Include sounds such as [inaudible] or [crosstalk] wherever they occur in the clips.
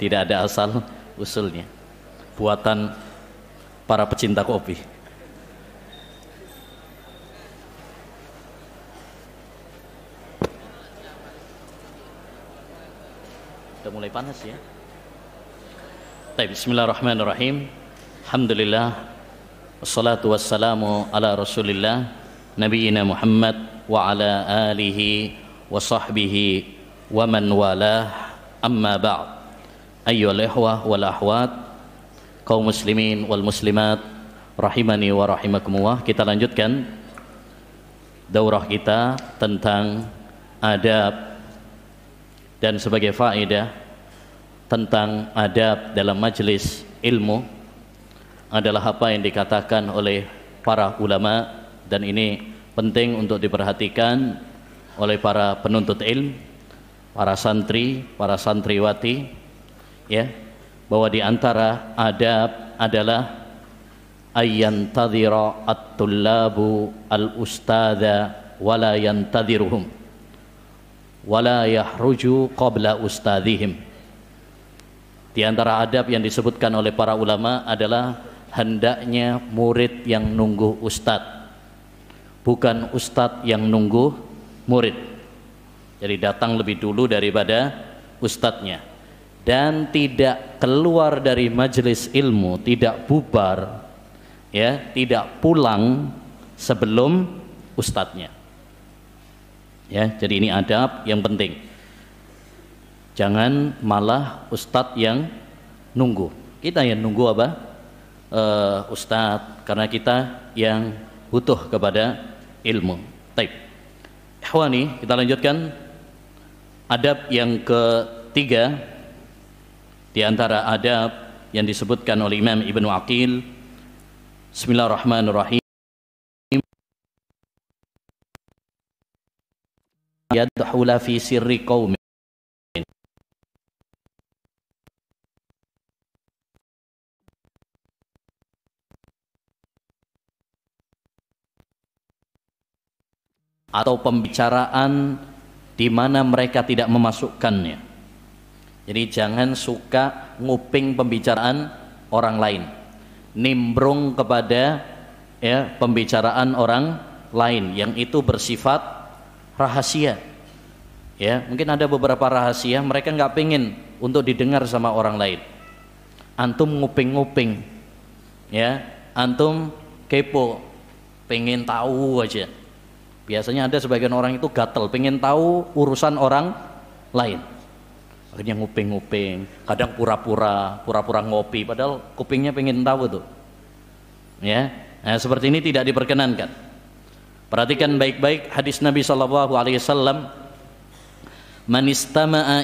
tidak ada asal usulnya buatan para pecinta kopi udah mulai panas ya Baik, bismillahirrahmanirrahim Alhamdulillah Wassalatu wassalamu ala rasulillah Nabiina Muhammad Wa ala alihi Wa sahbihi Wa man walah Amma ba'd ayyuhal ikhwah wal kaum muslimin wal muslimat rahimani wa rahimakumullah kita lanjutkan daurah kita tentang adab dan sebagai faedah tentang adab dalam majelis ilmu adalah apa yang dikatakan oleh para ulama dan ini penting untuk diperhatikan oleh para penuntut ilmu, para santri, para santriwati ya bahwa di antara adab adalah tadhira at-tullabu al-ustadha wala yantadhiruhum wala yahruju qabla ustadhihim di antara adab yang disebutkan oleh para ulama adalah hendaknya murid yang nunggu ustad bukan ustad yang nunggu murid jadi datang lebih dulu daripada ustadnya dan tidak keluar dari majelis ilmu, tidak bubar, ya, tidak pulang sebelum ustadznya. Ya, jadi ini adab yang penting. Jangan malah ustadz yang nunggu. Kita yang nunggu apa? Uh, ustadz, karena kita yang butuh kepada ilmu. Taib. Ikhwani, kita lanjutkan adab yang ketiga di antara adab yang disebutkan oleh Imam Ibn Aqil Bismillahirrahmanirrahim yadhula fi sirri qaumin atau pembicaraan di mana mereka tidak memasukkannya jadi jangan suka nguping pembicaraan orang lain. Nimbrung kepada ya pembicaraan orang lain yang itu bersifat rahasia. Ya, mungkin ada beberapa rahasia mereka nggak pengen untuk didengar sama orang lain. Antum nguping-nguping. Ya, antum kepo, pengen tahu aja. Biasanya ada sebagian orang itu gatel, pengen tahu urusan orang lain akhirnya nguping-nguping kadang pura-pura pura-pura ngopi padahal kupingnya pengen tahu tuh ya nah, seperti ini tidak diperkenankan perhatikan baik-baik hadis Nabi Shallallahu Alaihi Wasallam man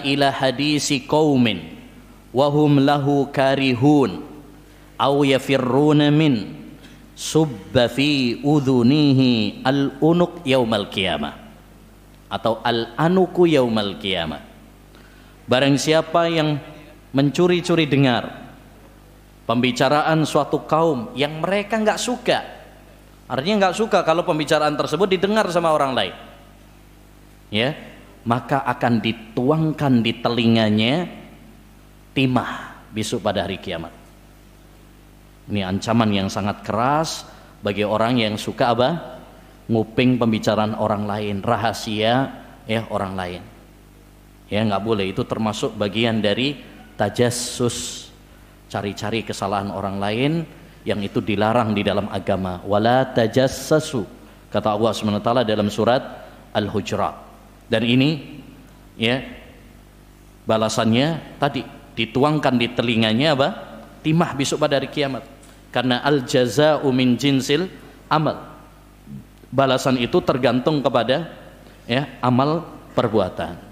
ila hadisi qaumin wahum lahu karihun aw yafirruna min subba fi udhunihi al-unuq yaumal qiyamah atau al-anuku yaumal qiyamah Barang siapa yang mencuri-curi dengar pembicaraan suatu kaum yang mereka nggak suka, artinya nggak suka kalau pembicaraan tersebut didengar sama orang lain, ya maka akan dituangkan di telinganya timah besok pada hari kiamat. Ini ancaman yang sangat keras bagi orang yang suka apa? Nguping pembicaraan orang lain, rahasia ya orang lain ya nggak boleh itu termasuk bagian dari tajassus cari-cari kesalahan orang lain yang itu dilarang di dalam agama wala tajassasu kata Allah SWT dalam surat Al-Hujurat dan ini ya balasannya tadi dituangkan di telinganya apa timah besok pada hari kiamat karena al jazaa'u min jinsil amal balasan itu tergantung kepada ya amal perbuatan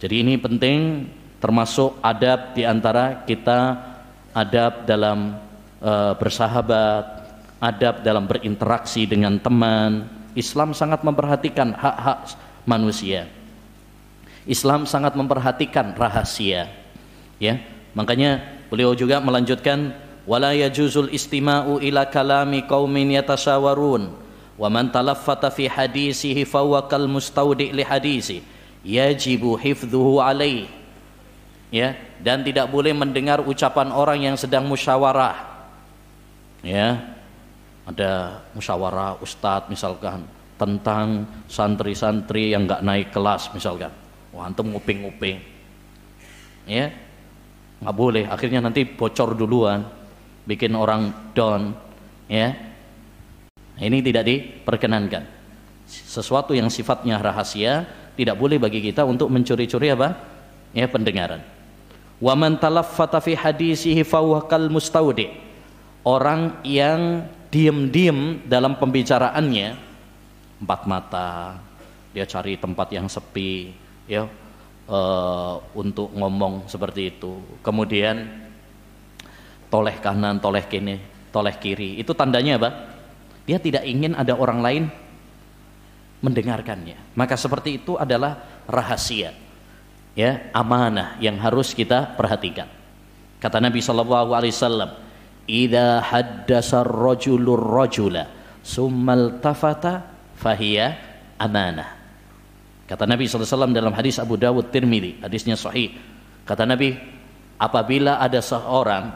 jadi ini penting termasuk adab diantara kita adab dalam e, bersahabat, adab dalam berinteraksi dengan teman. Islam sangat memperhatikan hak-hak manusia. Islam sangat memperhatikan rahasia. Ya, makanya beliau juga melanjutkan wala yajuzul istima'u ila kalami qaumin yatasawarun wa man talaffata fi hadisihi fawa kal mustawdi' li hadisihi yajibu hifdhuhu alai, ya dan tidak boleh mendengar ucapan orang yang sedang musyawarah ya ada musyawarah ustadz misalkan tentang santri-santri yang nggak naik kelas misalkan wah antum nguping-nguping ya nggak boleh akhirnya nanti bocor duluan bikin orang down ya ini tidak diperkenankan sesuatu yang sifatnya rahasia tidak boleh bagi kita untuk mencuri-curi apa? Ya, pendengaran. Wa man talaffata fi hadisihi fawakal mustaudi. Orang yang diam-diam dalam pembicaraannya empat mata, dia cari tempat yang sepi, ya, Uh, untuk ngomong seperti itu. Kemudian toleh kanan, toleh kini toleh kiri. Itu tandanya apa? Dia tidak ingin ada orang lain mendengarkannya. Maka seperti itu adalah rahasia, ya amanah yang harus kita perhatikan. Kata Nabi Shallallahu Alaihi Wasallam, "Ida haddasar rojulur rojula, sumal tafata fahiya amanah." Kata Nabi Alaihi Wasallam dalam hadis Abu Dawud Tirmidzi, hadisnya sahih. Kata Nabi, apabila ada seorang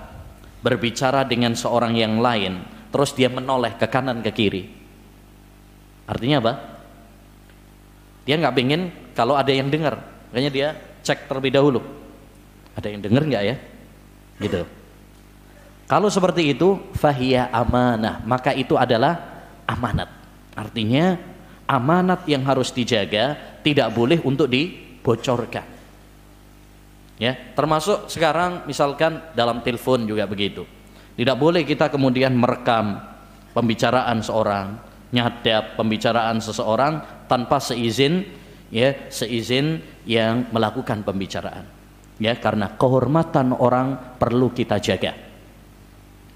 berbicara dengan seorang yang lain, terus dia menoleh ke kanan ke kiri, Artinya apa? Dia nggak pengen kalau ada yang dengar, makanya dia cek terlebih dahulu. Ada yang dengar nggak ya? Gitu. Kalau seperti itu, fahia amanah, maka itu adalah amanat. Artinya amanat yang harus dijaga tidak boleh untuk dibocorkan. Ya, termasuk sekarang misalkan dalam telepon juga begitu. Tidak boleh kita kemudian merekam pembicaraan seorang nyadap pembicaraan seseorang tanpa seizin ya seizin yang melakukan pembicaraan ya karena kehormatan orang perlu kita jaga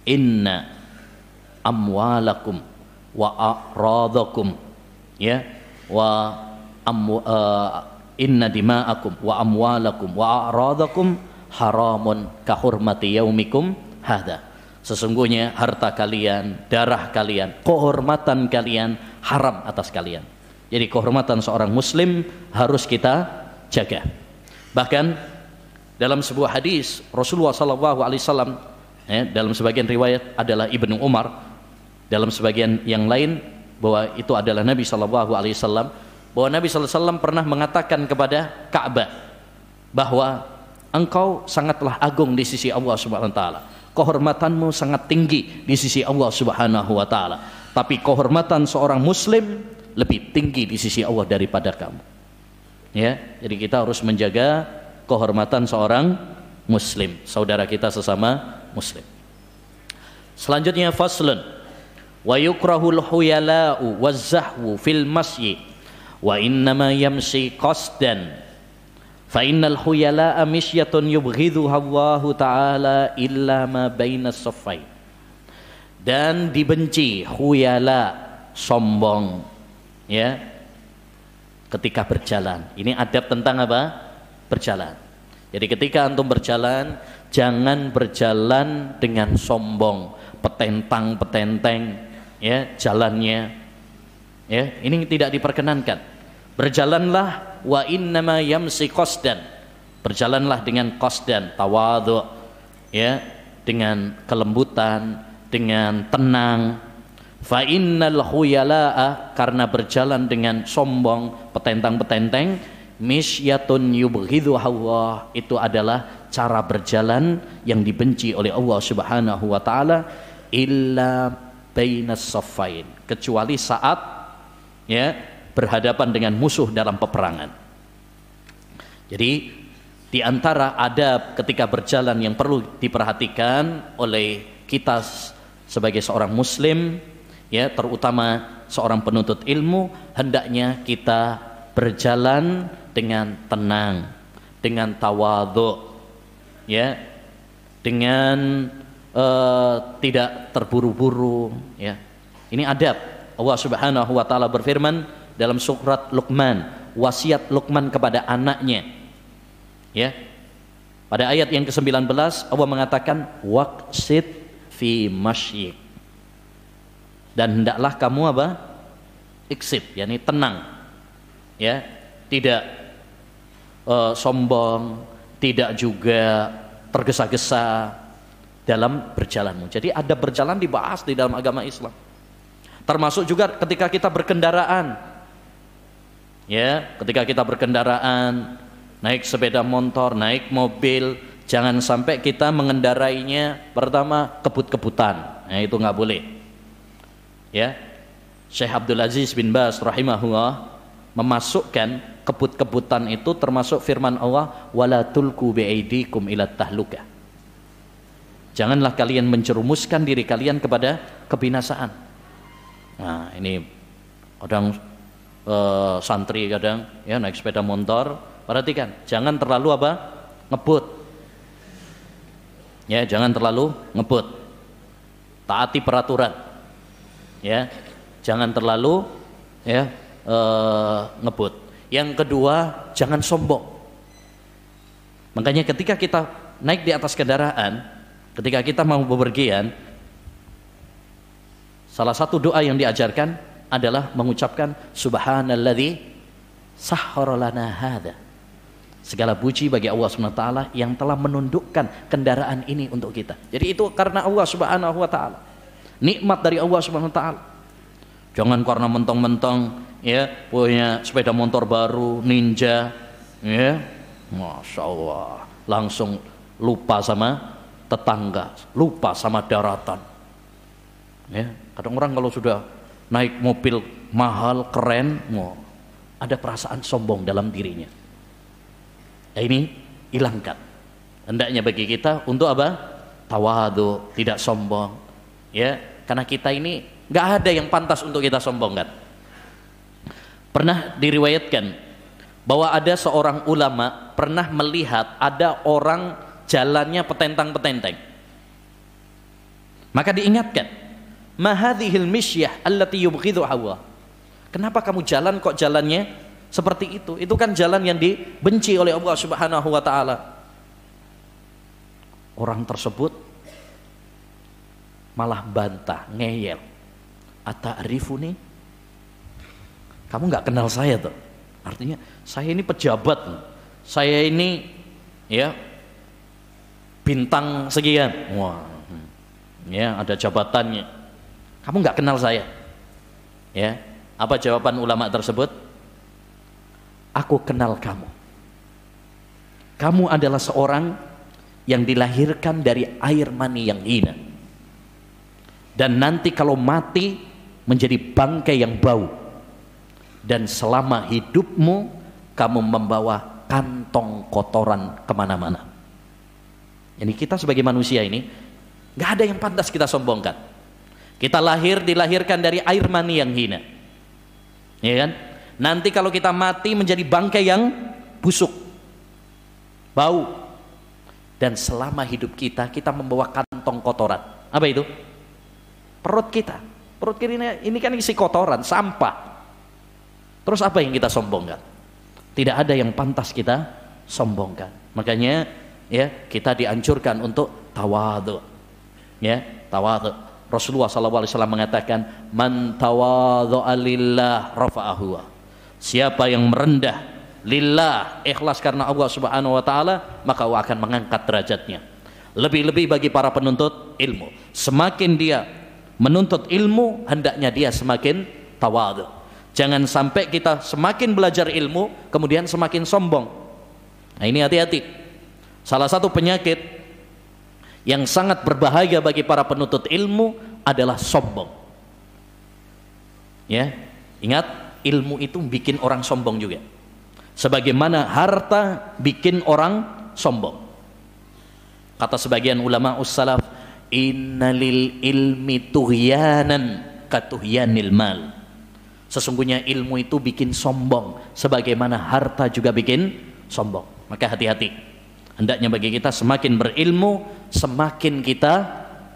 inna amwalakum wa a'radakum ya wa amu, uh, eh, inna dima'akum wa amwalakum wa a'radakum haramun kahurmati yaumikum hadha Sesungguhnya harta kalian, darah kalian, kehormatan kalian haram atas kalian. Jadi kehormatan seorang muslim harus kita jaga. Bahkan dalam sebuah hadis Rasulullah sallallahu alaihi wasallam eh, dalam sebagian riwayat adalah Ibnu Umar, dalam sebagian yang lain bahwa itu adalah Nabi sallallahu alaihi wasallam, bahwa Nabi sallallahu alaihi wasallam pernah mengatakan kepada Ka'bah bahwa engkau sangatlah agung di sisi Allah Subhanahu wa taala kehormatanmu sangat tinggi di sisi Allah Subhanahu wa taala. Tapi kehormatan seorang muslim lebih tinggi di sisi Allah daripada kamu. Ya, jadi kita harus menjaga kehormatan seorang muslim, saudara kita sesama muslim. Selanjutnya faslun wa yukrahul huyala'u wazahwu fil masjid wa innama yamsi qasdan فَإِنَّ innal huyala amisyatun yubghidhu Allahu taala illa ma bainas Dan dibenci huyala sombong ya ketika berjalan. Ini adab tentang apa? Berjalan. Jadi ketika antum berjalan jangan berjalan dengan sombong, petentang-petenteng ya jalannya. Ya, ini tidak diperkenankan berjalanlah wa innama yamsi qasdan berjalanlah dengan qasdan tawadhu ya dengan kelembutan dengan tenang fa innal khuyala'a karena berjalan dengan sombong petentang-petenteng misyatun yubghidhu Allah itu adalah cara berjalan yang dibenci oleh Allah Subhanahu wa taala illa bainas saffain kecuali saat ya berhadapan dengan musuh dalam peperangan. Jadi di antara adab ketika berjalan yang perlu diperhatikan oleh kita sebagai seorang muslim ya terutama seorang penuntut ilmu hendaknya kita berjalan dengan tenang, dengan tawadhu ya, dengan uh, tidak terburu-buru ya. Ini adab. Allah Subhanahu wa taala berfirman, dalam surat Luqman, wasiat Luqman kepada anaknya. Ya. Pada ayat yang ke-19 Allah mengatakan waqsid fi masyik. Dan hendaklah kamu apa? iksid yakni tenang. Ya, tidak uh, sombong, tidak juga tergesa-gesa dalam berjalanmu. Jadi ada berjalan dibahas di dalam agama Islam. Termasuk juga ketika kita berkendaraan, Ya, ketika kita berkendaraan, naik sepeda motor, naik mobil, jangan sampai kita mengendarainya pertama kebut-kebutan. Nah, itu nggak boleh. Ya. Syekh Abdul Aziz bin Bas rahimahullah memasukkan kebut-kebutan itu termasuk firman Allah wala tulku biaidikum ila tahluka. Janganlah kalian mencerumuskan diri kalian kepada kebinasaan. Nah, ini kadang uh, santri kadang ya naik sepeda motor perhatikan jangan terlalu apa ngebut ya jangan terlalu ngebut taati peraturan ya jangan terlalu ya e, ngebut yang kedua jangan sombong makanya ketika kita naik di atas kendaraan ketika kita mau bepergian salah satu doa yang diajarkan adalah mengucapkan subhanalladzi sahhara lana hadza. Segala puji bagi Allah Subhanahu taala yang telah menundukkan kendaraan ini untuk kita. Jadi itu karena Allah Subhanahu wa taala. Nikmat dari Allah Subhanahu taala. Jangan karena mentong-mentong ya punya sepeda motor baru, ninja, ya. Masya Allah langsung lupa sama tetangga, lupa sama daratan. Ya, kadang orang kalau sudah naik mobil mahal keren mau ada perasaan sombong dalam dirinya ya ini hilangkan hendaknya bagi kita untuk apa tawadu tidak sombong ya karena kita ini nggak ada yang pantas untuk kita sombongkan pernah diriwayatkan bahwa ada seorang ulama pernah melihat ada orang jalannya petentang-petenteng maka diingatkan mahadhil misyah allati yubghidhu Allah. Kenapa kamu jalan kok jalannya seperti itu? Itu kan jalan yang dibenci oleh Allah Subhanahu wa taala. Orang tersebut malah bantah, ngeyel. Ata'rifuni? Kamu nggak kenal saya tuh. Artinya saya ini pejabat. Saya ini ya bintang sekian. Wah. Hmm. Ya, ada jabatannya kamu nggak kenal saya ya apa jawaban ulama tersebut aku kenal kamu kamu adalah seorang yang dilahirkan dari air mani yang hina dan nanti kalau mati menjadi bangkai yang bau dan selama hidupmu kamu membawa kantong kotoran kemana-mana. ini kita sebagai manusia ini nggak ada yang pantas kita sombongkan. Kita lahir dilahirkan dari air mani yang hina. Ya kan? Nanti kalau kita mati menjadi bangkai yang busuk. Bau. Dan selama hidup kita kita membawa kantong kotoran. Apa itu? Perut kita. Perut kita ini, kan isi kotoran, sampah. Terus apa yang kita sombongkan? Tidak ada yang pantas kita sombongkan. Makanya ya kita dianjurkan untuk tawadu. Ya, tawadu Rasulullah SAW mengatakan man lillah rafa'ahu siapa yang merendah lillah ikhlas karena Allah Subhanahu wa taala maka Allah akan mengangkat derajatnya lebih-lebih bagi para penuntut ilmu semakin dia menuntut ilmu hendaknya dia semakin tawadhu jangan sampai kita semakin belajar ilmu kemudian semakin sombong nah ini hati-hati salah satu penyakit yang sangat berbahaya bagi para penuntut ilmu adalah sombong. Ya, ingat ilmu itu bikin orang sombong juga. Sebagaimana harta bikin orang sombong. Kata sebagian ulama ussalaf, innalil ilmi tuhyanan katuhyanil mal. Sesungguhnya ilmu itu bikin sombong, sebagaimana harta juga bikin sombong. Maka hati-hati. Hendaknya bagi kita semakin berilmu, semakin kita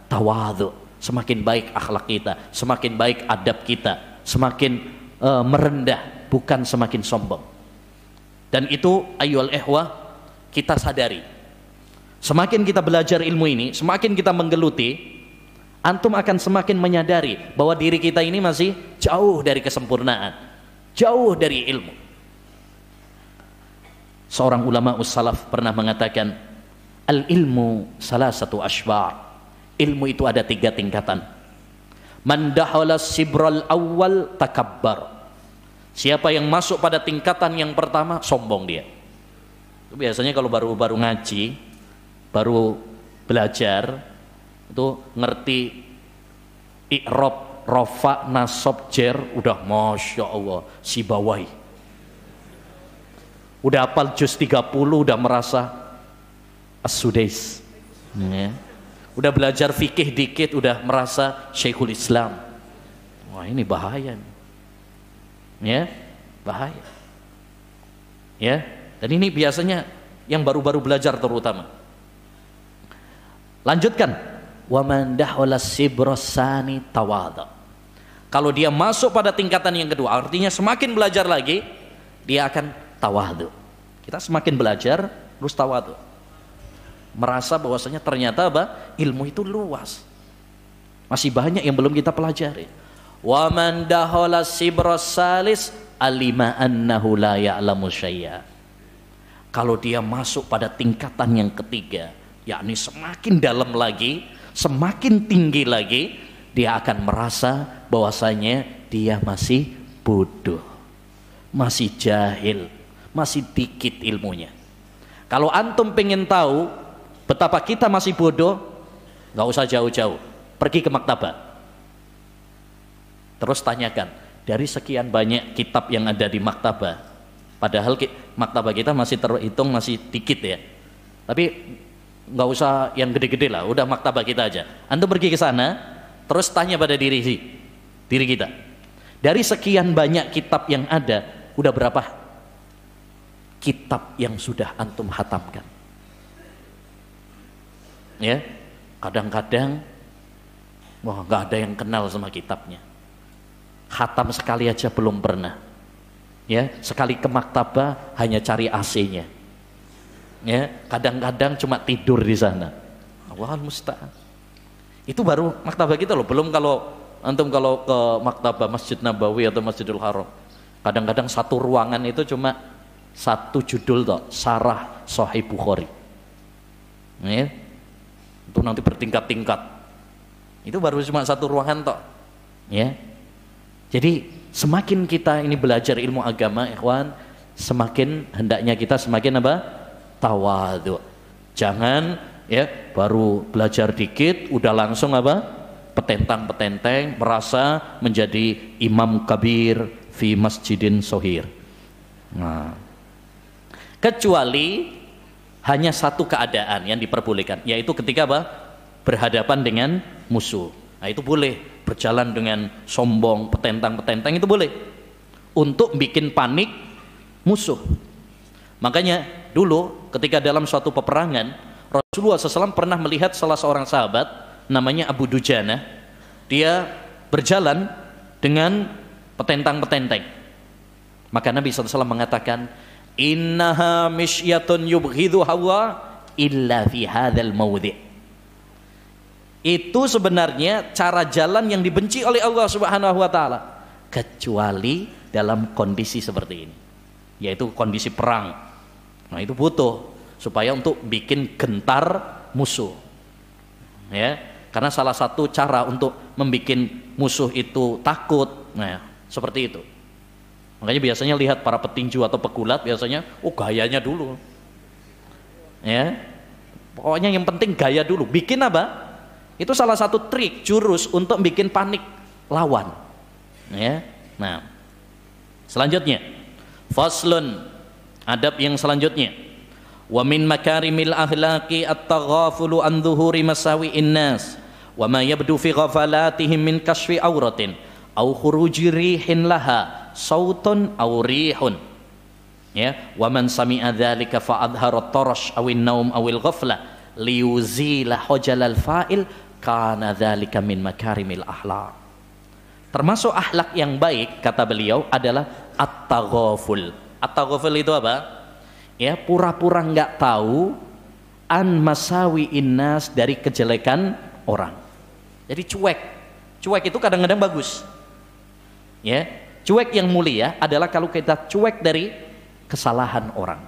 tawadhu, semakin baik akhlak kita, semakin baik adab kita, semakin uh, merendah, bukan semakin sombong. Dan itu ayyul ehwa kita sadari. Semakin kita belajar ilmu ini, semakin kita menggeluti, antum akan semakin menyadari bahwa diri kita ini masih jauh dari kesempurnaan, jauh dari ilmu. Seorang ulama ussalaf pernah mengatakan, al ilmu salah satu ashbar ilmu itu ada tiga tingkatan man sibral awal takabbar siapa yang masuk pada tingkatan yang pertama sombong dia itu biasanya kalau baru-baru ngaji baru belajar itu ngerti ikrob rofa nasob jer udah masya Allah si bawai udah apal juz 30 udah merasa As-Sudais. Ya. Udah belajar fikih dikit, udah merasa Syekhul Islam. Wah ini bahaya nih. Ya, bahaya. Ya, dan ini biasanya yang baru-baru belajar terutama. Lanjutkan. sibrosani Kalau dia masuk pada tingkatan yang kedua, artinya semakin belajar lagi, dia akan tawadu. Kita semakin belajar, terus tawadu merasa bahwasanya ternyata apa ilmu itu luas masih banyak yang belum kita pelajari wa man dahala sibras salis alima annahu la ya'lamu syai'a kalau dia masuk pada tingkatan yang ketiga yakni semakin dalam lagi semakin tinggi lagi dia akan merasa bahwasanya dia masih bodoh masih jahil masih dikit ilmunya kalau antum pengen tahu Betapa kita masih bodoh, nggak usah jauh-jauh, pergi ke maktabah Terus tanyakan, dari sekian banyak kitab yang ada di maktabah, padahal maktabah kita masih terhitung masih dikit ya. Tapi nggak usah yang gede-gede lah, udah maktabah kita aja. anda pergi ke sana, terus tanya pada diri diri kita. Dari sekian banyak kitab yang ada, udah berapa kitab yang sudah antum hatamkan? ya kadang-kadang wah nggak ada yang kenal sama kitabnya khatam sekali aja belum pernah ya sekali ke maktabah hanya cari AC-nya ya kadang-kadang cuma tidur di sana Allah musta'an itu baru maktabah kita loh belum kalau antum kalau ke maktabah Masjid Nabawi atau Masjidul Haram kadang-kadang satu ruangan itu cuma satu judul toh sarah Sahih Bukhari ya itu nanti bertingkat-tingkat itu baru cuma satu ruangan toh ya jadi semakin kita ini belajar ilmu agama ikhwan semakin hendaknya kita semakin apa tawadhu jangan ya baru belajar dikit udah langsung apa petentang-petenteng merasa menjadi imam kabir fi masjidin sohir nah kecuali hanya satu keadaan yang diperbolehkan yaitu ketika apa berhadapan dengan musuh nah itu boleh berjalan dengan sombong petentang-petentang itu boleh untuk bikin panik musuh makanya dulu ketika dalam suatu peperangan Rasulullah SAW pernah melihat salah seorang sahabat namanya Abu Dujana dia berjalan dengan petentang-petenteng maka Nabi SAW mengatakan innaha misyatun yubghidu hawa illa fi hadzal mawdi itu sebenarnya cara jalan yang dibenci oleh Allah Subhanahu wa taala kecuali dalam kondisi seperti ini yaitu kondisi perang nah itu butuh supaya untuk bikin gentar musuh ya karena salah satu cara untuk membuat musuh itu takut nah seperti itu Makanya biasanya lihat para petinju atau pegulat biasanya, oh gayanya dulu. Ya. Pokoknya yang penting gaya dulu. Bikin apa? Itu salah satu trik jurus untuk bikin panik lawan. Ya. Nah. Selanjutnya, faslun adab yang selanjutnya. Wa min makarimil akhlaqi at-taghafulu an dhuhuri masawi'in nas wa ma yabdu fi ghafalatihim min kashfi auratin au khuruji rihin laha sautun au rihun ya wa man sami'a dzalika fa adhara tarash awin naum awil yuzila liuzila hojalal fa'il kana dzalika min makarimil ahlak termasuk ahlak yang baik kata beliau adalah at-taghaful at-taghaful itu apa ya pura-pura nggak -pura tahu an masawi innas dari kejelekan orang jadi cuek cuek itu kadang-kadang bagus ya cuek yang mulia adalah kalau kita cuek dari kesalahan orang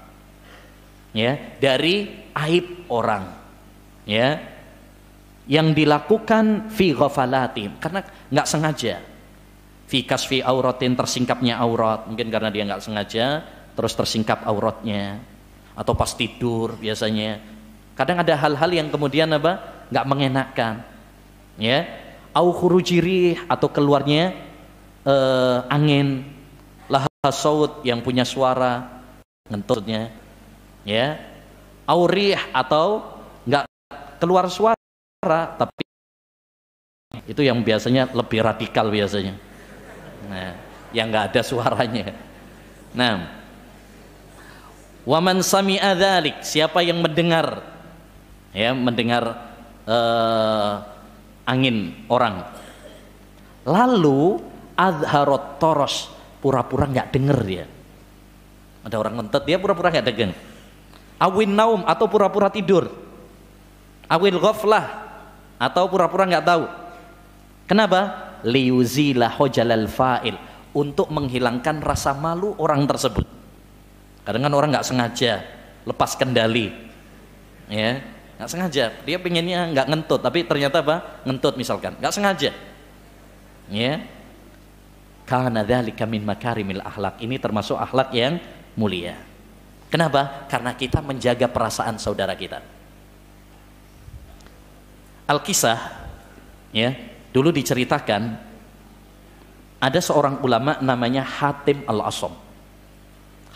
ya dari aib orang ya yang dilakukan fi ghafalatim karena nggak sengaja fi kasfi auratin tersingkapnya aurat mungkin karena dia nggak sengaja terus tersingkap auratnya atau pas tidur biasanya kadang ada hal-hal yang kemudian apa nggak mengenakan ya au khurujirih atau keluarnya uh, angin lah saut yang punya suara ngentutnya ya aurih atau nggak keluar suara tapi itu yang biasanya lebih radikal biasanya nah, yang nggak ada suaranya nah waman sami adalik siapa yang mendengar ya mendengar uh, angin orang lalu adharot toros pura-pura nggak dengar dia ada orang ngentet dia pura-pura nggak dengar, awin naum atau pura-pura tidur awil ghaflah atau pura-pura nggak -pura tahu kenapa liuzila hojalal fa'il untuk menghilangkan rasa malu orang tersebut kadang kan orang nggak sengaja lepas kendali ya nggak sengaja dia pengennya nggak ngentut tapi ternyata apa ngentut misalkan nggak sengaja ya karena dzalika min makarimil ahlak. Ini termasuk ahlak yang mulia. Kenapa? Karena kita menjaga perasaan saudara kita. Al-Kisah ya, dulu diceritakan ada seorang ulama namanya Hatim Al-Asom.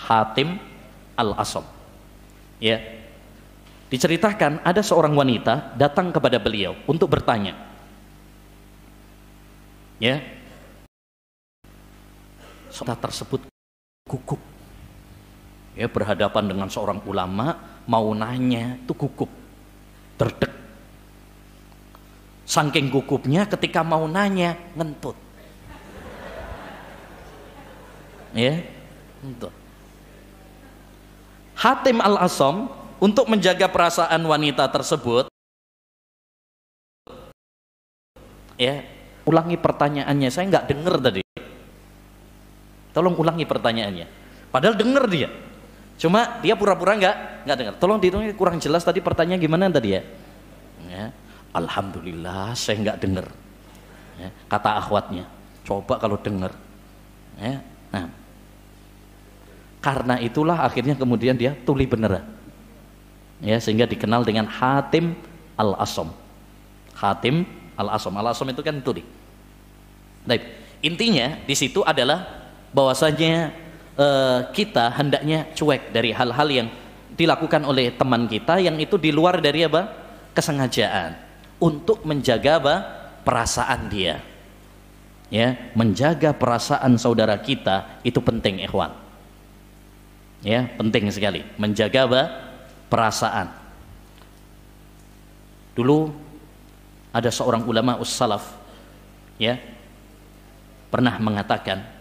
Hatim Al-Asom. Ya. Diceritakan ada seorang wanita datang kepada beliau untuk bertanya. Ya, kota tersebut gugup. Ya, berhadapan dengan seorang ulama, mau nanya itu gugup. terdek, Saking gugupnya ketika mau nanya ngentut. Ya, ngentut. Hatim Al-Asom untuk menjaga perasaan wanita tersebut ya ulangi pertanyaannya saya nggak dengar tadi Tolong ulangi pertanyaannya. Padahal dengar dia. Cuma dia pura-pura nggak nggak dengar. Tolong dihitungnya kurang jelas tadi pertanyaan gimana tadi ya? ya. Alhamdulillah saya nggak dengar. Ya, kata akhwatnya. Coba kalau dengar. Ya. Nah, karena itulah akhirnya kemudian dia tuli beneran ya sehingga dikenal dengan Hatim al Asom Hatim al Asom al Asom itu kan tuli Baik. intinya di situ adalah bahwasanya uh, kita hendaknya cuek dari hal-hal yang dilakukan oleh teman kita yang itu di luar dari apa kesengajaan untuk menjaga apa perasaan dia ya menjaga perasaan saudara kita itu penting ikhwan ya penting sekali menjaga apa perasaan dulu ada seorang ulama ussalaf ya pernah mengatakan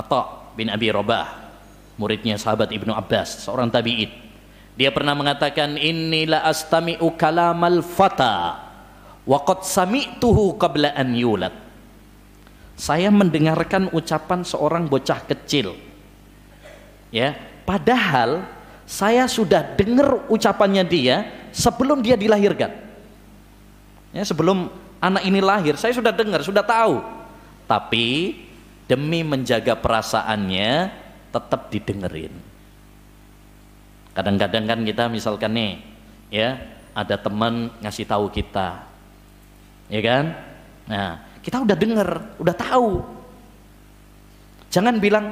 Atta bin Abi Rabah muridnya sahabat Ibnu Abbas seorang tabi'id dia pernah mengatakan inilah astami'u kalamal fata wa qad sami'tuhu qabla an yulad saya mendengarkan ucapan seorang bocah kecil ya padahal saya sudah dengar ucapannya dia sebelum dia dilahirkan ya sebelum anak ini lahir saya sudah dengar sudah tahu tapi demi menjaga perasaannya tetap didengerin. Kadang-kadang kan kita misalkan nih, ya ada teman ngasih tahu kita, ya kan? Nah, kita udah denger, udah tahu. Jangan bilang,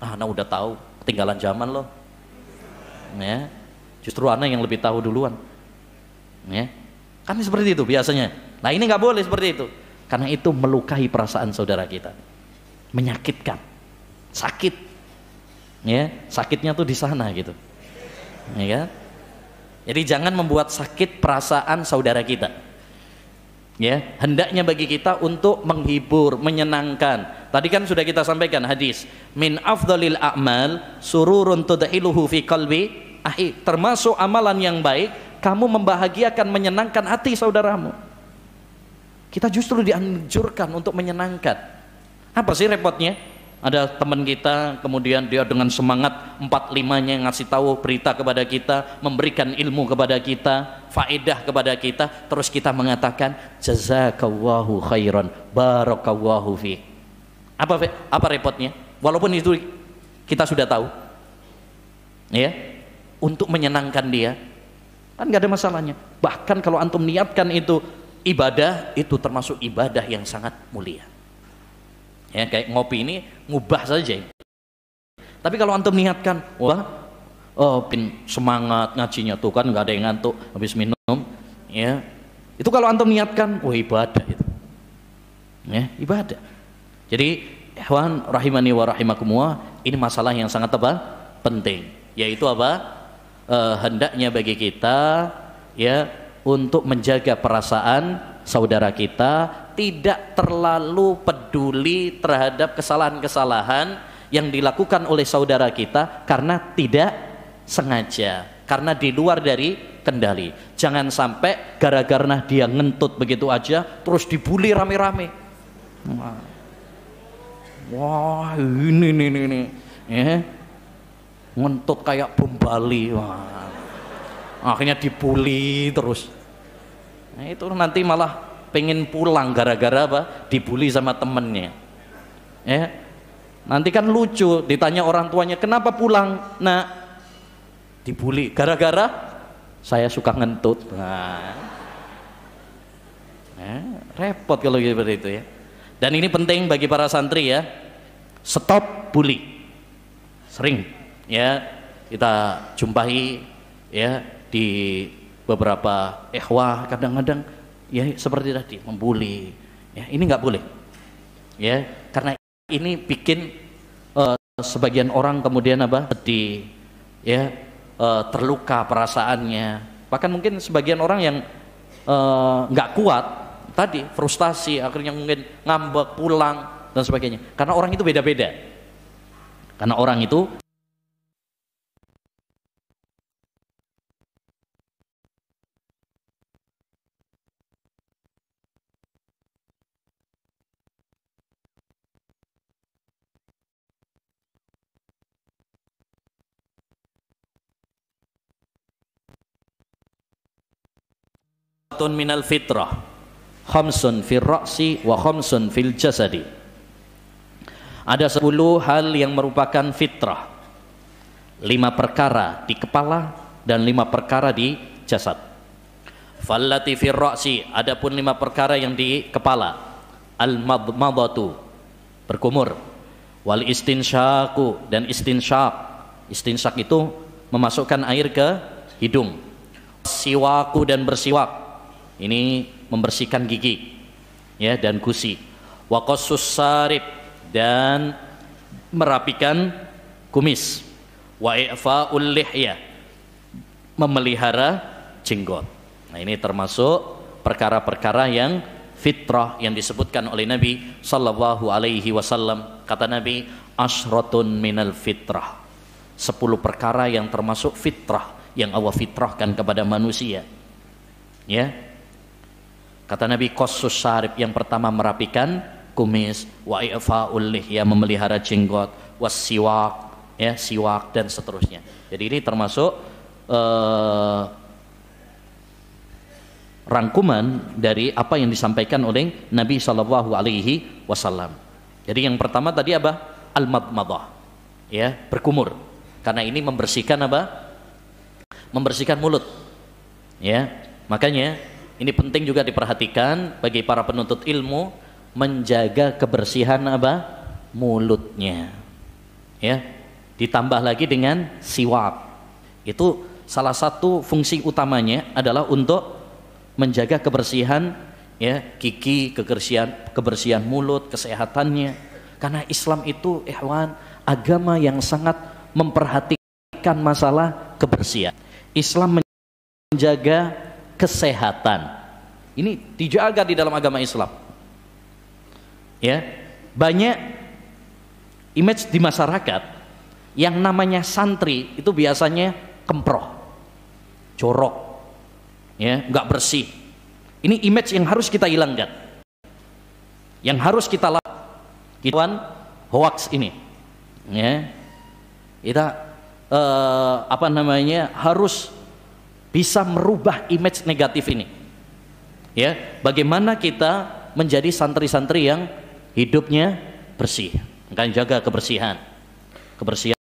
ah, nah udah tahu, ketinggalan zaman loh. Ya, justru anak yang lebih tahu duluan. Ya, kami seperti itu biasanya. Nah ini nggak boleh seperti itu, karena itu melukai perasaan saudara kita menyakitkan. Sakit. Ya, sakitnya tuh di sana gitu. Ya kan? Jadi jangan membuat sakit perasaan saudara kita. Ya, hendaknya bagi kita untuk menghibur, menyenangkan. Tadi kan sudah kita sampaikan hadis, min afdalil a'mal sururun tudailuhu fi qalbi ahi. Termasuk amalan yang baik, kamu membahagiakan, menyenangkan hati saudaramu. Kita justru dianjurkan untuk menyenangkan. Apa sih repotnya? Ada teman kita, kemudian dia dengan semangat empat limanya ngasih tahu berita kepada kita, memberikan ilmu kepada kita, faedah kepada kita, terus kita mengatakan jazakallahu khairan, barakallahu fi. Apa apa repotnya? Walaupun itu kita sudah tahu. Ya. Untuk menyenangkan dia, kan gak ada masalahnya bahkan kalau antum niatkan itu ibadah itu termasuk ibadah yang sangat mulia ya kayak ngopi ini ngubah saja tapi kalau antum niatkan wah oh pin semangat ngajinya tuh kan nggak ada yang ngantuk habis minum ya itu kalau antum niatkan wah ibadah itu ya ibadah jadi hewan rahimani wa rahimakumullah ini masalah yang sangat apa penting yaitu apa e, hendaknya bagi kita ya untuk menjaga perasaan saudara kita tidak terlalu peduli terhadap kesalahan-kesalahan yang dilakukan oleh saudara kita karena tidak sengaja, karena di luar dari kendali. Jangan sampai gara-gara dia ngentut begitu aja terus dibully rame-rame. Wah, ini nih nih nih. Ya. Ngentut kayak bom Bali. Wah. Akhirnya dibully terus. Nah, itu nanti malah pengen pulang gara-gara apa dibully sama temennya ya nanti kan lucu ditanya orang tuanya kenapa pulang nak dibully gara-gara saya suka ngentut nah. nah repot kalau seperti itu ya dan ini penting bagi para santri ya stop bully sering ya kita jumpai ya di beberapa ehwa kadang-kadang ya seperti tadi membuli ya ini nggak boleh ya karena ini bikin uh, sebagian orang kemudian apa sedih ya uh, terluka perasaannya bahkan mungkin sebagian orang yang eh, nggak uh, kuat tadi frustasi akhirnya mungkin ngambek pulang dan sebagainya karena orang itu beda-beda karena orang itu atun minal fitrah khamsun fil ra'si wa khamsun fil jasadi ada sepuluh hal yang merupakan fitrah lima perkara di kepala dan lima perkara di jasad fallati fil ra'si pun lima perkara yang di kepala al madmadatu berkumur wal istinsyaku dan istinsyak istinsyak itu memasukkan air ke hidung siwaku dan bersiwak ini membersihkan gigi ya dan gusi wakosus sarib dan merapikan kumis wa ifaul lihya memelihara jenggot nah ini termasuk perkara-perkara yang fitrah yang disebutkan oleh Nabi sallallahu Alaihi Wasallam kata Nabi asyratun minal fitrah sepuluh perkara yang termasuk fitrah yang Allah fitrahkan kepada manusia ya Kata Nabi kosus Syarif yang pertama merapikan kumis, wa ifaul lihya memelihara jenggot, was siwak ya siwak dan seterusnya. Jadi ini termasuk uh, rangkuman dari apa yang disampaikan oleh Nabi Shallallahu Alaihi Wasallam. Jadi yang pertama tadi apa? Al madmadah ya berkumur karena ini membersihkan apa? Membersihkan mulut ya makanya ini penting juga diperhatikan bagi para penuntut ilmu menjaga kebersihan apa? mulutnya. Ya. Ditambah lagi dengan siwak. Itu salah satu fungsi utamanya adalah untuk menjaga kebersihan ya, gigi, kebersihan kebersihan mulut, kesehatannya. Karena Islam itu ikhwan agama yang sangat memperhatikan masalah kebersihan. Islam menjaga kesehatan. Ini dijaga di dalam agama Islam. Ya, banyak image di masyarakat yang namanya santri itu biasanya kemproh, corok, ya, nggak bersih. Ini image yang harus kita hilangkan, yang harus kita lakukan. hoax ini, ya, kita eh, apa namanya harus bisa merubah image negatif ini. Ya, bagaimana kita menjadi santri-santri yang hidupnya bersih. Kan jaga kebersihan. Kebersihan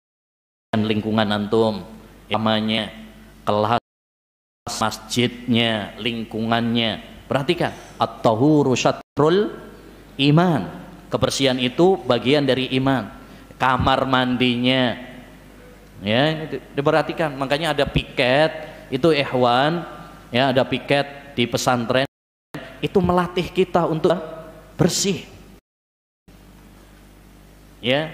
lingkungan antum, namanya, kelas masjidnya, lingkungannya. Perhatikan, at-tahuru iman. Kebersihan itu bagian dari iman. Kamar mandinya. Ya, diperhatikan. Makanya ada piket itu ikhwan ya ada piket di pesantren itu melatih kita untuk bersih ya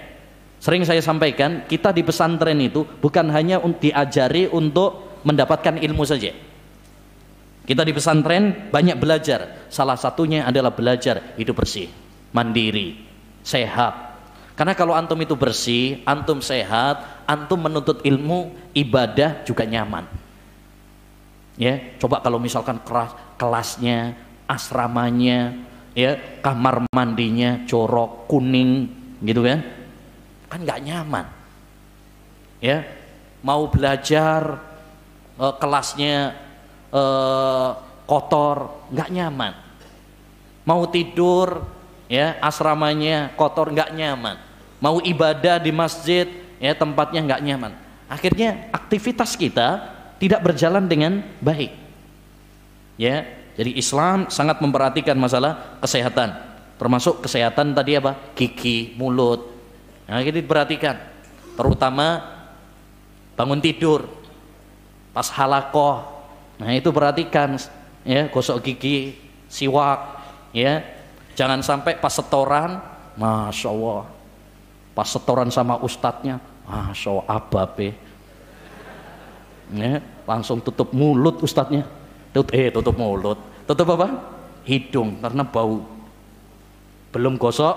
sering saya sampaikan kita di pesantren itu bukan hanya diajari untuk mendapatkan ilmu saja kita di pesantren banyak belajar salah satunya adalah belajar hidup bersih mandiri sehat karena kalau antum itu bersih antum sehat antum menuntut ilmu ibadah juga nyaman ya coba kalau misalkan keras kelasnya asramanya ya kamar mandinya corok kuning gitu kan kan nggak nyaman ya mau belajar eh, kelasnya eh, kotor nggak nyaman mau tidur ya asramanya kotor nggak nyaman mau ibadah di masjid ya tempatnya nggak nyaman akhirnya aktivitas kita tidak berjalan dengan baik. Ya, jadi Islam sangat memperhatikan masalah kesehatan, termasuk kesehatan tadi apa? Gigi, mulut. Nah, jadi perhatikan, terutama bangun tidur, pas halakoh. Nah, itu perhatikan ya, gosok gigi, siwak, ya. Jangan sampai pas setoran, masya Allah, pas setoran sama ustadznya, masya Allah, ababe ya, langsung tutup mulut ustadznya Tut eh tutup mulut tutup apa hidung karena bau belum gosok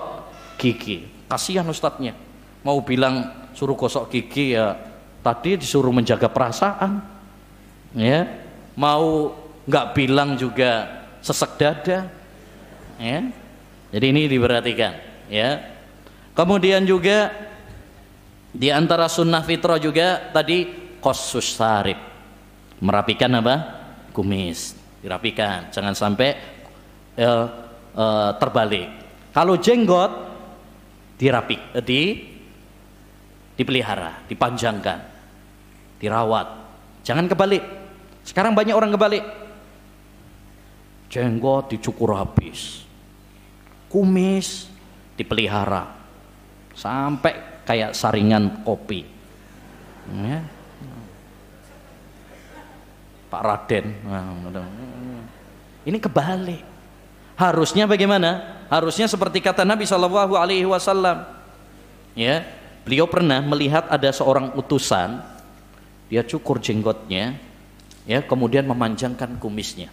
gigi kasihan ustadznya mau bilang suruh gosok gigi ya tadi disuruh menjaga perasaan ya mau nggak bilang juga sesek dada ya jadi ini diperhatikan ya kemudian juga di antara sunnah fitrah juga tadi kosus sarip merapikan apa kumis dirapikan jangan sampai eh, eh, terbalik kalau jenggot dirapik eh, di dipelihara dipanjangkan dirawat jangan kebalik sekarang banyak orang kebalik jenggot dicukur habis kumis dipelihara sampai kayak saringan kopi ya Pak Raden. Ini kebalik. Harusnya bagaimana? Harusnya seperti kata Nabi Shallallahu Alaihi Wasallam. Ya, beliau pernah melihat ada seorang utusan, dia cukur jenggotnya, ya, kemudian memanjangkan kumisnya.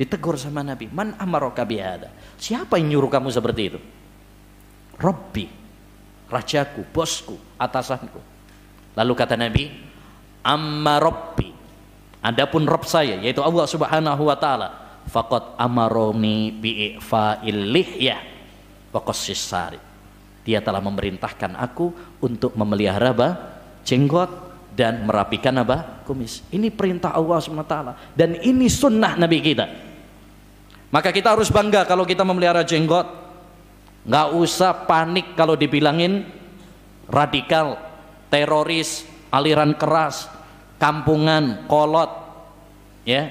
Ditegur sama Nabi, man amarokabiada? Siapa yang nyuruh kamu seperti itu? Robbi, rajaku, bosku, atasanku. Lalu kata Nabi, amma Adapun Rob saya yaitu Allah Subhanahu wa taala faqad amaroni bi ifa'il wa sari. Dia telah memerintahkan aku untuk memelihara ba jenggot dan merapikan apa? kumis. Ini perintah Allah Subhanahu Wa Taala dan ini sunnah Nabi kita. Maka kita harus bangga kalau kita memelihara jenggot. Nggak usah panik kalau dibilangin radikal, teroris, aliran keras, kampungan, kolot, ya,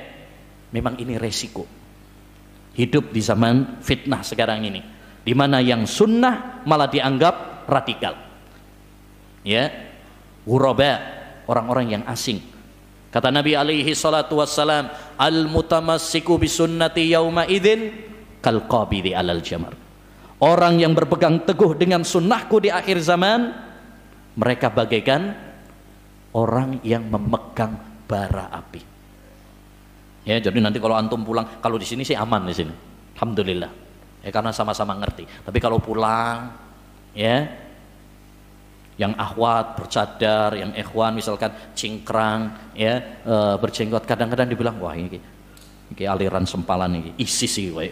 memang ini resiko. Hidup di zaman fitnah sekarang ini, di mana yang sunnah malah dianggap radikal. Ya, huraba orang-orang yang asing. Kata Nabi alaihi salatu wassalam, al mutamassiku bi sunnati yauma idzin kal qabidi alal jamar. Orang yang berpegang teguh dengan sunnahku di akhir zaman, mereka bagaikan orang yang memegang bara api. Ya, jadi nanti kalau antum pulang, kalau di sini sih aman di sini. Alhamdulillah. Ya, karena sama-sama ngerti. Tapi kalau pulang, ya, yang akhwat bercadar, yang ikhwan misalkan cingkrang, ya, e, berjenggot kadang-kadang dibilang wah ini, ini aliran sempalan ini, ISIS sih, wah.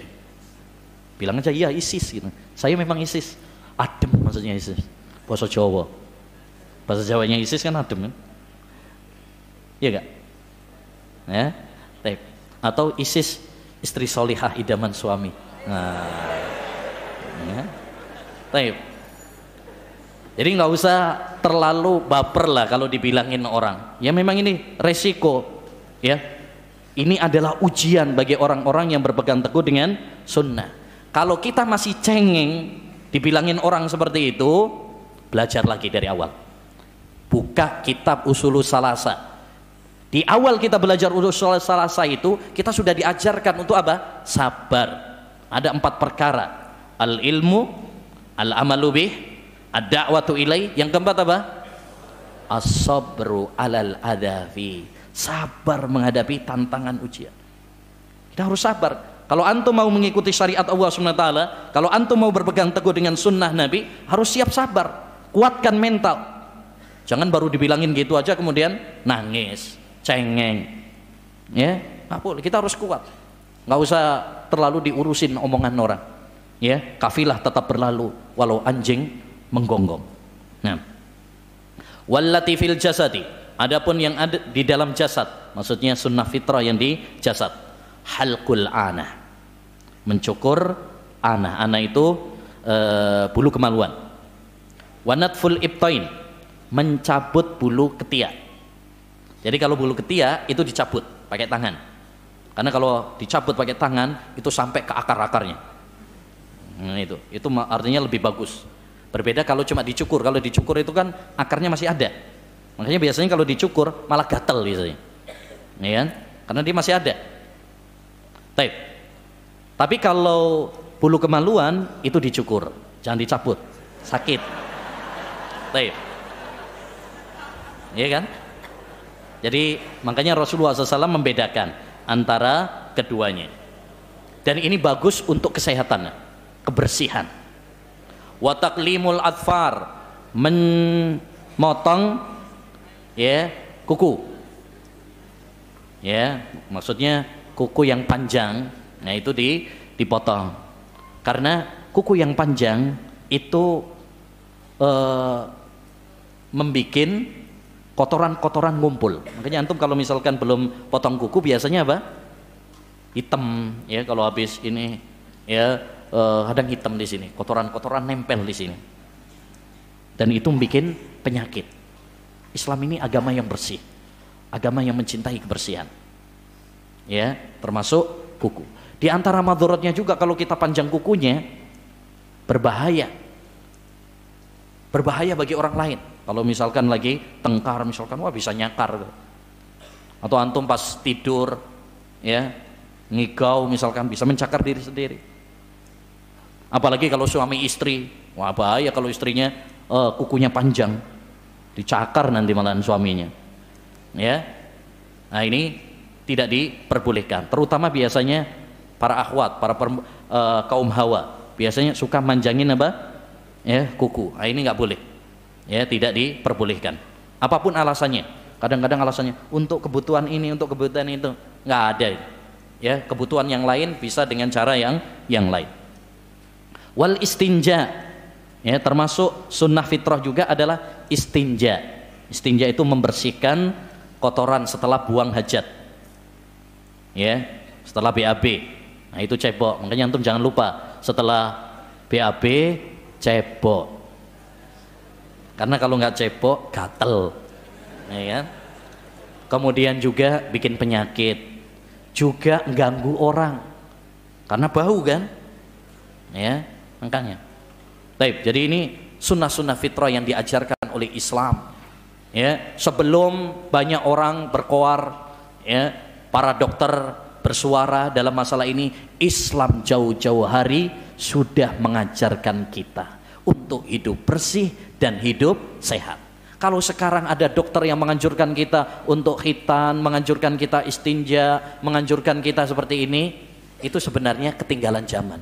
Bilang aja iya ISIS gitu. Saya memang ISIS. Adem maksudnya ISIS. Bahasa Jawa. Bahasa Jawanya ISIS kan adem kan. Ya? Iya gak? Ya. Taip. Atau ISIS istri solihah idaman suami. Nah. Ya. Taip. Jadi nggak usah terlalu baper lah kalau dibilangin orang. Ya memang ini resiko. Ya. Ini adalah ujian bagi orang-orang yang berpegang teguh dengan sunnah. Kalau kita masih cengeng dibilangin orang seperti itu, belajar lagi dari awal. Buka kitab usulul salasa di awal kita belajar urus sholat salasa itu, kita sudah diajarkan untuk apa? Sabar. Ada empat perkara. Al ilmu, al amalubih, ada ad da'watu ilai. Yang keempat apa? As-sabru alal adhafi. Sabar menghadapi tantangan ujian. Kita harus sabar. Kalau antum mau mengikuti syariat Allah SWT, kalau antum mau berpegang teguh dengan sunnah Nabi, harus siap sabar. Kuatkan mental. Jangan baru dibilangin gitu aja kemudian nangis cengeng ya nggak boleh kita harus kuat nggak usah terlalu diurusin omongan orang ya kafilah tetap berlalu walau anjing menggonggong nah wallati fil jasadi adapun yang ada di dalam jasad maksudnya sunnah fitrah yang di jasad halqul ana, mencukur ana, ana itu uh, bulu kemaluan wanatful ibtain mencabut bulu ketiak jadi kalau bulu ketiak itu dicabut pakai tangan. Karena kalau dicabut pakai tangan itu sampai ke akar-akarnya. Nah, itu. Itu artinya lebih bagus. Berbeda kalau cuma dicukur. Kalau dicukur itu kan akarnya masih ada. Makanya biasanya kalau dicukur malah gatel biasanya. Ya kan? Karena dia masih ada. Taip. Tapi kalau bulu kemaluan itu dicukur, jangan dicabut. Sakit. Taip. ya kan? Jadi makanya Rasulullah SAW membedakan antara keduanya. Dan ini bagus untuk kesehatan, kebersihan. Wataklimul adfar memotong ya kuku. Ya, maksudnya kuku yang panjang, nah itu di dipotong. Karena kuku yang panjang itu eh, membuat kotoran-kotoran ngumpul. Makanya antum kalau misalkan belum potong kuku biasanya apa? Hitam ya kalau habis ini ya eh, kadang hitam di sini, kotoran-kotoran nempel di sini. Dan itu bikin penyakit. Islam ini agama yang bersih. Agama yang mencintai kebersihan. Ya, termasuk kuku. Di antara madorotnya juga kalau kita panjang kukunya berbahaya. Berbahaya bagi orang lain kalau misalkan lagi tengkar misalkan wah bisa nyakar atau antum pas tidur ya ngigau misalkan bisa mencakar diri sendiri apalagi kalau suami istri wah bahaya kalau istrinya uh, kukunya panjang dicakar nanti malahan suaminya ya nah ini tidak diperbolehkan terutama biasanya para akhwat para per, uh, eh, kaum hawa biasanya suka manjangin apa ya kuku nah, ini nggak boleh ya tidak diperbolehkan apapun alasannya kadang-kadang alasannya untuk kebutuhan ini untuk kebutuhan itu nggak ada ya kebutuhan yang lain bisa dengan cara yang yang lain wal istinja ya termasuk sunnah fitrah juga adalah istinja istinja itu membersihkan kotoran setelah buang hajat ya setelah BAB nah itu cebok makanya antum jangan lupa setelah BAB cebok karena kalau nggak cepok gatel ya kan? kemudian juga bikin penyakit juga ganggu orang karena bau kan ya makanya Baik, jadi ini sunnah-sunnah fitrah yang diajarkan oleh Islam ya sebelum banyak orang berkoar ya para dokter bersuara dalam masalah ini Islam jauh-jauh hari sudah mengajarkan kita untuk hidup bersih dan hidup sehat. Kalau sekarang ada dokter yang menganjurkan kita untuk hitan, menganjurkan kita istinja, menganjurkan kita seperti ini, itu sebenarnya ketinggalan zaman.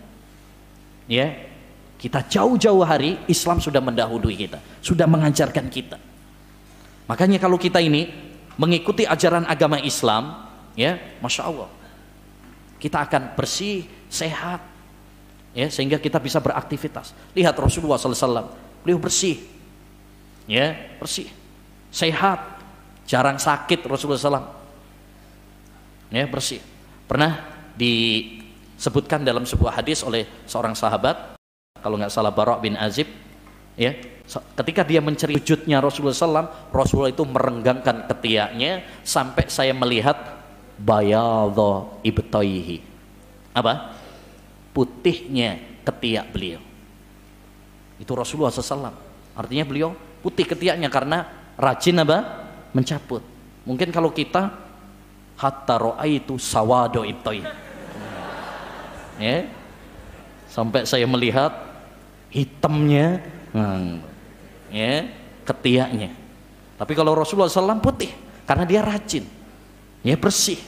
Ya. Kita jauh-jauh hari Islam sudah mendahului kita, sudah mengajarkan kita. Makanya kalau kita ini mengikuti ajaran agama Islam, ya, masya Allah, kita akan bersih, sehat, ya sehingga kita bisa beraktivitas. Lihat Rasulullah SAW, beliau bersih, ya bersih, sehat, jarang sakit Rasulullah SAW, ya bersih. Pernah disebutkan dalam sebuah hadis oleh seorang sahabat, kalau nggak salah Barok bin Azib, ya ketika dia mencari wujudnya Rasulullah SAW, Rasulullah itu merenggangkan ketiaknya sampai saya melihat bayadho ibtaihi Apa? putihnya ketiak beliau. Itu Rasulullah SAW. Artinya beliau putih ketiaknya karena rajin apa? Mencabut. Mungkin kalau kita hatta itu sawado ibtai. ya. Sampai saya melihat hitamnya hmm, ya, ketiaknya. Tapi kalau Rasulullah SAW putih karena dia rajin. Ya bersih.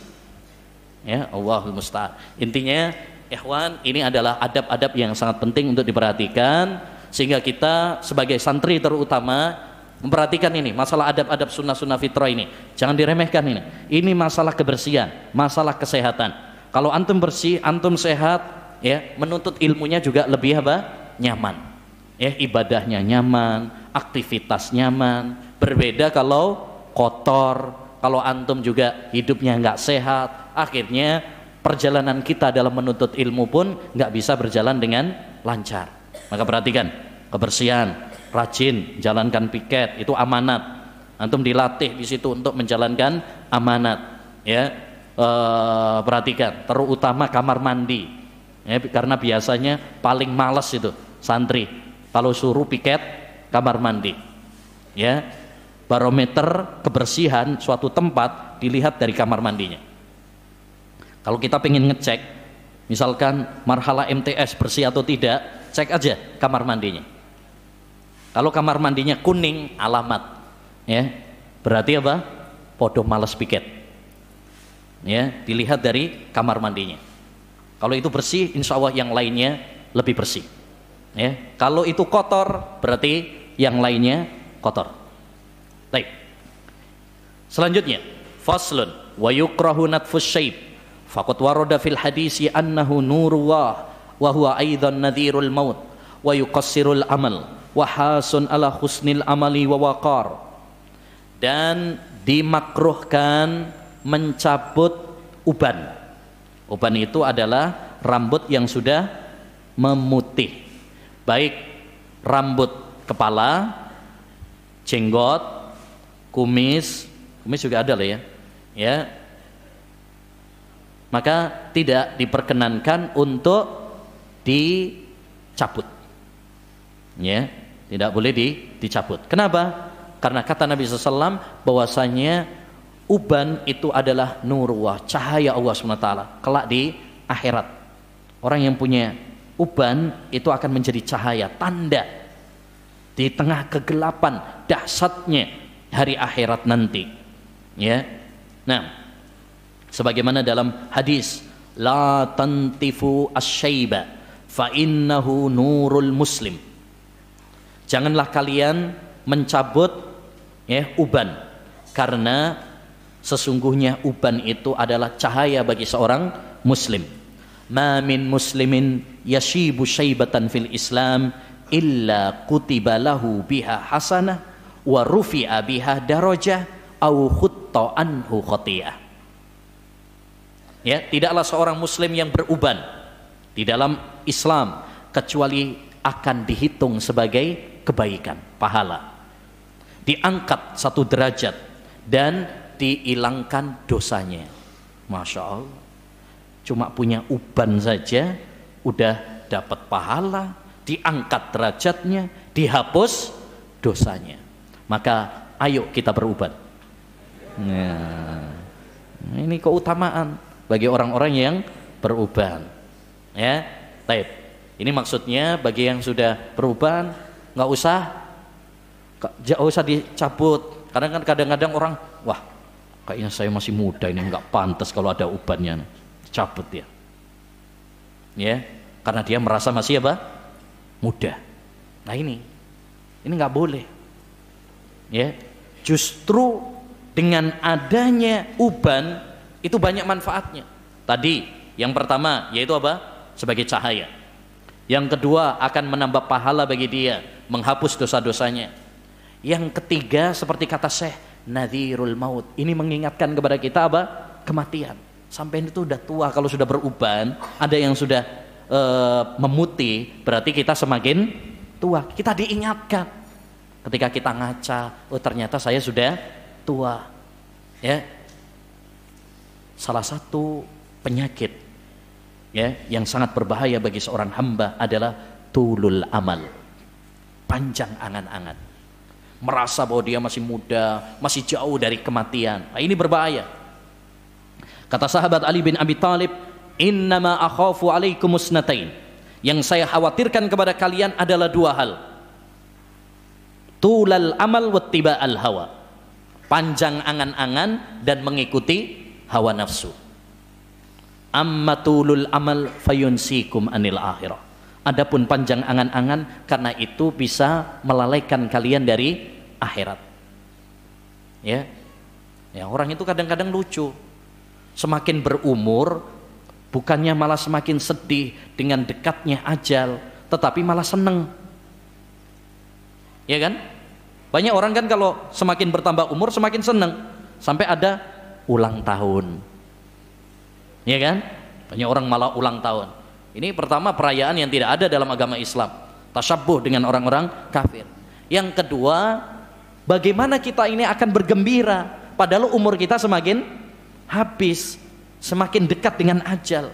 Ya, Allahul musta'an. Intinya Ikhwan, ini adalah adab-adab yang sangat penting untuk diperhatikan sehingga kita sebagai santri terutama memperhatikan ini masalah adab-adab sunnah-sunnah fitrah ini jangan diremehkan ini ini masalah kebersihan masalah kesehatan kalau antum bersih antum sehat ya menuntut ilmunya juga lebih apa nyaman ya ibadahnya nyaman aktivitas nyaman berbeda kalau kotor kalau antum juga hidupnya nggak sehat akhirnya perjalanan kita dalam menuntut ilmu pun nggak bisa berjalan dengan lancar. Maka perhatikan kebersihan, rajin, jalankan piket itu amanat. Antum dilatih di situ untuk menjalankan amanat, ya. E, perhatikan, terutama kamar mandi, ya, karena biasanya paling males itu santri kalau suruh piket kamar mandi, ya. Barometer kebersihan suatu tempat dilihat dari kamar mandinya kalau kita ingin ngecek, misalkan marhala MTS bersih atau tidak, cek aja kamar mandinya. Kalau kamar mandinya kuning, alamat. Ya, berarti apa? Podo males piket. Ya, dilihat dari kamar mandinya. Kalau itu bersih, insya Allah yang lainnya lebih bersih. Ya, kalau itu kotor, berarti yang lainnya kotor. Baik. Selanjutnya, faslun wa yukrahu natfus syaib Fakut waroda fil hadisi annahu nurullah wa huwa aidan nadhirul maut wa yuqassirul amal wa hasun ala husnil amali wa waqar dan dimakruhkan mencabut uban. Uban itu adalah rambut yang sudah memutih. Baik rambut kepala, jenggot, kumis, kumis juga ada loh ya. Ya, maka tidak diperkenankan untuk dicabut ya tidak boleh di, dicabut kenapa karena kata Nabi SAW bahwasanya uban itu adalah nurwah cahaya Allah SWT kelak di akhirat orang yang punya uban itu akan menjadi cahaya tanda di tengah kegelapan dahsyatnya hari akhirat nanti ya nah sebagaimana dalam hadis la tantifu asyaiba fa innahu nurul muslim janganlah kalian mencabut ya uban karena sesungguhnya uban itu adalah cahaya bagi seorang muslim ma min muslimin yashibu syaibatan fil islam illa kutiba lahu biha hasanah wa rufi'a biha darajah au khutta anhu khati'ah ya tidaklah seorang muslim yang beruban di dalam Islam kecuali akan dihitung sebagai kebaikan pahala diangkat satu derajat dan dihilangkan dosanya Masya Allah cuma punya uban saja udah dapat pahala diangkat derajatnya dihapus dosanya maka ayo kita beruban nah, ya. ini keutamaan bagi orang-orang yang beruban. Ya, taib. Ini maksudnya bagi yang sudah beruban nggak usah nggak usah dicabut. Karena kan kadang-kadang orang wah kayaknya saya masih muda ini nggak pantas kalau ada ubannya cabut ya Ya, karena dia merasa masih apa? Muda. Nah ini, ini nggak boleh. Ya, justru dengan adanya uban itu banyak manfaatnya. Tadi yang pertama yaitu apa? Sebagai cahaya. Yang kedua akan menambah pahala bagi dia, menghapus dosa-dosanya. Yang ketiga seperti kata Syekh, nadhirul maut. Ini mengingatkan kepada kita apa? Kematian. Sampai itu sudah tua kalau sudah beruban, ada yang sudah uh, memutih, berarti kita semakin tua. Kita diingatkan. Ketika kita ngaca, oh ternyata saya sudah tua. Ya, salah satu penyakit ya yang sangat berbahaya bagi seorang hamba adalah tulul amal panjang angan-angan merasa bahwa dia masih muda masih jauh dari kematian nah, ini berbahaya kata sahabat Ali bin Abi Talib innama akhafu alaikum musnatain yang saya khawatirkan kepada kalian adalah dua hal tulal amal tiba al hawa panjang angan-angan dan mengikuti hawa nafsu Amma tulul amal fayunsikum anil akhirah adapun panjang angan-angan karena itu bisa melalaikan kalian dari akhirat ya ya orang itu kadang-kadang lucu semakin berumur bukannya malah semakin sedih dengan dekatnya ajal tetapi malah seneng ya kan banyak orang kan kalau semakin bertambah umur semakin seneng sampai ada ulang tahun. Iya kan? Banyak orang malah ulang tahun. Ini pertama perayaan yang tidak ada dalam agama Islam. Tasabuh dengan orang-orang kafir. Yang kedua, bagaimana kita ini akan bergembira padahal umur kita semakin habis, semakin dekat dengan ajal.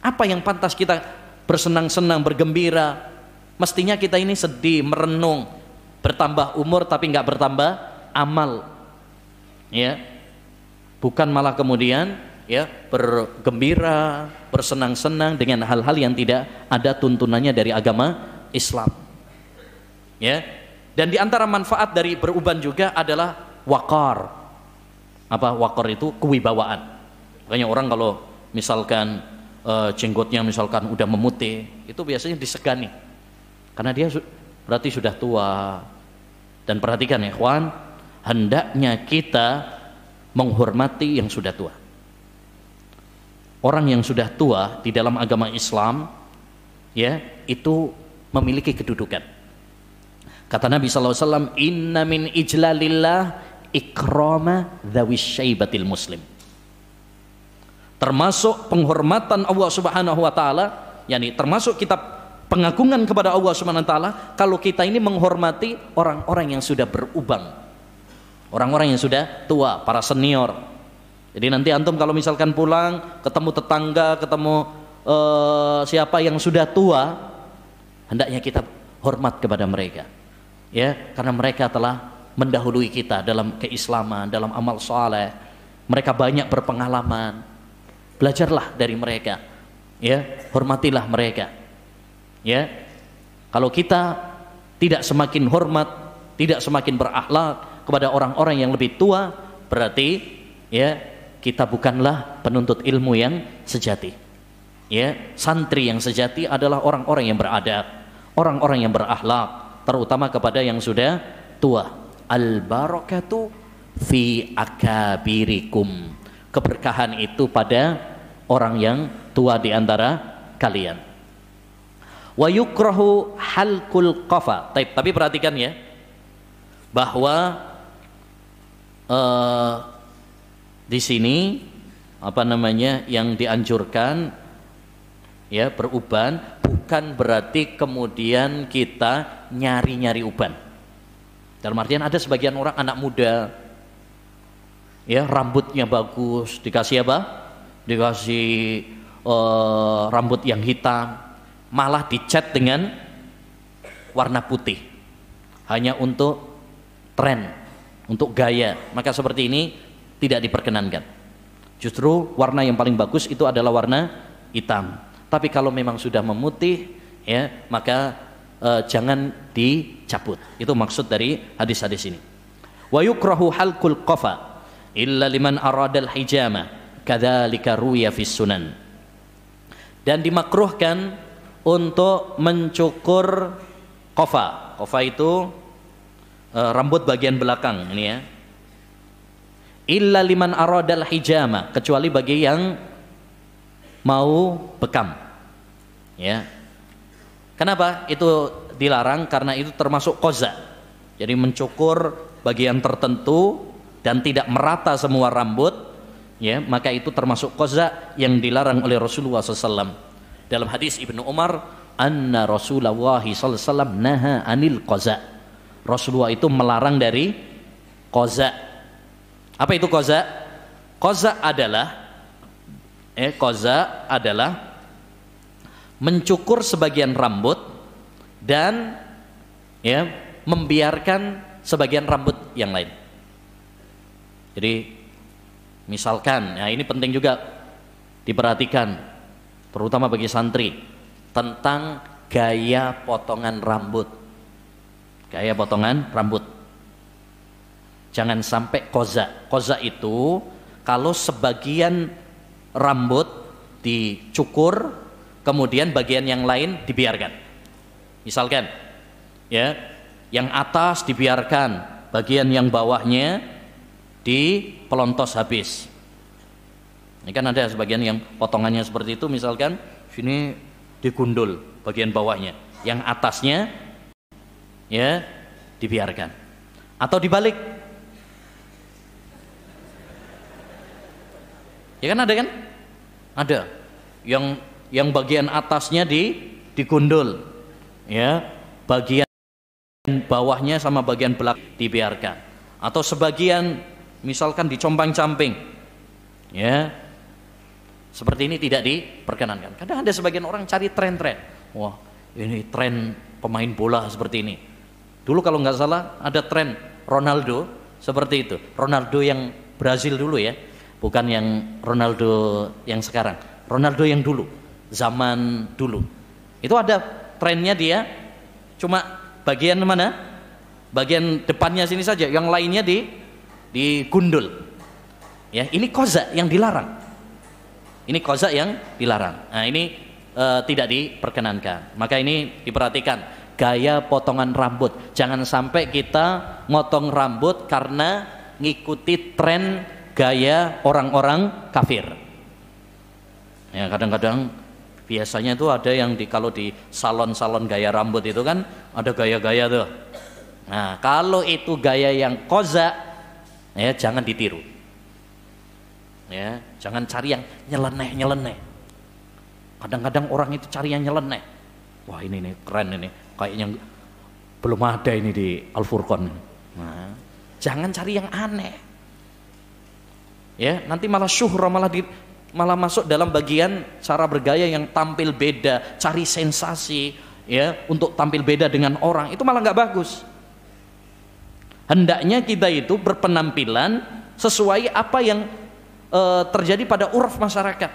Apa yang pantas kita bersenang-senang, bergembira? Mestinya kita ini sedih, merenung, bertambah umur tapi nggak bertambah amal. Ya, bukan malah kemudian ya bergembira, bersenang-senang dengan hal-hal yang tidak ada tuntunannya dari agama Islam. Ya. Dan di antara manfaat dari beruban juga adalah wakar. Apa wakar itu kewibawaan. Makanya orang kalau misalkan e, jenggotnya misalkan udah memutih, itu biasanya disegani. Karena dia su berarti sudah tua. Dan perhatikan ya, Juan, hendaknya kita menghormati yang sudah tua. Orang yang sudah tua di dalam agama Islam ya itu memiliki kedudukan. Kata Nabi SAW, Inna min ijlalillah ikrama dhawis syaibatil muslim. Termasuk penghormatan Allah Subhanahu wa taala, yakni termasuk kitab pengagungan kepada Allah Subhanahu wa taala kalau kita ini menghormati orang-orang yang sudah berubang orang-orang yang sudah tua, para senior. Jadi nanti antum kalau misalkan pulang ketemu tetangga, ketemu uh, siapa yang sudah tua, hendaknya kita hormat kepada mereka. Ya, karena mereka telah mendahului kita dalam keislaman, dalam amal soleh. Mereka banyak berpengalaman. Belajarlah dari mereka. Ya, hormatilah mereka. Ya. Kalau kita tidak semakin hormat, tidak semakin berakhlak, kepada orang-orang yang lebih tua berarti ya kita bukanlah penuntut ilmu yang sejati ya santri yang sejati adalah orang-orang yang beradab orang-orang yang berakhlak terutama kepada yang sudah tua al barakatu fi akabirikum keberkahan itu pada orang yang tua di antara kalian wa yukrahu halkul qafa tapi perhatikan ya bahwa uh, di sini apa namanya yang dianjurkan ya beruban bukan berarti kemudian kita nyari-nyari uban. Dalam artian ada sebagian orang anak muda ya rambutnya bagus dikasih apa? Dikasih uh, rambut yang hitam malah dicat dengan warna putih hanya untuk tren untuk gaya maka seperti ini tidak diperkenankan justru warna yang paling bagus itu adalah warna hitam tapi kalau memang sudah memutih ya maka e, jangan dicabut itu maksud dari hadis-hadis ini wa yukrahu halkul qafa illa liman aradal hijama kadzalika ruya fis sunan dan dimakruhkan untuk mencukur kofa kofa itu Eh, rambut bagian belakang ini ya illa liman aradal hijama kecuali bagi yang mau bekam ya kenapa itu dilarang karena itu termasuk koza jadi mencukur bagian tertentu dan tidak merata semua rambut ya maka itu termasuk koza yang dilarang oleh Rasulullah SAW dalam hadis Ibnu Umar anna Rasulullah SAW naha anil koza Rasulullah itu melarang dari koza. Apa itu koza? Koza adalah eh koza adalah mencukur sebagian rambut dan ya membiarkan sebagian rambut yang lain. Jadi misalkan, ya ini penting juga diperhatikan terutama bagi santri tentang gaya potongan rambut kayak potongan rambut jangan sampai koza koza itu kalau sebagian rambut dicukur kemudian bagian yang lain dibiarkan misalkan ya yang atas dibiarkan bagian yang bawahnya dipelontos habis ini kan ada sebagian yang potongannya seperti itu misalkan sini digundul bagian bawahnya yang atasnya ya dibiarkan atau dibalik ya kan ada kan ada yang yang bagian atasnya di digundul ya bagian bawahnya sama bagian belakang dibiarkan atau sebagian misalkan dicombang-camping ya seperti ini tidak diperkenankan kadang ada sebagian orang cari tren-tren wah ini tren pemain bola seperti ini Dulu kalau nggak salah ada tren Ronaldo seperti itu. Ronaldo yang Brazil dulu ya, bukan yang Ronaldo yang sekarang. Ronaldo yang dulu, zaman dulu. Itu ada trennya dia cuma bagian mana? Bagian depannya sini saja, yang lainnya di di gundul. Ya, ini koza yang dilarang. Ini koza yang dilarang. Nah, ini uh, tidak diperkenankan. Maka ini diperhatikan gaya potongan rambut. Jangan sampai kita ngotong rambut karena ngikuti tren gaya orang-orang kafir. Ya kadang-kadang biasanya itu ada yang di kalau di salon-salon gaya rambut itu kan ada gaya-gaya tuh. Nah, kalau itu gaya yang kozak ya jangan ditiru. Ya, jangan cari yang nyeleneh-nyeleneh. Kadang-kadang orang itu cari yang nyeleneh. Wah, ini nih keren ini kayaknya belum ada ini di al Furqon. nah, jangan cari yang aneh ya nanti malah syuhur malah di, malah masuk dalam bagian cara bergaya yang tampil beda cari sensasi ya untuk tampil beda dengan orang itu malah nggak bagus hendaknya kita itu berpenampilan sesuai apa yang e, terjadi pada uraf masyarakat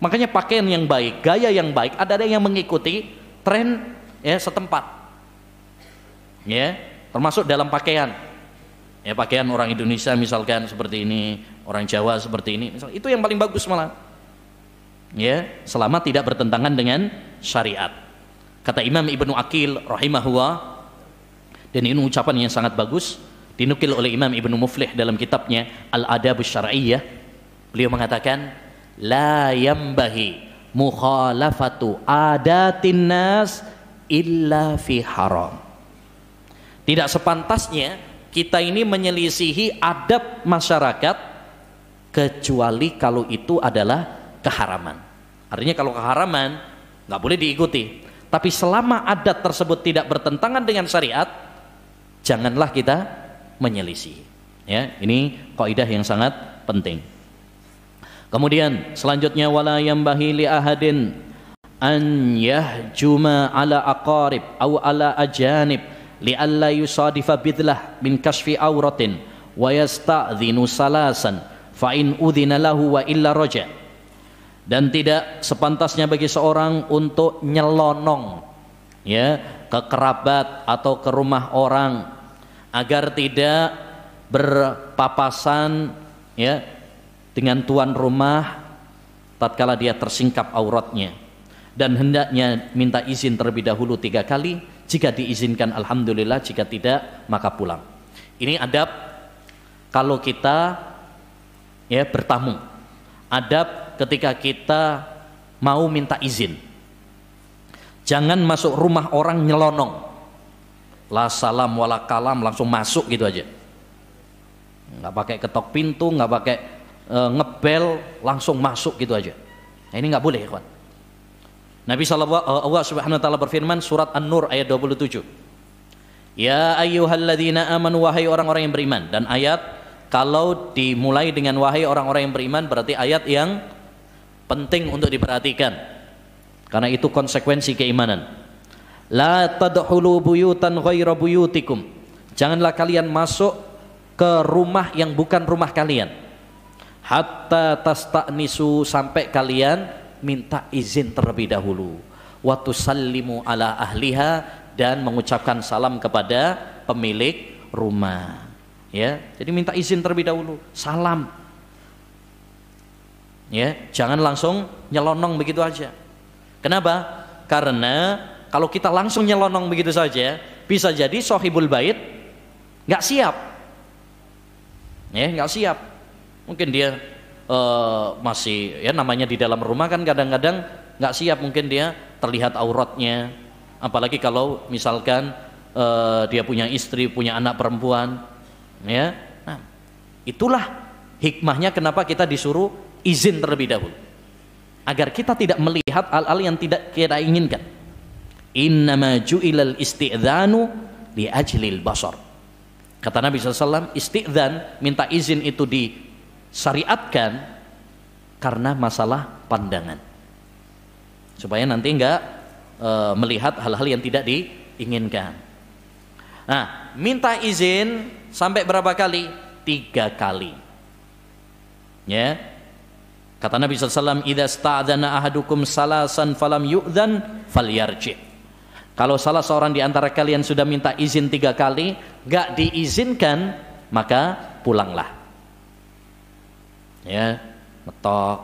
makanya pakaian yang baik gaya yang baik ada yang mengikuti tren ya setempat ya termasuk dalam pakaian ya pakaian orang Indonesia misalkan seperti ini orang Jawa seperti ini misalkan, itu yang paling bagus malah ya selama tidak bertentangan dengan syariat kata Imam Ibnu Akil rahimahullah dan ini ucapan yang sangat bagus dinukil oleh Imam Ibnu Muflih dalam kitabnya Al Adabus Syar'iyyah beliau mengatakan la yambahi mukhalafatu adatin nas illa fi haram tidak sepantasnya kita ini menyelisihi adab masyarakat kecuali kalau itu adalah keharaman artinya kalau keharaman nggak boleh diikuti tapi selama adat tersebut tidak bertentangan dengan syariat janganlah kita menyelisih ya ini kaidah yang sangat penting kemudian selanjutnya wala yambahi li ahadin an yahjuma ala aqarib aw ala ajanib li'alla yusadifa bidlah min kashfi auratin wa yasta'dhinu salasan fa in udhina lahu wa illa raja dan tidak sepantasnya bagi seorang untuk nyelonong ya ke kerabat atau ke rumah orang agar tidak berpapasan ya dengan tuan rumah tatkala dia tersingkap auratnya dan hendaknya minta izin terlebih dahulu tiga kali jika diizinkan alhamdulillah jika tidak maka pulang ini adab kalau kita ya bertamu adab ketika kita mau minta izin jangan masuk rumah orang nyelonong la salam wala kalam langsung masuk gitu aja nggak pakai ketok pintu nggak pakai e, ngebel langsung masuk gitu aja nah, ini nggak boleh ikhwan ya, Nabi sallallahu Allah Subhanahu wa taala berfirman surat An-Nur ayat 27. Ya ayyuhalladzina amanu wahai orang-orang yang beriman dan ayat kalau dimulai dengan wahai orang-orang yang beriman berarti ayat yang penting untuk diperhatikan karena itu konsekuensi keimanan. La tadkhulu buyutan ghaira buyutikum. Janganlah kalian masuk ke rumah yang bukan rumah kalian. Hatta tasta'nisu sampai kalian minta izin terlebih dahulu waktu salimu ala ahliha dan mengucapkan salam kepada pemilik rumah ya jadi minta izin terlebih dahulu salam ya jangan langsung nyelonong begitu aja kenapa karena kalau kita langsung nyelonong begitu saja bisa jadi sohibul bait nggak siap ya nggak siap mungkin dia e, masih ya namanya di dalam rumah kan kadang-kadang nggak siap mungkin dia terlihat auratnya apalagi kalau misalkan e, dia punya istri punya anak perempuan ya nah, itulah hikmahnya kenapa kita disuruh izin terlebih dahulu agar kita tidak melihat hal-hal yang tidak kita inginkan innama ju'ilal isti'dzanu li ajlil basar kata Nabi SAW isti'dzan minta izin itu di syariatkan karena masalah pandangan. Supaya nanti enggak e, melihat hal-hal yang tidak diinginkan. Nah, minta izin sampai berapa kali? Tiga kali. Ya. Kata Nabi SAW, Ida sta'adana ahadukum salasan falam yu'dan falyarji' Kalau salah seorang di antara kalian sudah minta izin tiga kali, gak diizinkan, maka pulanglah ya ngetok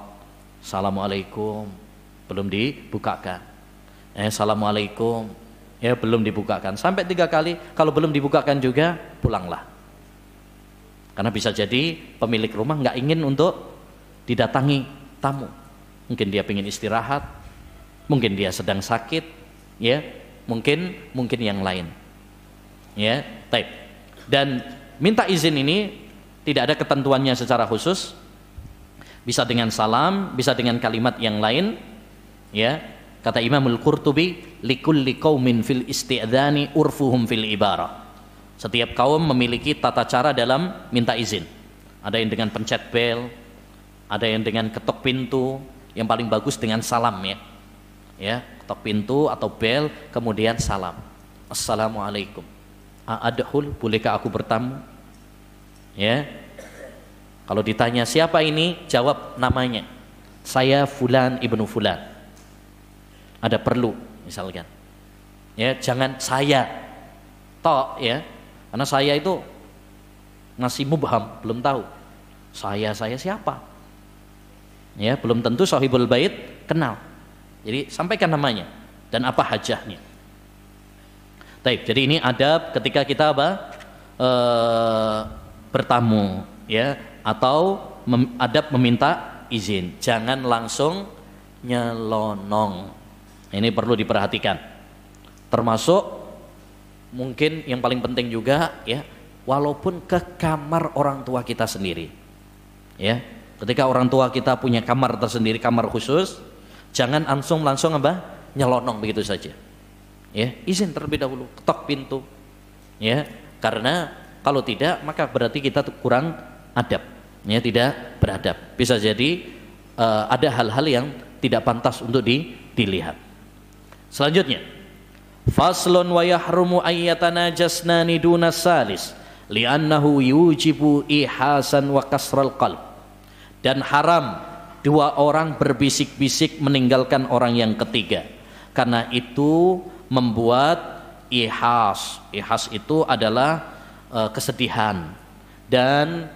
assalamualaikum belum dibukakan eh assalamualaikum ya belum dibukakan sampai tiga kali kalau belum dibukakan juga pulanglah karena bisa jadi pemilik rumah nggak ingin untuk didatangi tamu mungkin dia ingin istirahat mungkin dia sedang sakit ya mungkin mungkin yang lain ya type dan minta izin ini tidak ada ketentuannya secara khusus bisa dengan salam, bisa dengan kalimat yang lain. Ya, kata Imam Al-Qurtubi, likulli qaumin fil isti'dzani urfuhum fil ibarah. Setiap kaum memiliki tata cara dalam minta izin. Ada yang dengan pencet bel, ada yang dengan ketok pintu, yang paling bagus dengan salam ya. Ya, ketok pintu atau bel kemudian salam. Assalamualaikum. A'adhul, bolehkah aku bertamu? Ya, kalau ditanya siapa ini, jawab namanya. Saya Fulan ibnu Fulan. Ada perlu, misalkan. Ya, jangan saya tok ya, karena saya itu masih mubham, belum tahu. Saya saya siapa? Ya, belum tentu sahibul bait kenal. Jadi sampaikan namanya dan apa hajahnya. Baik, jadi ini adab ketika kita apa? E, bertamu ya atau mem, adab meminta izin. Jangan langsung nyelonong. Ini perlu diperhatikan. Termasuk mungkin yang paling penting juga ya, walaupun ke kamar orang tua kita sendiri. Ya, ketika orang tua kita punya kamar tersendiri, kamar khusus, jangan langsung langsung apa? nyelonong begitu saja. Ya, izin terlebih dahulu, ketok pintu. Ya, karena kalau tidak maka berarti kita kurang adab ya tidak beradab bisa jadi uh, ada hal-hal yang tidak pantas untuk di, dilihat selanjutnya faslon wa yahrumu ayyatana jasnani duna salis li'annahu yujibu ihasan wa kasral qalb dan haram dua orang berbisik-bisik meninggalkan orang yang ketiga karena itu membuat ihas ihas itu adalah uh, kesedihan dan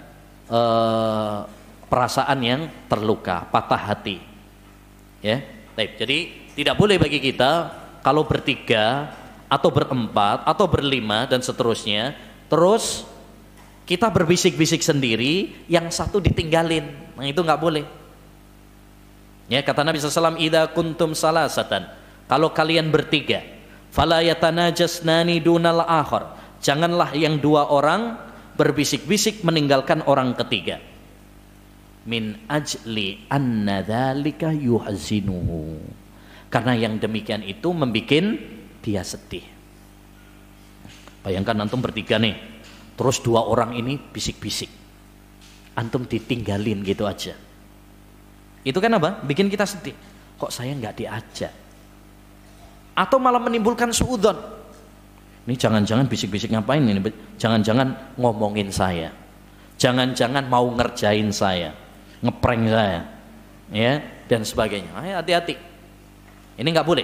Eh, perasaan yang terluka, patah hati. Ya, Taip, jadi tidak boleh bagi kita kalau bertiga atau berempat atau berlima dan seterusnya, terus kita berbisik-bisik sendiri, yang satu ditinggalin, nah itu nggak boleh. Ya kata Nabi SAW, ida kuntum salah satan. Kalau kalian bertiga, falayatana jasnani dunal akhor Janganlah yang dua orang berbisik-bisik meninggalkan orang ketiga min ajli anna dhalika yuhazinuhu karena yang demikian itu membuat dia sedih bayangkan antum bertiga nih terus dua orang ini bisik-bisik antum ditinggalin gitu aja itu kan apa bikin kita sedih kok saya nggak diajak atau malah menimbulkan suudon ini jangan-jangan bisik-bisik ngapain ini? Jangan-jangan ngomongin saya. Jangan-jangan mau ngerjain saya, ngeprank saya. Ya, dan sebagainya. hati-hati. Ini nggak boleh.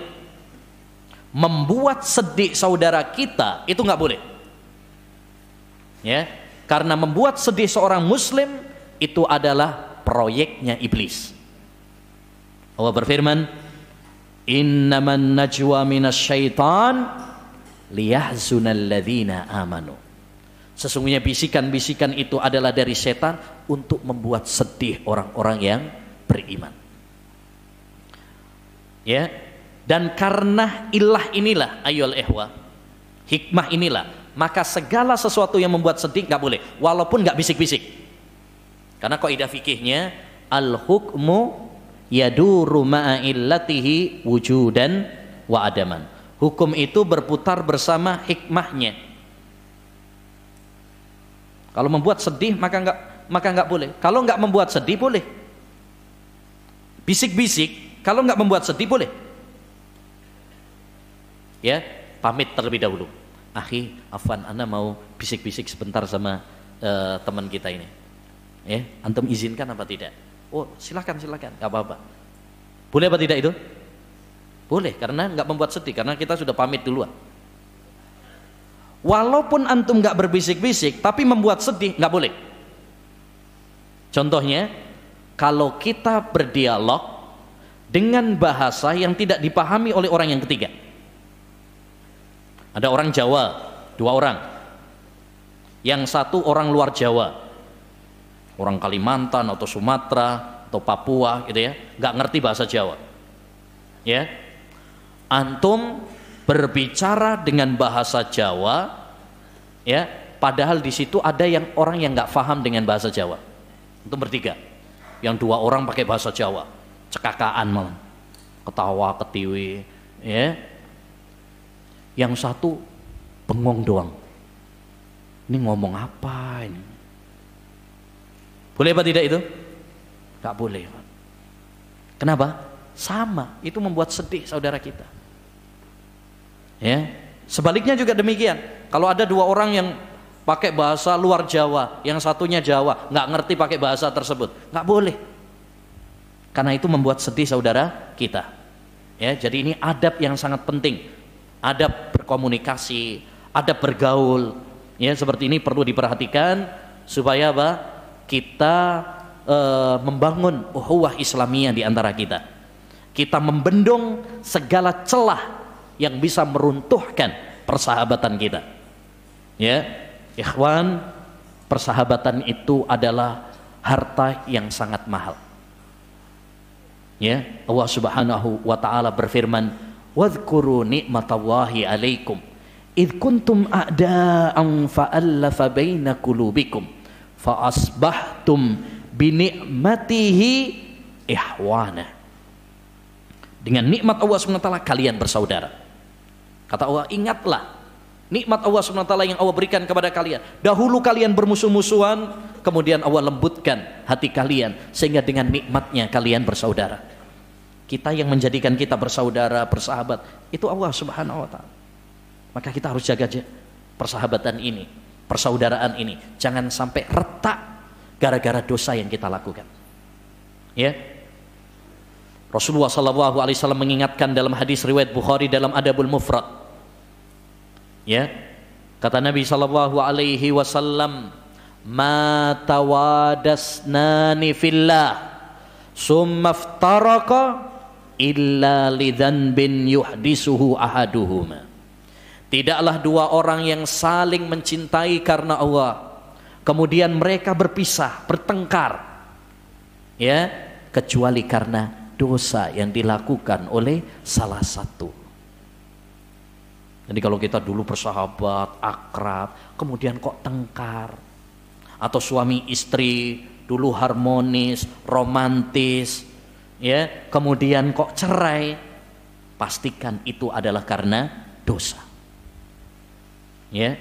Membuat sedih saudara kita itu nggak boleh. Ya, karena membuat sedih seorang muslim itu adalah proyeknya iblis. Allah berfirman, "Innaman najwa minasyaitan" liyahzunalladzina amanu. Sesungguhnya bisikan-bisikan itu adalah dari setan untuk membuat sedih orang-orang yang beriman. Ya. Dan karena ilah inilah ayol ehwa, hikmah inilah, maka segala sesuatu yang membuat sedih nggak boleh, walaupun nggak bisik-bisik. Karena kaidah fikihnya al-hukmu yaduru ma'a illatihi wujudan wa adaman Hukum itu berputar bersama hikmahnya. Kalau membuat sedih maka enggak maka enggak boleh. Kalau enggak membuat sedih boleh. Bisik-bisik kalau enggak membuat sedih boleh. Ya, pamit terlebih dahulu. Akhi, afwan anda mau bisik-bisik sebentar sama uh, teman kita ini. Ya, antum izinkan apa tidak? Oh, silahkan silahkan, enggak apa-apa. Boleh apa tidak itu? Boleh karena nggak membuat sedih karena kita sudah pamit duluan. Walaupun antum nggak berbisik-bisik tapi membuat sedih nggak boleh. Contohnya kalau kita berdialog dengan bahasa yang tidak dipahami oleh orang yang ketiga. Ada orang Jawa, dua orang. Yang satu orang luar Jawa, orang Kalimantan atau Sumatera atau Papua gitu ya nggak ngerti bahasa Jawa ya antum berbicara dengan bahasa Jawa ya padahal di situ ada yang orang yang nggak paham dengan bahasa Jawa antum bertiga yang dua orang pakai bahasa Jawa cekakaan malam ketawa ketiwi ya yang satu bengong doang ini ngomong apa ini boleh apa tidak itu nggak boleh kenapa sama itu membuat sedih saudara kita ya sebaliknya juga demikian kalau ada dua orang yang pakai bahasa luar Jawa yang satunya Jawa nggak ngerti pakai bahasa tersebut nggak boleh karena itu membuat sedih saudara kita ya jadi ini adab yang sangat penting adab berkomunikasi adab bergaul ya seperti ini perlu diperhatikan supaya apa kita e, membangun uhuwah Islamiyah di antara kita kita membendung segala celah yang bisa meruntuhkan persahabatan kita. Ya, ikhwan, persahabatan itu adalah harta yang sangat mahal. Ya, Allah Subhanahu wa taala berfirman, "Wadhkuru ni'matallahi 'alaikum id kuntum a'da'an fa'allafa baina qulubikum fa'asbahtum asbahtum bi ni'matihi ihwana." Dengan nikmat Allah Subhanahu kalian bersaudara. Kata Allah, ingatlah nikmat Allah SWT yang Allah berikan kepada kalian. Dahulu kalian bermusuh-musuhan, kemudian Allah lembutkan hati kalian sehingga dengan nikmatnya kalian bersaudara. Kita yang menjadikan kita bersaudara, bersahabat, itu Allah Subhanahu wa taala. Maka kita harus jaga persahabatan ini, persaudaraan ini. Jangan sampai retak gara-gara dosa yang kita lakukan. Ya, Rasulullah Shallallahu Alaihi Wasallam mengingatkan dalam hadis riwayat Bukhari dalam Adabul Mufrad. Ya, kata Nabi Shallallahu Alaihi Wasallam, "Ma tawadasnani fillah, summa iftaraka illa lidzanbin yuhdisuhu ahaduhuma." Tidaklah dua orang yang saling mencintai karena Allah, kemudian mereka berpisah, bertengkar. Ya, kecuali karena dosa yang dilakukan oleh salah satu. Jadi kalau kita dulu bersahabat, akrab, kemudian kok tengkar. Atau suami istri dulu harmonis, romantis, ya, kemudian kok cerai. Pastikan itu adalah karena dosa. Ya.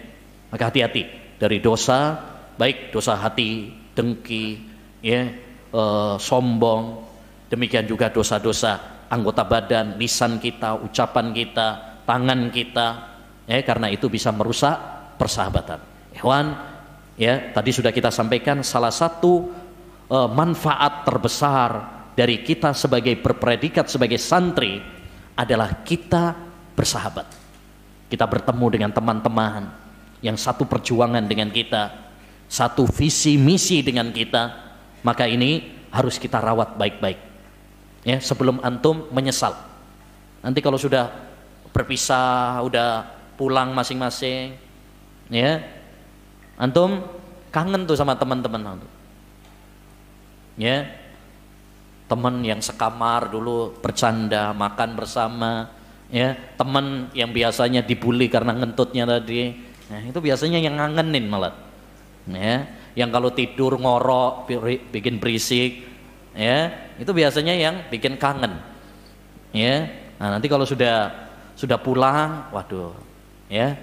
Maka hati-hati dari dosa, baik dosa hati, dengki, ya, e, sombong, Demikian juga dosa-dosa anggota badan, lisan kita, ucapan kita, tangan kita. Ya, karena itu bisa merusak persahabatan. hewan ya, tadi sudah kita sampaikan salah satu uh, manfaat terbesar dari kita sebagai berpredikat sebagai santri adalah kita bersahabat. Kita bertemu dengan teman-teman yang satu perjuangan dengan kita, satu visi misi dengan kita, maka ini harus kita rawat baik-baik ya sebelum antum menyesal nanti kalau sudah berpisah udah pulang masing-masing ya antum kangen tuh sama teman-teman antum ya teman yang sekamar dulu bercanda makan bersama ya teman yang biasanya dibully karena ngentutnya tadi nah, itu biasanya yang ngangenin malah ya yang kalau tidur ngorok bikin berisik ya itu biasanya yang bikin kangen ya nah, nanti kalau sudah sudah pulang waduh ya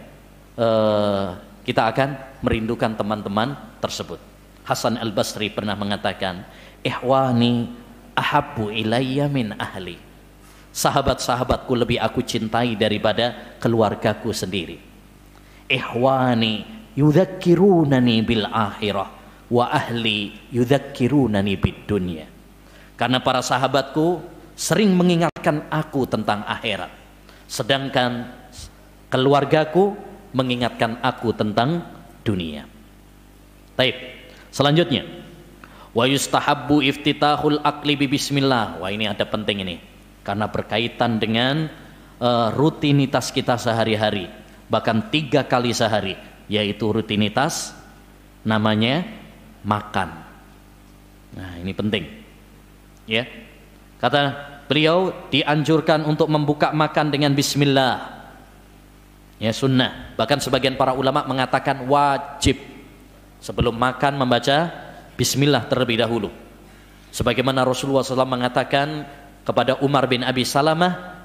eh, kita akan merindukan teman-teman tersebut Hasan Al Basri pernah mengatakan ihwani ahabu ilayya min ahli sahabat-sahabatku lebih aku cintai daripada keluargaku sendiri ihwani yudakirunani bil akhirah wa ahli yudakirunani bid dunya karena para sahabatku sering mengingatkan aku tentang akhirat. Sedangkan keluargaku mengingatkan aku tentang dunia. Taib. Selanjutnya, wa yustahabbu iftitahul akli bi bismillah. Wah ini ada penting ini karena berkaitan dengan uh, rutinitas kita sehari-hari, bahkan tiga kali sehari, yaitu rutinitas namanya makan. Nah, ini penting. Ya. Kata beliau dianjurkan untuk membuka makan dengan bismillah. Ya sunnah. Bahkan sebagian para ulama mengatakan wajib sebelum makan membaca bismillah terlebih dahulu. Sebagaimana Rasulullah SAW mengatakan kepada Umar bin Abi Salamah,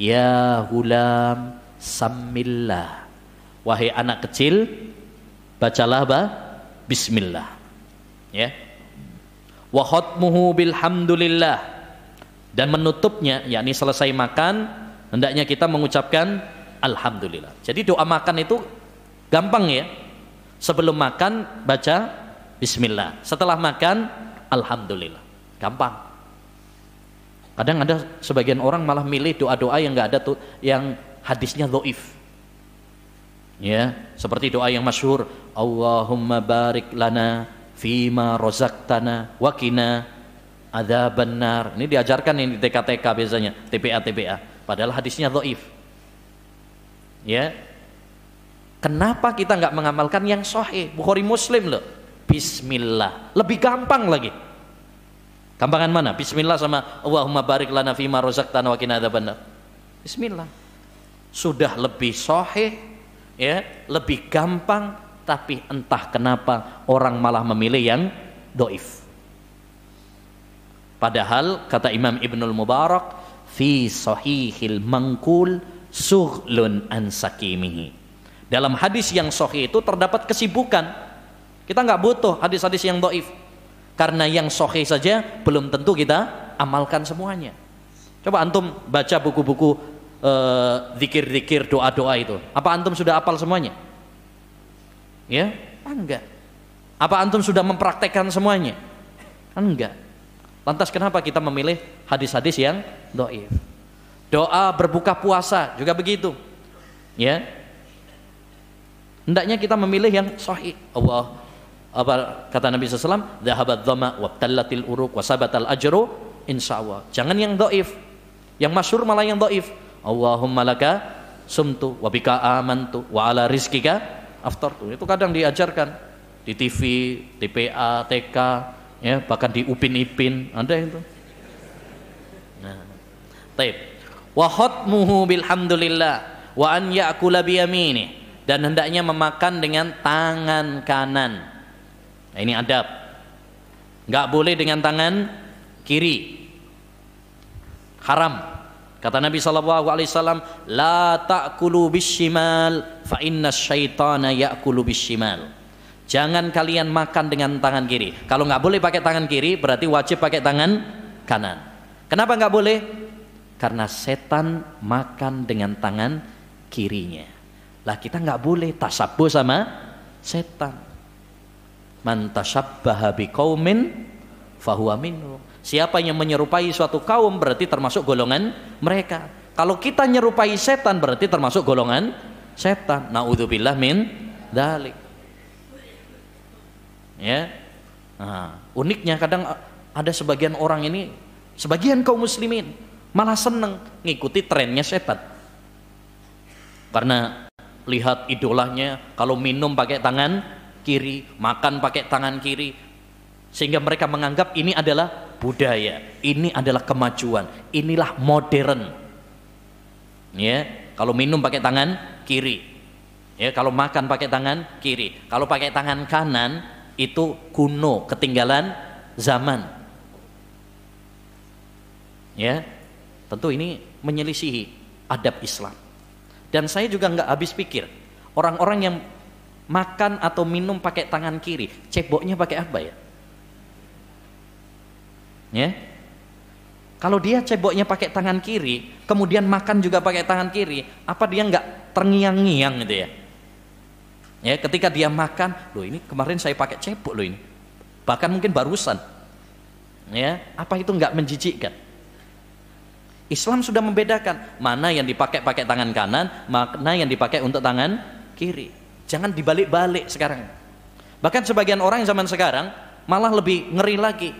"Ya hulam samillah." Wahai anak kecil, bacalah bah, bismillah. Ya wa khatmuhu bilhamdulillah dan menutupnya yakni selesai makan hendaknya kita mengucapkan alhamdulillah. Jadi doa makan itu gampang ya. Sebelum makan baca bismillah. Setelah makan alhamdulillah. Gampang. Kadang ada sebagian orang malah milih doa-doa yang enggak ada tuh yang hadisnya dhaif. Ya, seperti doa yang masyhur, Allahumma barik lana fima rozaktana wakina ada benar ini diajarkan yang di TK-TK biasanya TPA TPA padahal hadisnya doif ya kenapa kita nggak mengamalkan yang sahih Bukhari Muslim loh Bismillah lebih gampang lagi gampangan mana Bismillah sama Allahumma barik lana fima rozaktana wakina ada benar Bismillah sudah lebih sahih ya lebih gampang tapi entah kenapa orang malah memilih yang doif padahal kata Imam Ibnul Mubarak fi sahihil mangkul suhlun an dalam hadis yang sahih itu terdapat kesibukan kita nggak butuh hadis-hadis yang doif karena yang sahih saja belum tentu kita amalkan semuanya coba antum baca buku-buku eh, zikir-zikir -buku, uh, doa-doa itu apa antum sudah apal semuanya ya ah, enggak apa antum sudah mempraktekkan semuanya kan enggak lantas kenapa kita memilih hadis-hadis yang doif doa berbuka puasa juga begitu ya hendaknya kita memilih yang sahih Allah apa kata Nabi SAW dahabat dhama wabtallatil uruk wasabatal ajru Allah. jangan yang doif yang masyur malah yang doif Allahumma laka sumtu wabika amantu wa ala rizkika after tuh itu kadang diajarkan di TV, TPA, TK, ya bahkan di Upin Ipin ada itu. Nah, Wahat muhu bil bilhamdulillah wa an ya'kula biyamini dan hendaknya memakan dengan tangan kanan. Nah, ini adab. Enggak boleh dengan tangan kiri. Haram. Kata Nabi sallallahu alaihi wasallam, "La ta'kulu bisyimal." fa inna syaitana ya'kulu bisyimal jangan kalian makan dengan tangan kiri kalau nggak boleh pakai tangan kiri berarti wajib pakai tangan kanan kenapa nggak boleh karena setan makan dengan tangan kirinya lah kita nggak boleh tasabu sama setan man tasabbaha biqaumin fahuwa minhum Siapa yang menyerupai suatu kaum berarti termasuk golongan mereka. Kalau kita nyerupai setan berarti termasuk golongan setan naudzubillah min dalik ya nah, uniknya kadang eh, ada sebagian orang ini sebagian kaum muslimin malah seneng ngikuti trennya setan karena lihat idolanya kalau minum pakai tangan kiri makan pakai tangan kiri sehingga mereka menganggap ini adalah budaya ini adalah kemajuan inilah modern ya kalau minum pakai tangan kiri. Ya, kalau makan pakai tangan kiri. Kalau pakai tangan kanan itu kuno, ketinggalan zaman. Ya. Tentu ini menyelisihi adab Islam. Dan saya juga nggak habis pikir, orang-orang yang makan atau minum pakai tangan kiri, ceboknya pakai apa ya? Ya, kalau dia ceboknya pakai tangan kiri, kemudian makan juga pakai tangan kiri, apa dia nggak terngiang-ngiang gitu ya? Ya, ketika dia makan, loh ini kemarin saya pakai cebok loh ini. Bahkan mungkin barusan. Ya, apa itu nggak menjijikkan? Islam sudah membedakan mana yang dipakai pakai tangan kanan, mana yang dipakai untuk tangan kiri. Jangan dibalik-balik sekarang. Bahkan sebagian orang zaman sekarang malah lebih ngeri lagi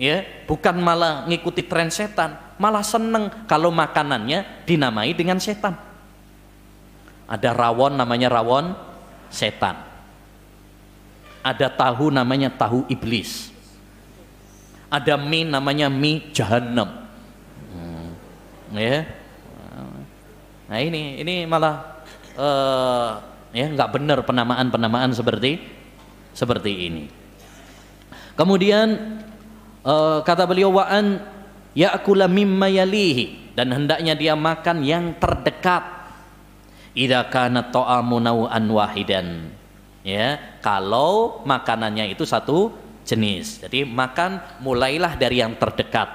ya bukan malah ngikuti tren setan malah seneng kalau makanannya dinamai dengan setan ada rawon namanya rawon setan ada tahu namanya tahu iblis ada mie namanya mie jahanam hmm, ya nah ini ini malah uh, ya nggak benar penamaan penamaan seperti seperti ini kemudian Eh, kata beliau wa an ya'kula mimma yalihi dan hendaknya dia makan yang terdekat idza kana ta'amu nau'an wahidan ya kalau makanannya itu satu jenis jadi makan mulailah dari yang terdekat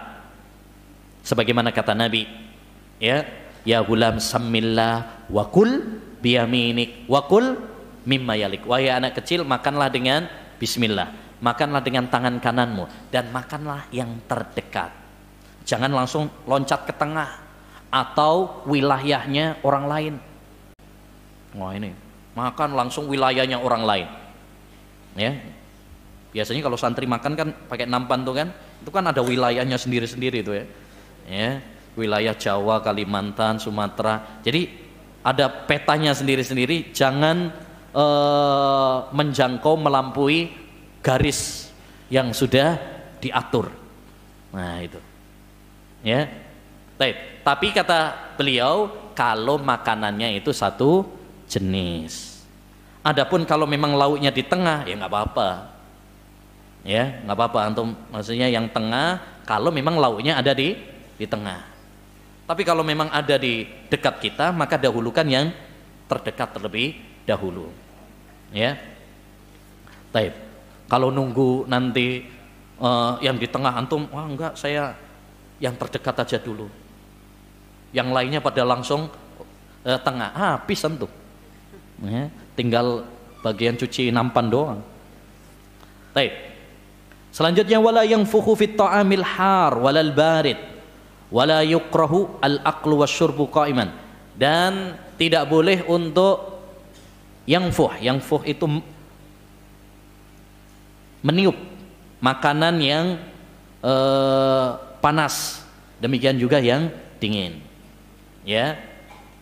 sebagaimana kata Nabi ya ya gulam samillah wakul biyaminik wakul mimma yalik wahai anak kecil makanlah dengan bismillah makanlah dengan tangan kananmu dan makanlah yang terdekat. Jangan langsung loncat ke tengah atau wilayahnya orang lain. Wah ini, makan langsung wilayahnya orang lain. Ya. Biasanya kalau santri makan kan pakai nampan tuh kan, itu kan ada wilayahnya sendiri-sendiri itu ya. Ya, wilayah Jawa, Kalimantan, Sumatera. Jadi ada petanya sendiri-sendiri, jangan eh, menjangkau melampaui garis yang sudah diatur. Nah, itu. Ya. Baik. Tapi kata beliau kalau makanannya itu satu jenis. Adapun kalau memang lauknya di tengah ya nggak apa-apa. Ya, nggak apa-apa antum maksudnya yang tengah kalau memang lauknya ada di di tengah. Tapi kalau memang ada di dekat kita, maka dahulukan yang terdekat terlebih dahulu. Ya. Baik. Kalau nunggu nanti uh, yang di tengah antum, wah enggak saya yang terdekat aja dulu. Yang lainnya pada langsung uh, tengah, ah, habis ah, tentu. Ya, tinggal bagian cuci nampan doang. Baik. Selanjutnya wala yang fuhu fit ta'amil har walal barid wala yukrahu al aqlu wasyurbu qaiman dan tidak boleh untuk yang fuh yang fuh itu meniup makanan yang eh, panas demikian juga yang dingin ya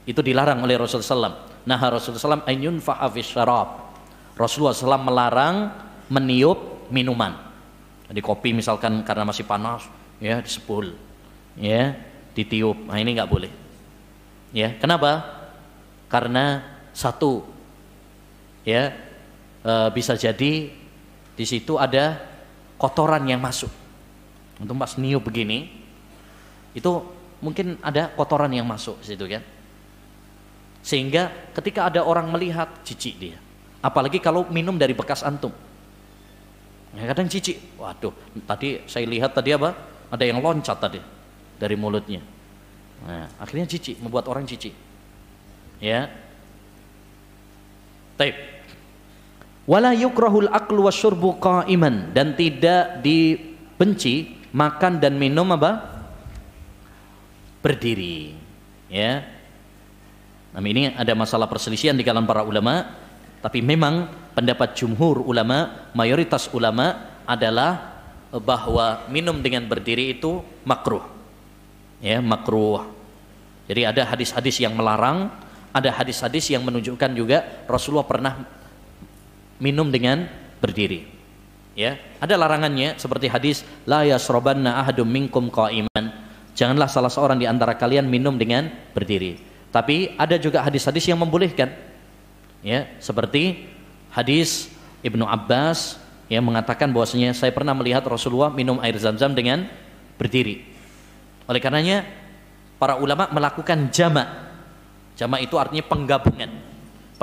itu dilarang oleh Rasulullah SAW nah Rasulullah SAW ayun fa'afis syarab Rasulullah SAW melarang meniup minuman di kopi misalkan karena masih panas ya sepul ya ditiup nah ini nggak boleh ya kenapa karena satu ya e, bisa jadi di situ ada kotoran yang masuk. Untuk mas niup begini, itu mungkin ada kotoran yang masuk situ kan. Sehingga ketika ada orang melihat, cici dia. Apalagi kalau minum dari bekas antum. Ya, kadang cici. waduh tadi saya lihat tadi apa? Ada yang loncat tadi dari mulutnya. Nah, akhirnya cici, membuat orang cici. Ya. tape wala yukrahul aklu wasyurbu qaiman dan tidak dibenci makan dan minum apa berdiri ya nah ini ada masalah perselisihan di kalangan para ulama tapi memang pendapat jumhur ulama mayoritas ulama adalah eh, bahwa minum dengan berdiri itu makruh ya makruh jadi ada hadis-hadis yang melarang ada hadis-hadis yang menunjukkan juga Rasulullah pernah minum dengan berdiri ya ada larangannya seperti hadis la yasrobanna ahadum minkum qaiman janganlah salah seorang di antara kalian minum dengan berdiri tapi ada juga hadis-hadis yang membolehkan ya seperti hadis Ibnu Abbas yang mengatakan bahwasanya saya pernah melihat Rasulullah minum air zam-zam dengan berdiri oleh karenanya para ulama melakukan jama' jama' itu artinya penggabungan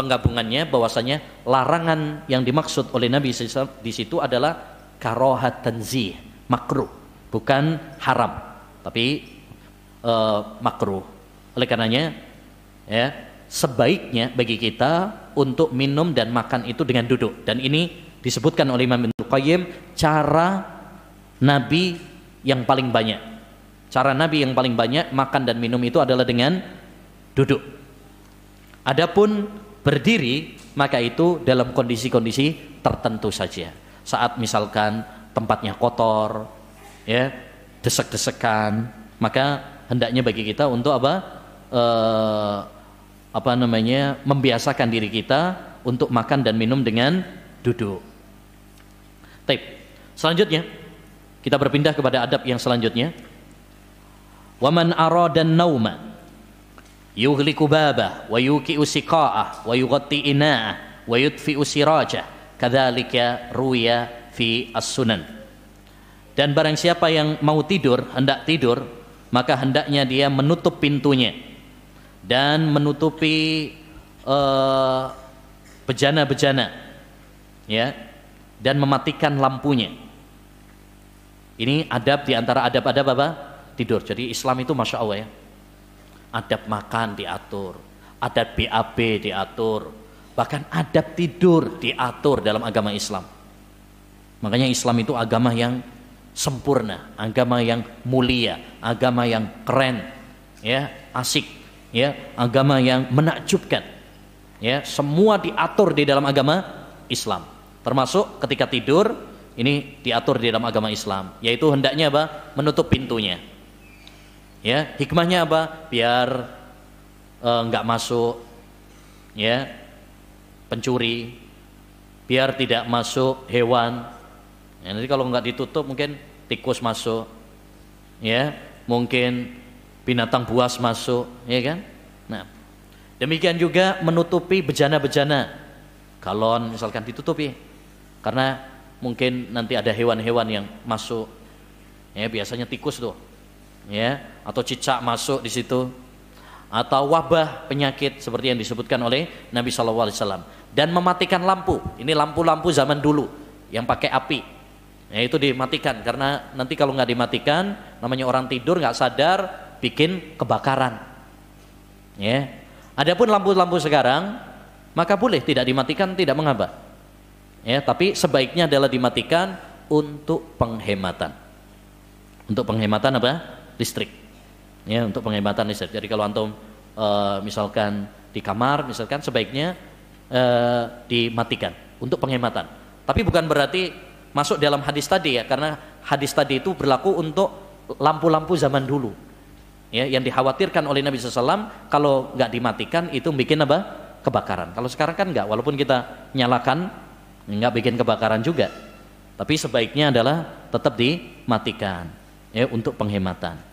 penggabungannya bahwasanya larangan yang dimaksud oleh Nabi di situ adalah karohat tanzih, makruh, bukan haram, tapi uh, makruh. Oleh karenanya ya, sebaiknya bagi kita untuk minum dan makan itu dengan duduk dan ini disebutkan oleh Imam Ibnu Qayyim cara nabi yang paling banyak. Cara nabi yang paling banyak makan dan minum itu adalah dengan duduk. Adapun berdiri maka itu dalam kondisi-kondisi tertentu saja saat misalkan tempatnya kotor ya desek-desekan maka hendaknya bagi kita untuk apa e, apa namanya membiasakan diri kita untuk makan dan minum dengan duduk. Taip. Selanjutnya kita berpindah kepada adab yang selanjutnya. Waman aradan Nauman yughliqu baba wa yuqi'u siqa'ah wa yughatti ina'ah wa yudfi'u sirajah kadzalika ruya fi as-sunan dan barang siapa yang mau tidur hendak tidur maka hendaknya dia menutup pintunya dan menutupi bejana eh, bejana-bejana ya dan mematikan lampunya ini adab diantara adab-adab apa tidur jadi Islam itu masya Allah ya adab makan diatur, adab BAB diatur, bahkan adab tidur diatur dalam agama Islam. Makanya Islam itu agama yang sempurna, agama yang mulia, agama yang keren, ya, asik, ya, agama yang menakjubkan. Ya, semua diatur di dalam agama Islam. Termasuk ketika tidur ini diatur di dalam agama Islam, yaitu hendaknya apa? menutup pintunya ya hikmahnya apa biar eh, nggak uh, masuk ya pencuri biar tidak masuk hewan ya, nanti kalau nggak ditutup mungkin tikus masuk ya mungkin binatang buas masuk ya kan nah demikian juga menutupi bejana-bejana galon misalkan ditutupi karena mungkin nanti ada hewan-hewan yang masuk ya biasanya tikus tuh ya atau cicak masuk di situ atau wabah penyakit seperti yang disebutkan oleh Nabi Shallallahu Alaihi Wasallam dan mematikan lampu ini lampu-lampu zaman dulu yang pakai api ya itu dimatikan karena nanti kalau nggak dimatikan namanya orang tidur nggak sadar bikin kebakaran ya adapun lampu-lampu sekarang maka boleh tidak dimatikan tidak mengapa ya tapi sebaiknya adalah dimatikan untuk penghematan untuk penghematan apa listrik ya untuk penghematan listrik jadi kalau antum e, misalkan di kamar misalkan sebaiknya e, dimatikan untuk penghematan tapi bukan berarti masuk dalam hadis tadi ya karena hadis tadi itu berlaku untuk lampu-lampu zaman dulu ya yang dikhawatirkan oleh Nabi SAW kalau nggak dimatikan itu bikin apa kebakaran kalau sekarang kan nggak walaupun kita nyalakan nggak bikin kebakaran juga tapi sebaiknya adalah tetap dimatikan ya untuk penghematan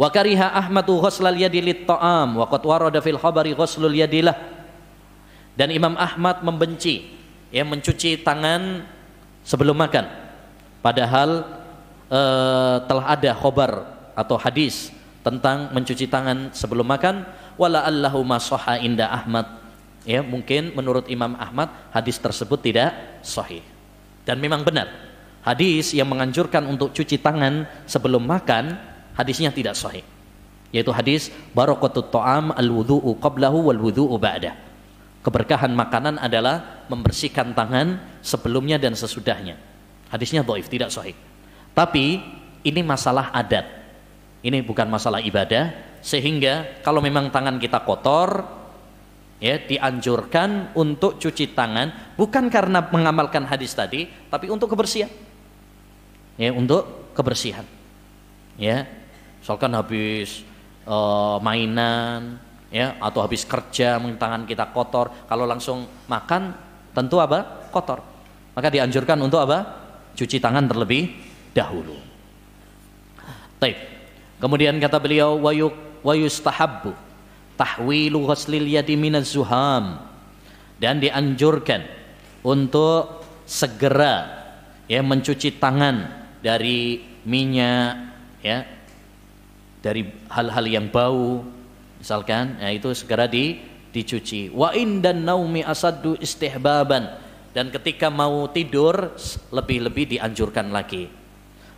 Wa kariha Ahmadu ghuslal yadi ta'am wa qad warada fil khabari ghuslul yadilah. Dan Imam Ahmad membenci yang mencuci tangan sebelum makan. Padahal eh, telah ada khabar atau hadis tentang mencuci tangan sebelum makan wala allahu masoha inda Ahmad ya mungkin menurut Imam Ahmad hadis tersebut tidak sahih dan memang benar hadis yang menganjurkan untuk cuci tangan sebelum makan hadisnya tidak sahih yaitu hadis barokatut ta'am al wudhu'u qablahu wal wudhu'u ba'dah keberkahan makanan adalah membersihkan tangan sebelumnya dan sesudahnya hadisnya doif tidak sahih tapi ini masalah adat ini bukan masalah ibadah sehingga kalau memang tangan kita kotor ya dianjurkan untuk cuci tangan bukan karena mengamalkan hadis tadi tapi untuk kebersihan ya untuk kebersihan ya misalkan habis e, mainan ya atau habis kerja mungkin tangan kita kotor kalau langsung makan tentu apa kotor maka dianjurkan untuk apa cuci tangan terlebih dahulu Taip. kemudian kata beliau wayuk wayustahabbu tahwilu ghaslil yadi minaz zuham dan dianjurkan untuk segera ya mencuci tangan dari minyak ya dari hal-hal yang bau misalkan ya itu segera di dicuci wa dan naumi asaddu istihbaban dan ketika mau tidur lebih-lebih dianjurkan lagi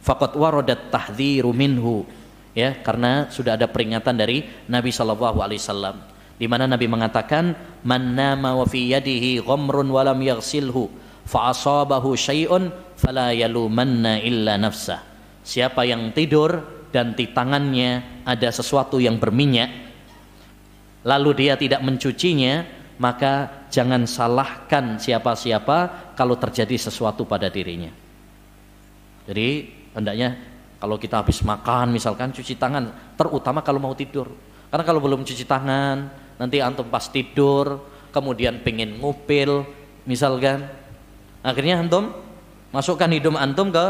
faqad waradat tahdziru minhu ya karena sudah ada peringatan dari Nabi sallallahu alaihi wasallam di mana Nabi mengatakan man nama wa fi yadihi ghamrun wa lam yaghsilhu fa asabahu syai'un fala yalumanna illa nafsah siapa yang tidur dan di tangannya ada sesuatu yang berminyak lalu dia tidak mencucinya maka jangan salahkan siapa-siapa kalau terjadi sesuatu pada dirinya jadi hendaknya kalau kita habis makan misalkan cuci tangan terutama kalau mau tidur karena kalau belum cuci tangan nanti antum pas tidur kemudian pengen ngupil misalkan akhirnya antum masukkan hidung antum ke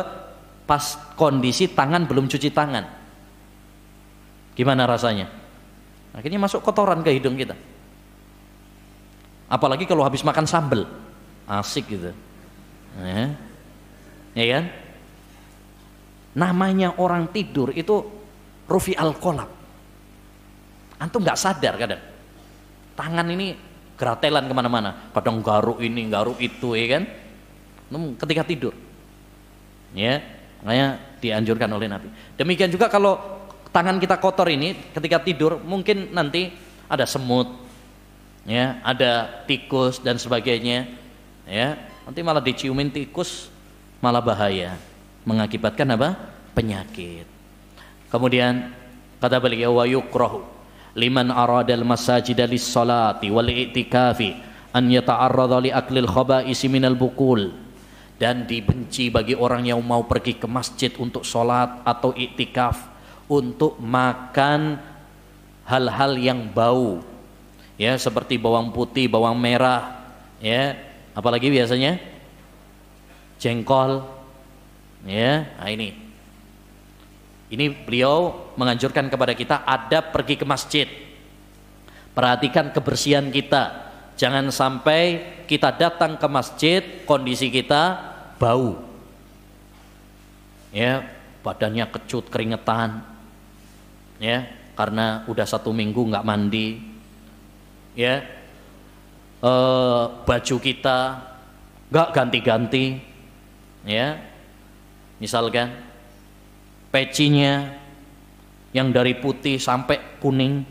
pas kondisi tangan belum cuci tangan. Gimana rasanya? Akhirnya masuk kotoran ke hidung kita. Apalagi kalau habis makan sambel, asik gitu. Ya, ya kan? Namanya orang tidur itu rufi al kolab. Antum nggak sadar kadang. Tangan ini geratelan kemana-mana. Kadang garuk ini, garuk itu, ya kan? Ketika tidur, ya Makanya dianjurkan oleh Nabi. Demikian juga kalau tangan kita kotor ini ketika tidur mungkin nanti ada semut, ya, ada tikus dan sebagainya, ya. Nanti malah diciumin tikus malah bahaya, mengakibatkan apa? penyakit. Kemudian kata beliau wa yukrahu liman aradal masajid lis salati wal i'tikafi an yata'arrada li aklil khaba'isi minal bukul dan dibenci bagi orang yang mau pergi ke masjid untuk sholat atau itikaf untuk makan hal-hal yang bau ya seperti bawang putih bawang merah ya apalagi biasanya jengkol ya nah ini ini beliau menganjurkan kepada kita ada pergi ke masjid perhatikan kebersihan kita jangan sampai kita datang ke masjid kondisi kita bau. Ya, badannya kecut, keringetan. Ya, karena udah satu minggu nggak mandi. Ya, e, baju kita nggak ganti-ganti. Ya, misalkan pecinya yang dari putih sampai kuning.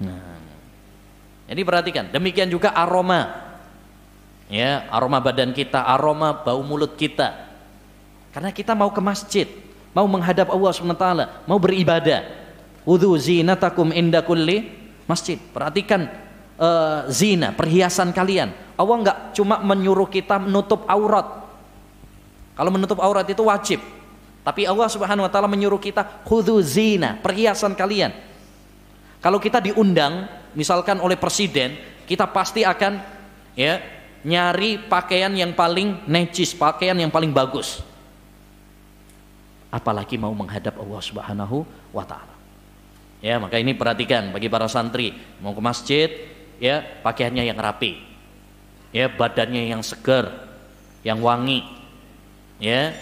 Nah, jadi perhatikan, demikian juga aroma ya aroma badan kita aroma bau mulut kita karena kita mau ke masjid mau menghadap Allah SWT mau beribadah wudhu zinatakum inda kulli masjid perhatikan uh, zina perhiasan kalian Allah nggak cuma menyuruh kita menutup aurat kalau menutup aurat itu wajib tapi Allah Subhanahu wa taala menyuruh kita khudu zina, perhiasan kalian. Kalau kita diundang misalkan oleh presiden, kita pasti akan ya nyari pakaian yang paling necis, pakaian yang paling bagus. Apalagi mau menghadap Allah Subhanahu wa taala. Ya, maka ini perhatikan bagi para santri mau ke masjid, ya, pakaiannya yang rapi. Ya, badannya yang segar, yang wangi. Ya.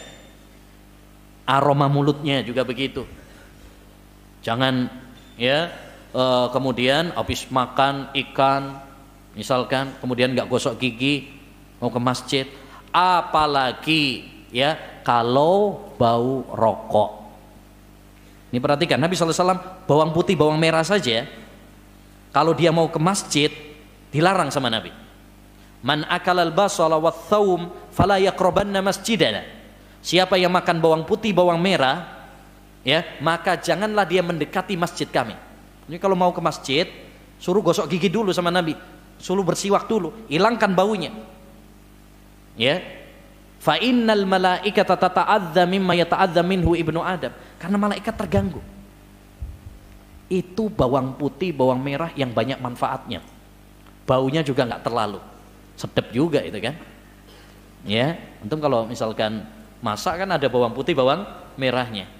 Aroma mulutnya juga begitu. Jangan ya eh, kemudian habis makan ikan misalkan kemudian nggak gosok gigi mau ke masjid apalagi ya kalau bau rokok ini perhatikan Nabi SAW bawang putih bawang merah saja kalau dia mau ke masjid dilarang sama Nabi man akalal basala wa thawm fala yakrobanna masjidana siapa yang makan bawang putih bawang merah ya maka janganlah dia mendekati masjid kami ini kalau mau ke masjid suruh gosok gigi dulu sama Nabi Suluh bersiwak dulu, hilangkan baunya. Ya. Fa innal malaikata tata'adza mimma yata'adza minhu ibnu Adam. Karena malaikat terganggu. Itu bawang putih, bawang merah yang banyak manfaatnya. Baunya juga nggak terlalu. Sedap juga itu kan. Ya, antum kalau misalkan masak kan ada bawang putih, bawang merahnya.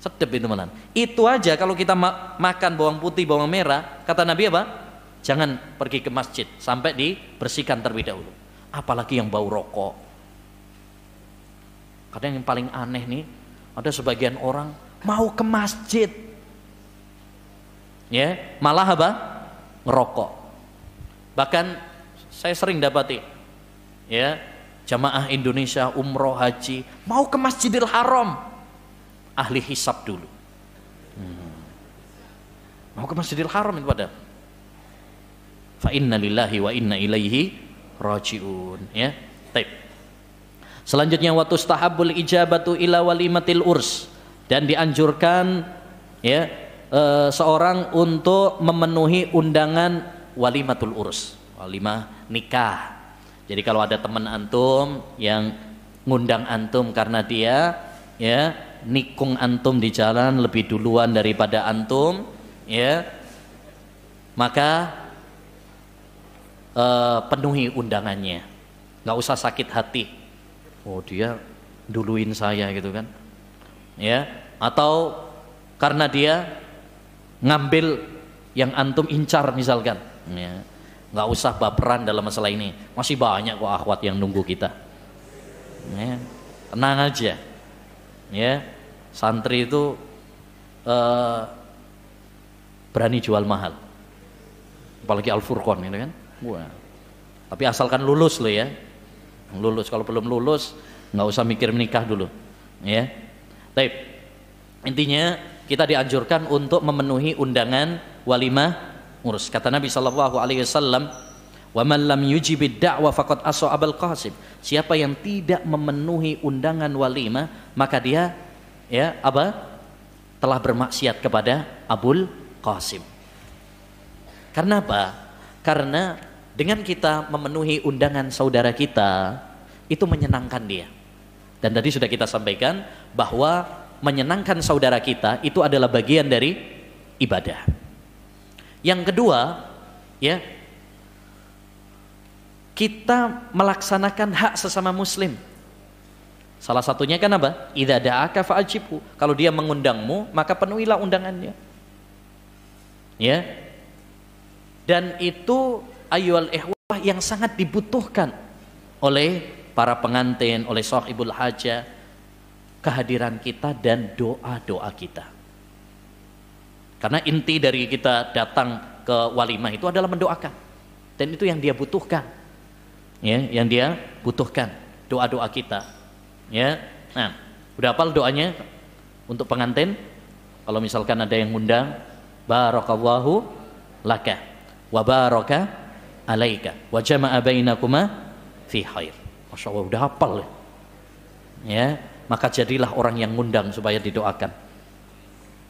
sedap itu malam. Itu aja kalau kita ma makan bawang putih, bawang merah, kata Nabi apa? Jangan pergi ke masjid sampai dibersihkan terlebih dahulu. Apalagi yang bau rokok. Kadang yang paling aneh nih, ada sebagian orang mau ke masjid. Ya, malah apa? Ngerokok. Bahkan saya sering dapati ya, jamaah Indonesia umroh haji mau ke Masjidil Haram. Ahli hisap dulu. Hmm. Mau ke Masjidil Haram itu pada fa inna lillahi wa inna ilaihi rajiun ya Taip. selanjutnya wa tustahabbul ijabatu ila walimatil urs dan dianjurkan ya e, seorang untuk memenuhi undangan walimatul urs walimah nikah jadi kalau ada teman antum yang ngundang antum karena dia ya nikung antum di jalan lebih duluan daripada antum ya maka Eh, penuhi undangannya nggak usah sakit hati oh dia duluin saya gitu kan ya atau karena dia ngambil yang antum incar misalkan ya nggak usah baperan dalam masalah ini masih banyak kok akhwat yang nunggu kita ya, tenang aja ya santri itu uh, berani jual mahal apalagi Al Furqon gitu kan Wah. Tapi asalkan lulus loh ya. Lulus kalau belum lulus nggak usah mikir menikah dulu, ya. Tapi intinya kita dianjurkan untuk memenuhi undangan walimah urus. Kata Nabi Shallallahu Alaihi Wasallam, wa man lam yujibid da'wa faqad abal qasib." Siapa yang tidak memenuhi undangan walimah, maka dia ya apa? telah bermaksiat kepada Abul Qasim. Karena apa? Karena dengan kita memenuhi undangan saudara kita itu menyenangkan dia dan tadi sudah kita sampaikan bahwa menyenangkan saudara kita itu adalah bagian dari ibadah yang kedua ya kita melaksanakan hak sesama muslim salah satunya kan apa? idha da'aka fa'ajibu kalau dia mengundangmu maka penuhilah undangannya ya dan itu ayyuhal ikhwah yang sangat dibutuhkan oleh para pengantin, oleh sahibul haja kehadiran kita dan doa-doa kita. Karena inti dari kita datang ke walimah itu adalah mendoakan. Dan itu yang dia butuhkan. Ya, yang dia butuhkan doa-doa kita. Ya. Nah, udah doanya untuk pengantin? Kalau misalkan ada yang undang, barakallahu laka wa baraka alaika wa jama'a bainakuma fi khair. Masyaallah udah hafal ya. ya. Maka jadilah orang yang ngundang supaya didoakan.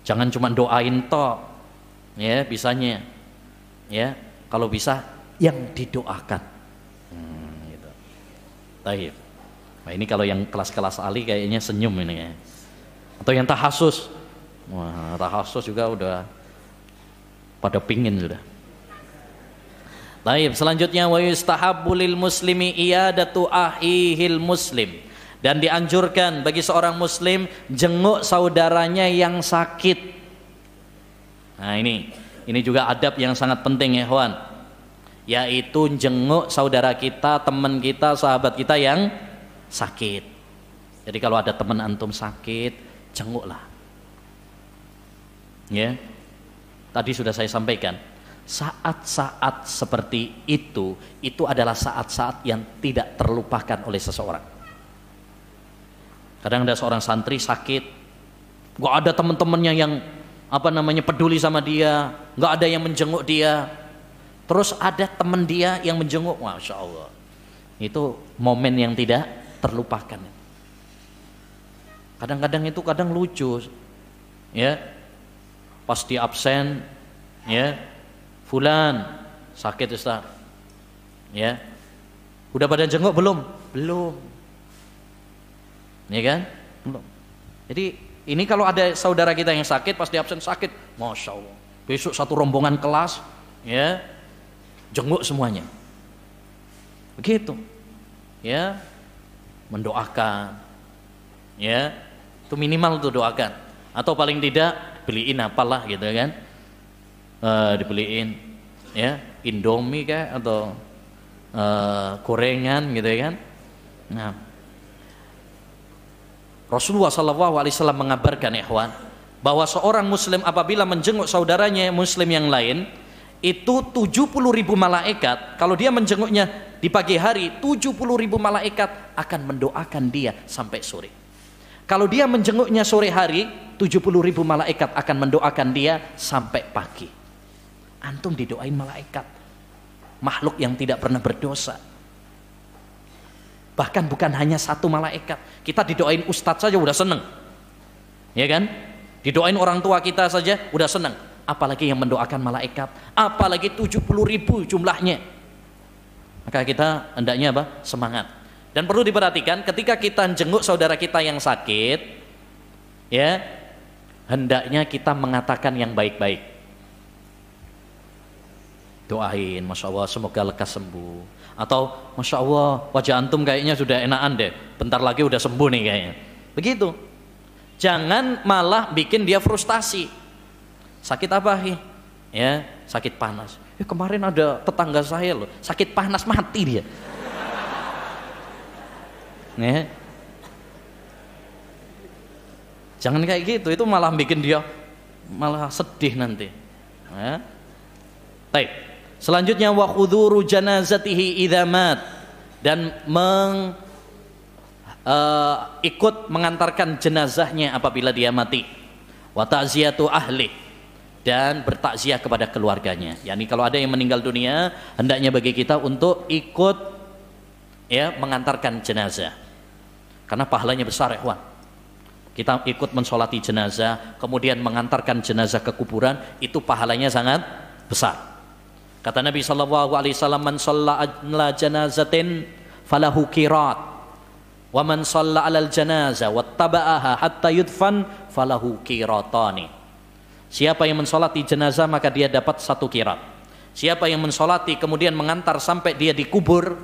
Jangan cuma doain toh. Ya, bisanya. Ya, kalau bisa yang didoakan. Hmm, gitu. Baik. Nah, ini kalau yang kelas-kelas ali kayaknya senyum ini ya. Atau yang tahasus. Wah, tahasus juga udah pada pingin sudah. Baik, selanjutnya wa yustahabbu lil muslimi iadatu ahihil muslim dan dianjurkan bagi seorang muslim jenguk saudaranya yang sakit. Nah, ini ini juga adab yang sangat penting ya, Juan Yaitu jenguk saudara kita, teman kita, sahabat kita yang sakit. Jadi kalau ada teman antum sakit, jenguklah. Ya. Tadi sudah saya sampaikan, saat-saat seperti itu, itu adalah saat-saat yang tidak terlupakan oleh seseorang. Kadang ada seorang santri sakit, gak ada teman-temannya yang apa namanya peduli sama dia, nggak ada yang menjenguk dia. Terus ada teman dia yang menjenguk, masya Allah. Itu momen yang tidak terlupakan. Kadang-kadang itu kadang lucu, ya. pasti absen, ya, Fulan sakit Ustaz. Ya. Udah pada jenguk belum? Belum. Ya kan? Belum. Jadi ini kalau ada saudara kita yang sakit pasti absen sakit. Masya Allah. Besok satu rombongan kelas ya jenguk semuanya. Begitu. Ya. Mendoakan. Ya. Itu minimal tuh doakan. Atau paling tidak beliin apalah gitu kan uh, dibeliin ya Indomie kah atau uh, gorengan gitu ya kan nah Rasulullah saw Alaihi Wasallam mengabarkan ikhwan bahwa seorang muslim apabila menjenguk saudaranya muslim yang lain itu 70 ribu malaikat kalau dia menjenguknya di pagi hari 70 ribu malaikat akan mendoakan dia sampai sore kalau dia menjenguknya sore hari 70 ribu malaikat akan mendoakan dia sampai pagi Antum didoain malaikat. Makhluk yang tidak pernah berdosa. Bahkan bukan hanya satu malaikat. Kita didoain ustadz saja udah seneng. Ya kan? Didoain orang tua kita saja udah seneng. Apalagi yang mendoakan malaikat. Apalagi 70 ribu jumlahnya. Maka kita hendaknya apa? Semangat. Dan perlu diperhatikan ketika kita jenguk saudara kita yang sakit, ya, hendaknya kita mengatakan yang baik-baik doain masya Allah semoga lekas sembuh atau masya Allah wajah antum kayaknya sudah enakan deh bentar lagi udah sembuh nih kayaknya begitu jangan malah bikin dia frustasi sakit apa sih ya sakit panas eh, kemarin ada tetangga saya loh sakit panas mati dia [laughs] ya jangan kayak gitu itu malah bikin dia malah sedih nanti ya. Baik. Selanjutnya wa khudhuru janazatihi idzamat dan meng, uh, ikut mengantarkan jenazahnya apabila dia mati. Wa ta'ziyatu ahli dan bertakziah kepada keluarganya. Yani kalau ada yang meninggal dunia, hendaknya bagi kita untuk ikut ya mengantarkan jenazah. Karena pahalanya besar, ikhwan. Kita ikut mensolati jenazah, kemudian mengantarkan jenazah ke kuburan, itu pahalanya sangat besar Kata Nabi sallallahu alaihi wasallam man shalla ala janazatin falahu qirat wa man shalla alal janaza wattaba'aha hatta yudfan falahu qiratani. Siapa yang mensolati jenazah maka dia dapat satu kirat. Siapa yang mensolati kemudian mengantar sampai dia dikubur,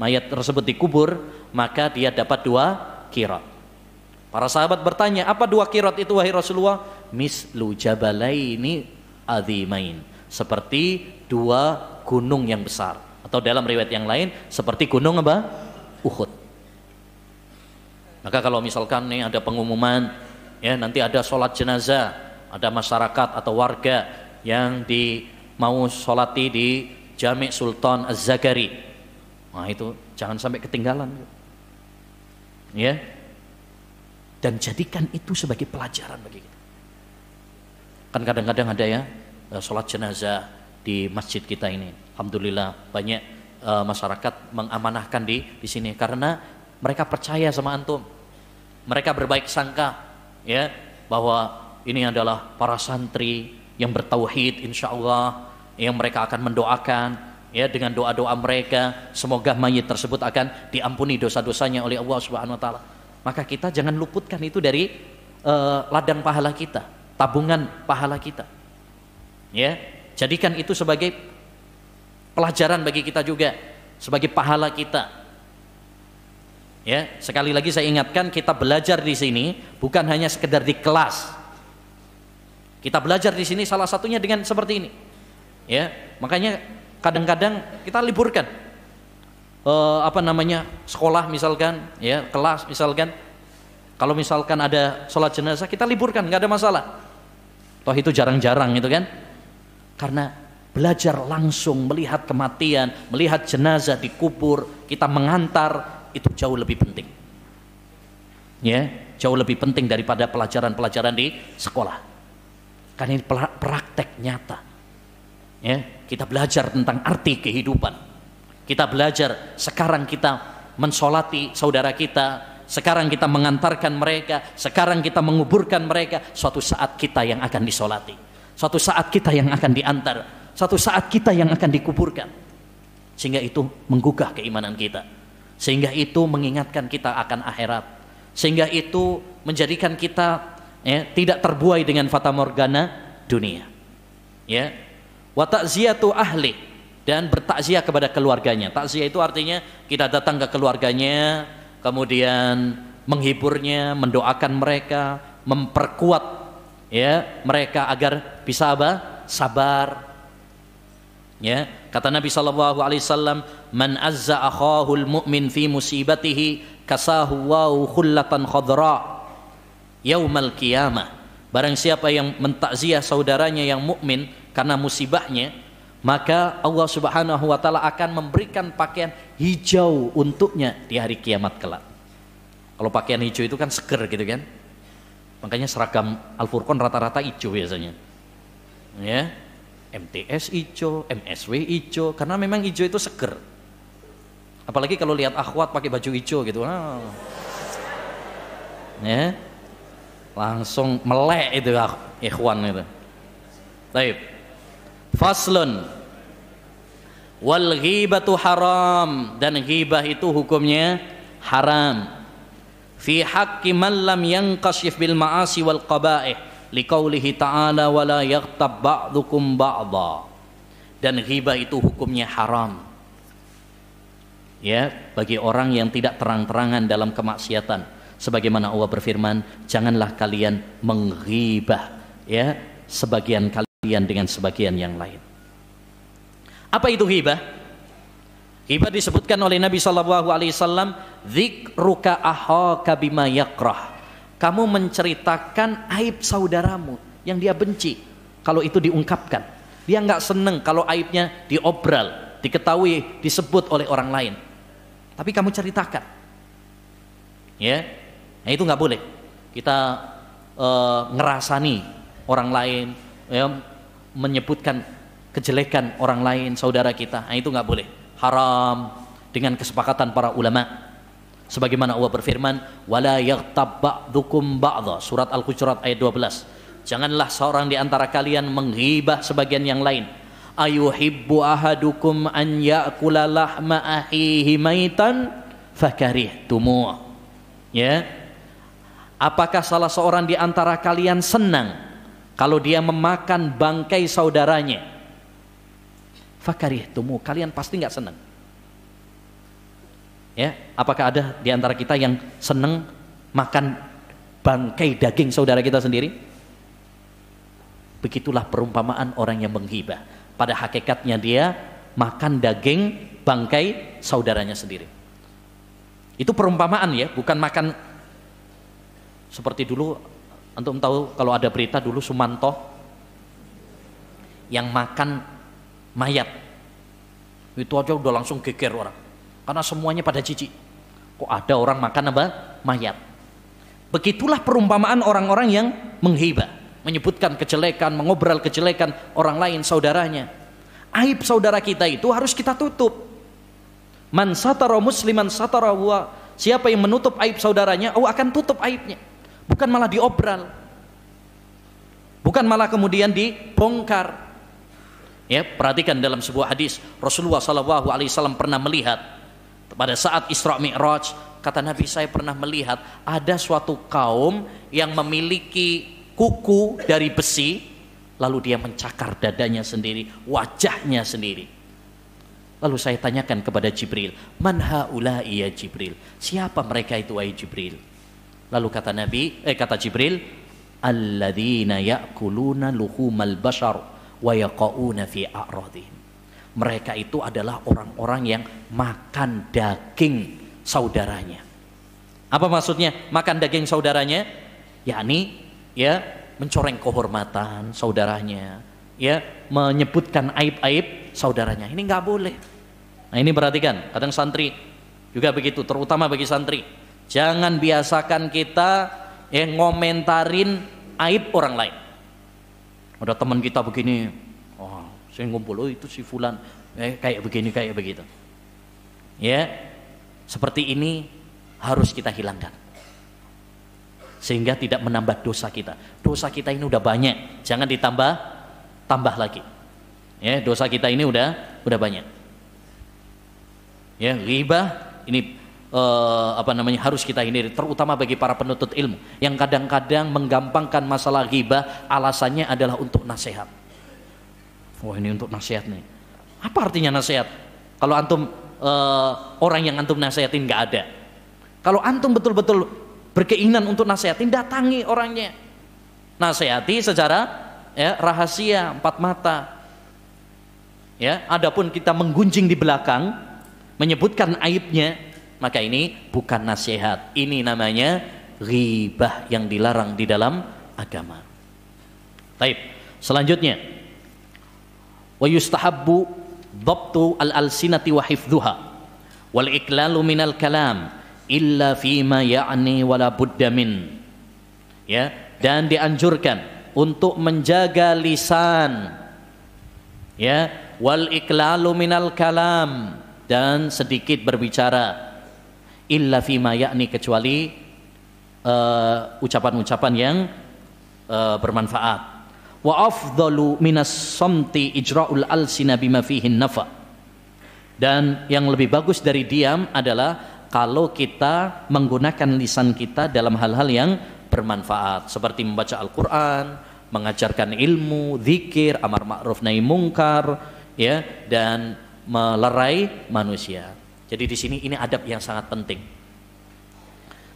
mayat tersebut dikubur, maka dia dapat dua kirat. Para sahabat bertanya, apa dua kirat itu wahai Rasulullah? Mislu jabalaini azimain seperti dua gunung yang besar atau dalam riwayat yang lain seperti gunung apa? Uhud. Maka kalau misalkan nih ada pengumuman ya nanti ada sholat jenazah, ada masyarakat atau warga yang di mau sholati di Jami Sultan az zagari Nah itu jangan sampai ketinggalan. Ya. Dan jadikan itu sebagai pelajaran bagi kita. Kan kadang-kadang ada ya Eh, sholat jenazah di masjid kita ini. Alhamdulillah banyak uh, masyarakat mengamanahkan di di sini karena mereka percaya sama antum. Mereka berbaik sangka ya bahwa ini adalah para santri yang bertauhid insya Allah yang mereka akan mendoakan ya dengan doa-doa mereka semoga mayit tersebut akan diampuni dosa-dosanya oleh Allah Subhanahu wa taala. Maka kita jangan luputkan itu dari uh, ladang pahala kita, tabungan pahala kita ya jadikan itu sebagai pelajaran bagi kita juga sebagai pahala kita ya sekali lagi saya ingatkan kita belajar di sini bukan hanya sekedar di kelas kita belajar di sini salah satunya dengan seperti ini ya makanya kadang-kadang kita liburkan eh, apa namanya sekolah misalkan ya kelas misalkan kalau misalkan ada sholat jenazah kita liburkan nggak ada masalah toh itu jarang-jarang gitu kan karena belajar langsung melihat kematian, melihat jenazah dikubur, kita mengantar itu jauh lebih penting. Ya, jauh lebih penting daripada pelajaran-pelajaran di sekolah. Karena ini praktek nyata. Ya, kita belajar tentang arti kehidupan. Kita belajar sekarang kita mensolati saudara kita, sekarang kita mengantarkan mereka, sekarang kita menguburkan mereka, suatu saat kita yang akan disolati. Suatu saat kita yang akan diantar, satu saat kita yang akan dikuburkan. Sehingga itu menggugah keimanan kita. Sehingga itu mengingatkan kita akan akhirat. Sehingga itu menjadikan kita ya, tidak terbuai dengan fata morgana dunia. Ya. Wa ta'ziyatu ahli dan bertakziah kepada keluarganya. Takziah itu artinya kita datang ke keluarganya, kemudian menghiburnya, mendoakan mereka, memperkuat ya mereka agar bisa apa sabar ya kata Nabi Shallallahu alaihi wasallam man azza akhahul mu'min fi musibatihi kasahu wa khullatan khadra yaumal qiyamah barang siapa yang mentakziah saudaranya yang mukmin karena musibahnya maka Allah Subhanahu wa taala akan memberikan pakaian hijau untuknya di hari kiamat kelak kalau pakaian hijau itu kan seger gitu kan Makanya seragam Al-Furqan rata-rata hijau biasanya. Ya. MTS hijau, MSW hijau karena memang hijau itu seger. Apalagi kalau lihat akhwat pakai baju hijau gitu. Oh. Ya. Langsung melek itu ah, ikhwan itu. Baik. Faslun wal ghibatu haram dan ghibah itu hukumnya haram fi haqqi man lam yankashif bil ma'asi wal qaba'ih liqaulihi ta'ala wa la yaghtab ba'dukum ba'dha dan ghibah itu hukumnya haram ya bagi orang yang tidak terang-terangan dalam kemaksiatan sebagaimana Allah berfirman janganlah kalian menghibah ya sebagian kalian dengan sebagian yang lain apa itu ghibah Ibar disebutkan oleh Nabi Shallallahu Alaihi Wasallam, "Zikruka ahaka bima yakrah." Kamu menceritakan aib saudaramu yang dia benci. Kalau itu diungkapkan, dia nggak seneng kalau aibnya diobral, diketahui, disebut oleh orang lain. Tapi kamu ceritakan, ya, nah, itu nggak boleh. Kita uh, ngerasani orang lain, ya, menyebutkan kejelekan orang lain, saudara kita, nah, itu nggak boleh haram dengan kesepakatan para ulama sebagaimana Allah berfirman wala yaghtab ba'dukum ba'dha surat al-hujurat ayat 12 janganlah seorang di antara kalian menghibah sebagian yang lain ayuhibbu ahadukum an ya'kula lahma ahihi maitan fakarihtumuh ya apakah salah seorang di antara kalian senang kalau dia memakan bangkai saudaranya Fakarih tumu kalian pasti nggak seneng. Ya, apakah ada di antara kita yang seneng makan bangkai daging saudara kita sendiri? Begitulah perumpamaan orang yang menghibah. Pada hakikatnya dia makan daging bangkai saudaranya sendiri. Itu perumpamaan ya, bukan makan seperti dulu untuk tahu kalau ada berita dulu Sumanto yang makan mayat itu aja udah langsung geger orang karena semuanya pada cici kok ada orang makan apa mayat begitulah perumpamaan orang-orang yang menghibah menyebutkan kejelekan mengobrol kejelekan orang lain saudaranya aib saudara kita itu harus kita tutup man satara musliman satara wa siapa yang menutup aib saudaranya oh akan tutup aibnya bukan malah diobral bukan malah kemudian dibongkar Ya, perhatikan dalam sebuah hadis Rasulullah Shallallahu Alaihi Wasallam pernah melihat pada saat Isra Mi'raj kata Nabi saya pernah melihat ada suatu kaum yang memiliki kuku dari besi lalu dia mencakar dadanya sendiri wajahnya sendiri lalu saya tanyakan kepada Jibril man haula ya Jibril siapa mereka itu wahai Jibril lalu kata Nabi eh kata Jibril alladzina ya'kuluna luhumal bashar wa yaqauna fi Mereka itu adalah orang-orang yang makan daging saudaranya. Apa maksudnya? Makan daging saudaranya? Yakni ya mencoreng kehormatan saudaranya, ya menyebutkan aib-aib saudaranya. Ini nggak boleh. Nah ini perhatikan, kadang santri juga begitu, terutama bagi santri. Jangan biasakan kita yang ngomentarin aib orang lain ada teman kita begini oh saya ngumpul oh itu si fulan eh, kayak begini kayak begitu ya seperti ini harus kita hilangkan sehingga tidak menambah dosa kita dosa kita ini udah banyak jangan ditambah tambah lagi ya dosa kita ini udah udah banyak ya riba ini uh, apa namanya harus kita hindari terutama bagi para penuntut ilmu yang kadang-kadang menggampangkan masalah ghibah alasannya adalah untuk nasihat wah ini untuk nasihat nih apa artinya nasihat kalau antum uh, orang yang antum nasihatin nggak ada kalau antum betul-betul berkeinginan untuk nasihatin datangi orangnya nasihati secara ya, rahasia empat mata ya adapun kita menggunjing di belakang menyebutkan aibnya maka ini bukan nasihat. Ini namanya ribah yang dilarang di dalam agama. Baik, selanjutnya. Wa yustahabbu dhabtu al-alsinati wa hifdhuha wal iklalu minal kalam illa fima ya'ni wala budda min. Ya, dan dianjurkan untuk menjaga lisan. Ya, wal iklalu minal kalam dan sedikit berbicara illa fima yakni kecuali eh, ucapan-ucapan uh, yang uh, bermanfaat wa afdalu minas samti ijra'ul alsina bima fihin nafa dan yang lebih bagus dari diam adalah kalau kita menggunakan lisan kita dalam hal-hal yang bermanfaat seperti membaca Al-Qur'an, mengajarkan ilmu, zikir, amar ma'ruf nahi mungkar ya dan melerai manusia. Jadi di sini ini adab yang sangat penting.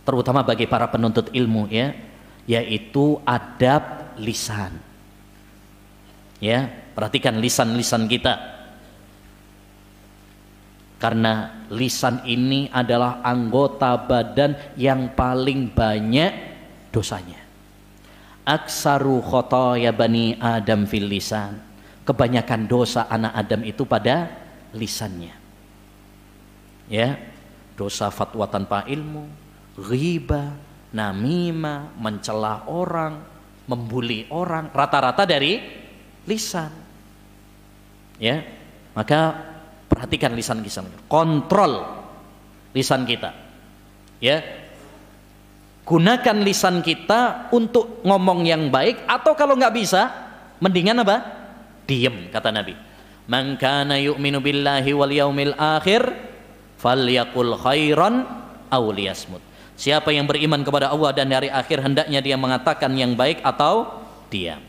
Terutama bagi para penuntut ilmu ya, yaitu adab lisan. Ya, perhatikan lisan-lisan kita. Karena lisan ini adalah anggota badan yang paling banyak dosanya. Aksaru khotoya bani Adam fil lisan. Kebanyakan dosa anak Adam itu pada lisannya ya dosa fatwa tanpa ilmu riba namima mencela orang membuli orang rata-rata dari lisan ya maka perhatikan lisan kita kontrol lisan kita ya gunakan lisan kita untuk ngomong yang baik atau kalau nggak bisa mendingan apa diem kata Nabi mangkana yu'minu billahi wal yaumil akhir falyakul khairan awliyasmut Siapa yang beriman kepada Allah dan dari akhir hendaknya dia mengatakan yang baik atau diam.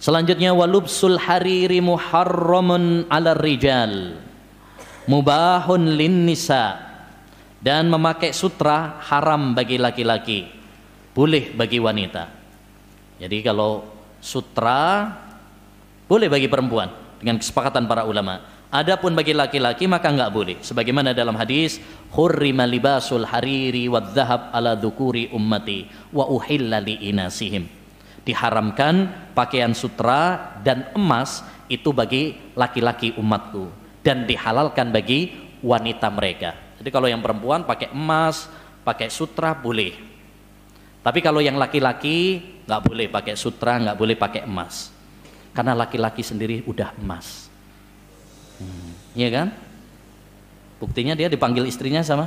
Selanjutnya walubsul hariri muharramun 'ala rijal mubahun lin nisa dan memakai sutra haram bagi laki-laki boleh bagi wanita jadi kalau sutra boleh bagi perempuan dengan kesepakatan para ulama Adapun bagi laki-laki maka enggak boleh. Sebagaimana dalam hadis, hurrima libasul hariri wadzahab ala dzukuri ummati wa uhilla li inasihim. Diharamkan pakaian sutra dan emas itu bagi laki-laki umatku dan dihalalkan bagi wanita mereka. Jadi kalau yang perempuan pakai emas, pakai sutra boleh. Tapi kalau yang laki-laki nggak boleh pakai sutra, nggak boleh pakai emas. Karena laki-laki sendiri udah emas Hmm. Iya kan? Buktinya dia dipanggil istrinya sama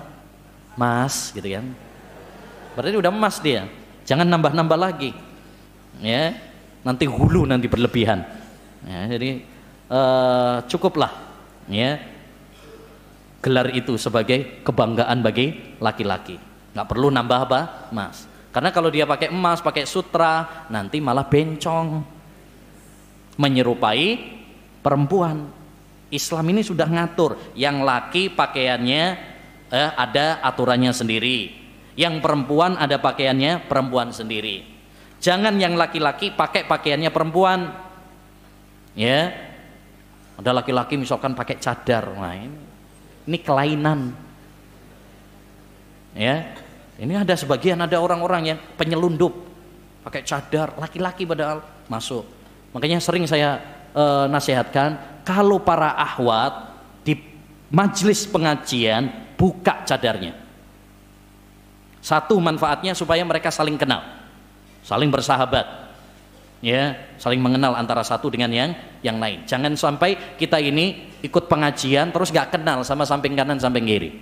Mas gitu kan. Berarti udah emas dia. Jangan nambah-nambah lagi. Ya. Nanti hulu nanti berlebihan. Ya, jadi uh, cukuplah ya gelar itu sebagai kebanggaan bagi laki-laki. Nggak perlu nambah apa? Mas. Karena kalau dia pakai emas, pakai sutra, nanti malah bencong menyerupai perempuan Islam ini sudah ngatur yang laki pakaiannya eh, ada aturannya sendiri yang perempuan ada pakaiannya perempuan sendiri jangan yang laki-laki pakai pakaiannya perempuan ya ada laki-laki misalkan pakai cadar nah ini, ini kelainan ya ini ada sebagian ada orang-orang yang penyelundup pakai cadar laki-laki padahal masuk makanya sering saya e, nasihatkan kalau para ahwat di majelis pengajian buka cadarnya. Satu manfaatnya supaya mereka saling kenal, saling bersahabat. Ya, saling mengenal antara satu dengan yang yang lain. Jangan sampai kita ini ikut pengajian terus nggak kenal sama samping kanan samping kiri.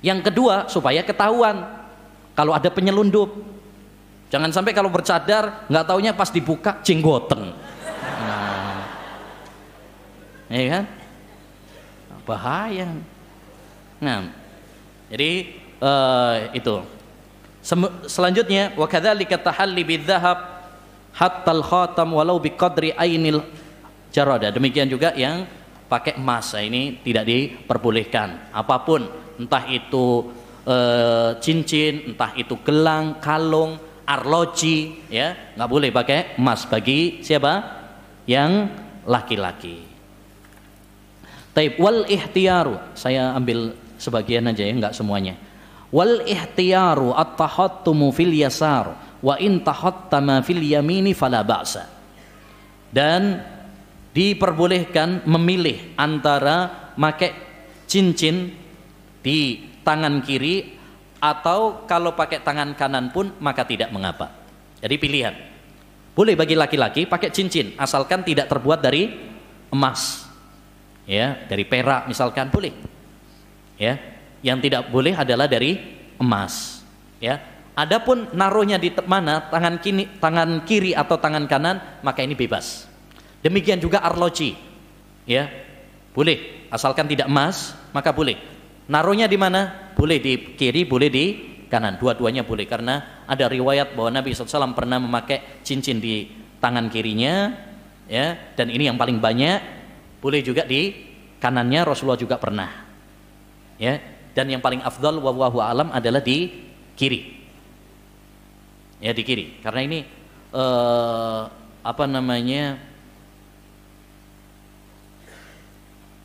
Yang kedua, supaya ketahuan kalau ada penyelundup. Jangan sampai kalau bercadar nggak taunya pas dibuka jenggoten ya kan bahaya nah jadi uh, itu Sem selanjutnya wa kadzalika tahalli bidzahab hatta al-khatam walau biqadri ainil jarada demikian juga yang pakai emas nah, ini tidak diperbolehkan apapun entah itu e, cincin entah itu gelang kalung arloji ya nggak boleh pakai emas bagi siapa yang laki-laki Taib wal ihtiyaru saya ambil sebagian aja ya nggak semuanya. Wal ihtiyaru at-tahattumu fil yasar wa in tahattama fil yamini fala ba'sa. Dan diperbolehkan memilih antara pakai cincin di tangan kiri atau kalau pakai tangan kanan pun maka tidak mengapa. Jadi pilihan. Boleh bagi laki-laki pakai cincin asalkan tidak terbuat dari emas ya dari perak misalkan boleh ya yang tidak boleh adalah dari emas ya adapun naruhnya di mana tangan kini tangan kiri atau tangan kanan maka ini bebas demikian juga arloji ya boleh asalkan tidak emas maka boleh naruhnya di mana boleh di kiri boleh di kanan dua-duanya boleh karena ada riwayat bahwa Nabi SAW pernah memakai cincin di tangan kirinya ya dan ini yang paling banyak boleh juga di kanannya Rasulullah juga pernah. Ya, dan yang paling afdal wallahu alam adalah di kiri. Ya, di kiri. Karena ini eh, apa namanya?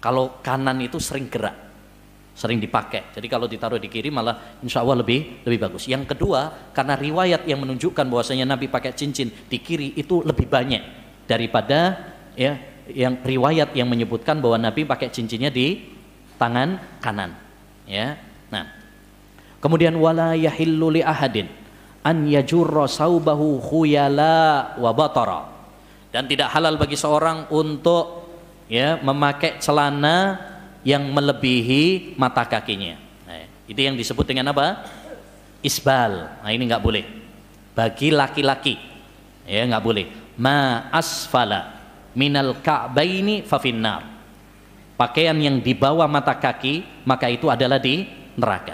Kalau kanan itu sering gerak sering dipakai. Jadi kalau ditaruh di kiri malah insya Allah lebih lebih bagus. Yang kedua karena riwayat yang menunjukkan bahwasanya Nabi pakai cincin di kiri itu lebih banyak daripada ya yang riwayat yang menyebutkan bahwa Nabi pakai cincinnya di tangan kanan. Ya. Nah, kemudian wala yahillu li ahadin an yajurra saubahu khuyala wa batara. Dan tidak halal bagi seorang untuk ya memakai celana yang melebihi mata kakinya. Nah, itu yang disebut dengan apa? Isbal. Nah, ini nggak boleh. Bagi laki-laki, ya nggak boleh. Ma asfala minal ka'baini finnar. pakaian yang di bawah mata kaki maka itu adalah di neraka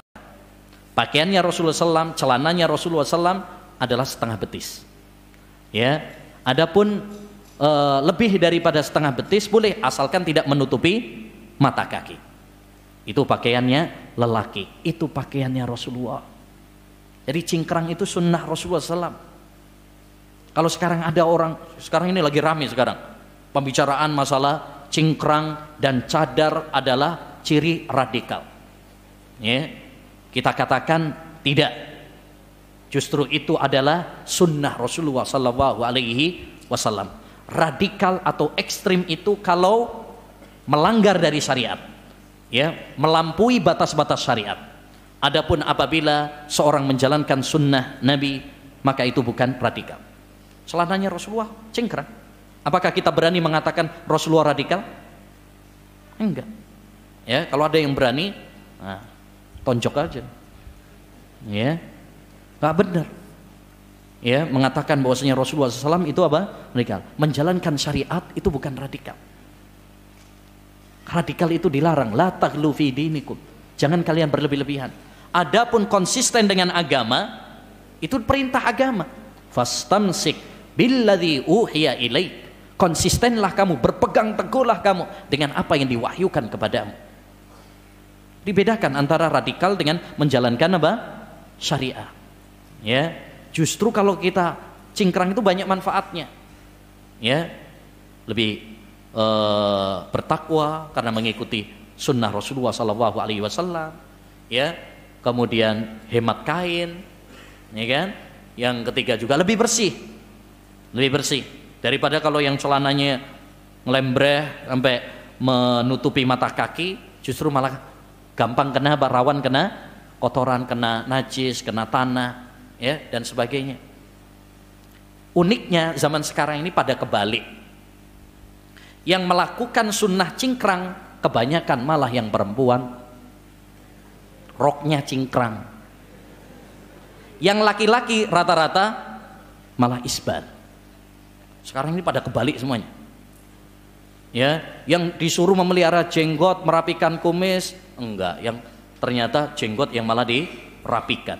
pakaiannya Rasulullah SAW celananya Rasulullah SAW adalah setengah betis ya adapun e, lebih daripada setengah betis boleh asalkan tidak menutupi mata kaki itu pakaiannya lelaki itu pakaiannya Rasulullah jadi cingkrang itu sunnah Rasulullah SAW kalau sekarang ada orang sekarang ini lagi rame sekarang pembicaraan masalah cingkrang dan cadar adalah ciri radikal. Ya, kita katakan tidak. Justru itu adalah sunnah Rasulullah Sallallahu Alaihi Wasallam. Radikal atau ekstrim itu kalau melanggar dari syariat, ya, melampaui batas-batas syariat. Adapun apabila seorang menjalankan sunnah Nabi, maka itu bukan radikal. Selananya Rasulullah cingkrang Apakah kita berani mengatakan Rasulullah radikal? Enggak. Ya, kalau ada yang berani, nah, tonjok aja. Ya, nggak benar. Ya, mengatakan bahwasanya Rasulullah SAW itu apa? Radikal. Menjalankan syariat itu bukan radikal. Radikal itu dilarang. La taglu fi Jangan kalian berlebih-lebihan. Adapun konsisten dengan agama, itu perintah agama. Fastamsik billadhi uhiya ilaik konsistenlah kamu, berpegang teguhlah kamu dengan apa yang diwahyukan kepadamu. Dibedakan antara radikal dengan menjalankan apa? syariah. Ya, justru kalau kita cingkrang itu banyak manfaatnya. Ya. Lebih uh, bertakwa karena mengikuti sunnah Rasulullah saw. ya. Kemudian hemat kain, ya kan? Yang ketiga juga lebih bersih. Lebih bersih daripada kalau yang celananya ngelembreh sampai menutupi mata kaki justru malah gampang kena barawan kena kotoran kena najis kena tanah ya dan sebagainya uniknya zaman sekarang ini pada kebalik yang melakukan sunnah cingkrang kebanyakan malah yang perempuan roknya cingkrang yang laki-laki rata-rata malah isban sekarang ini pada kebalik semuanya. Ya, yang disuruh memelihara jenggot, merapikan kumis, enggak, yang ternyata jenggot yang malah dirapikan.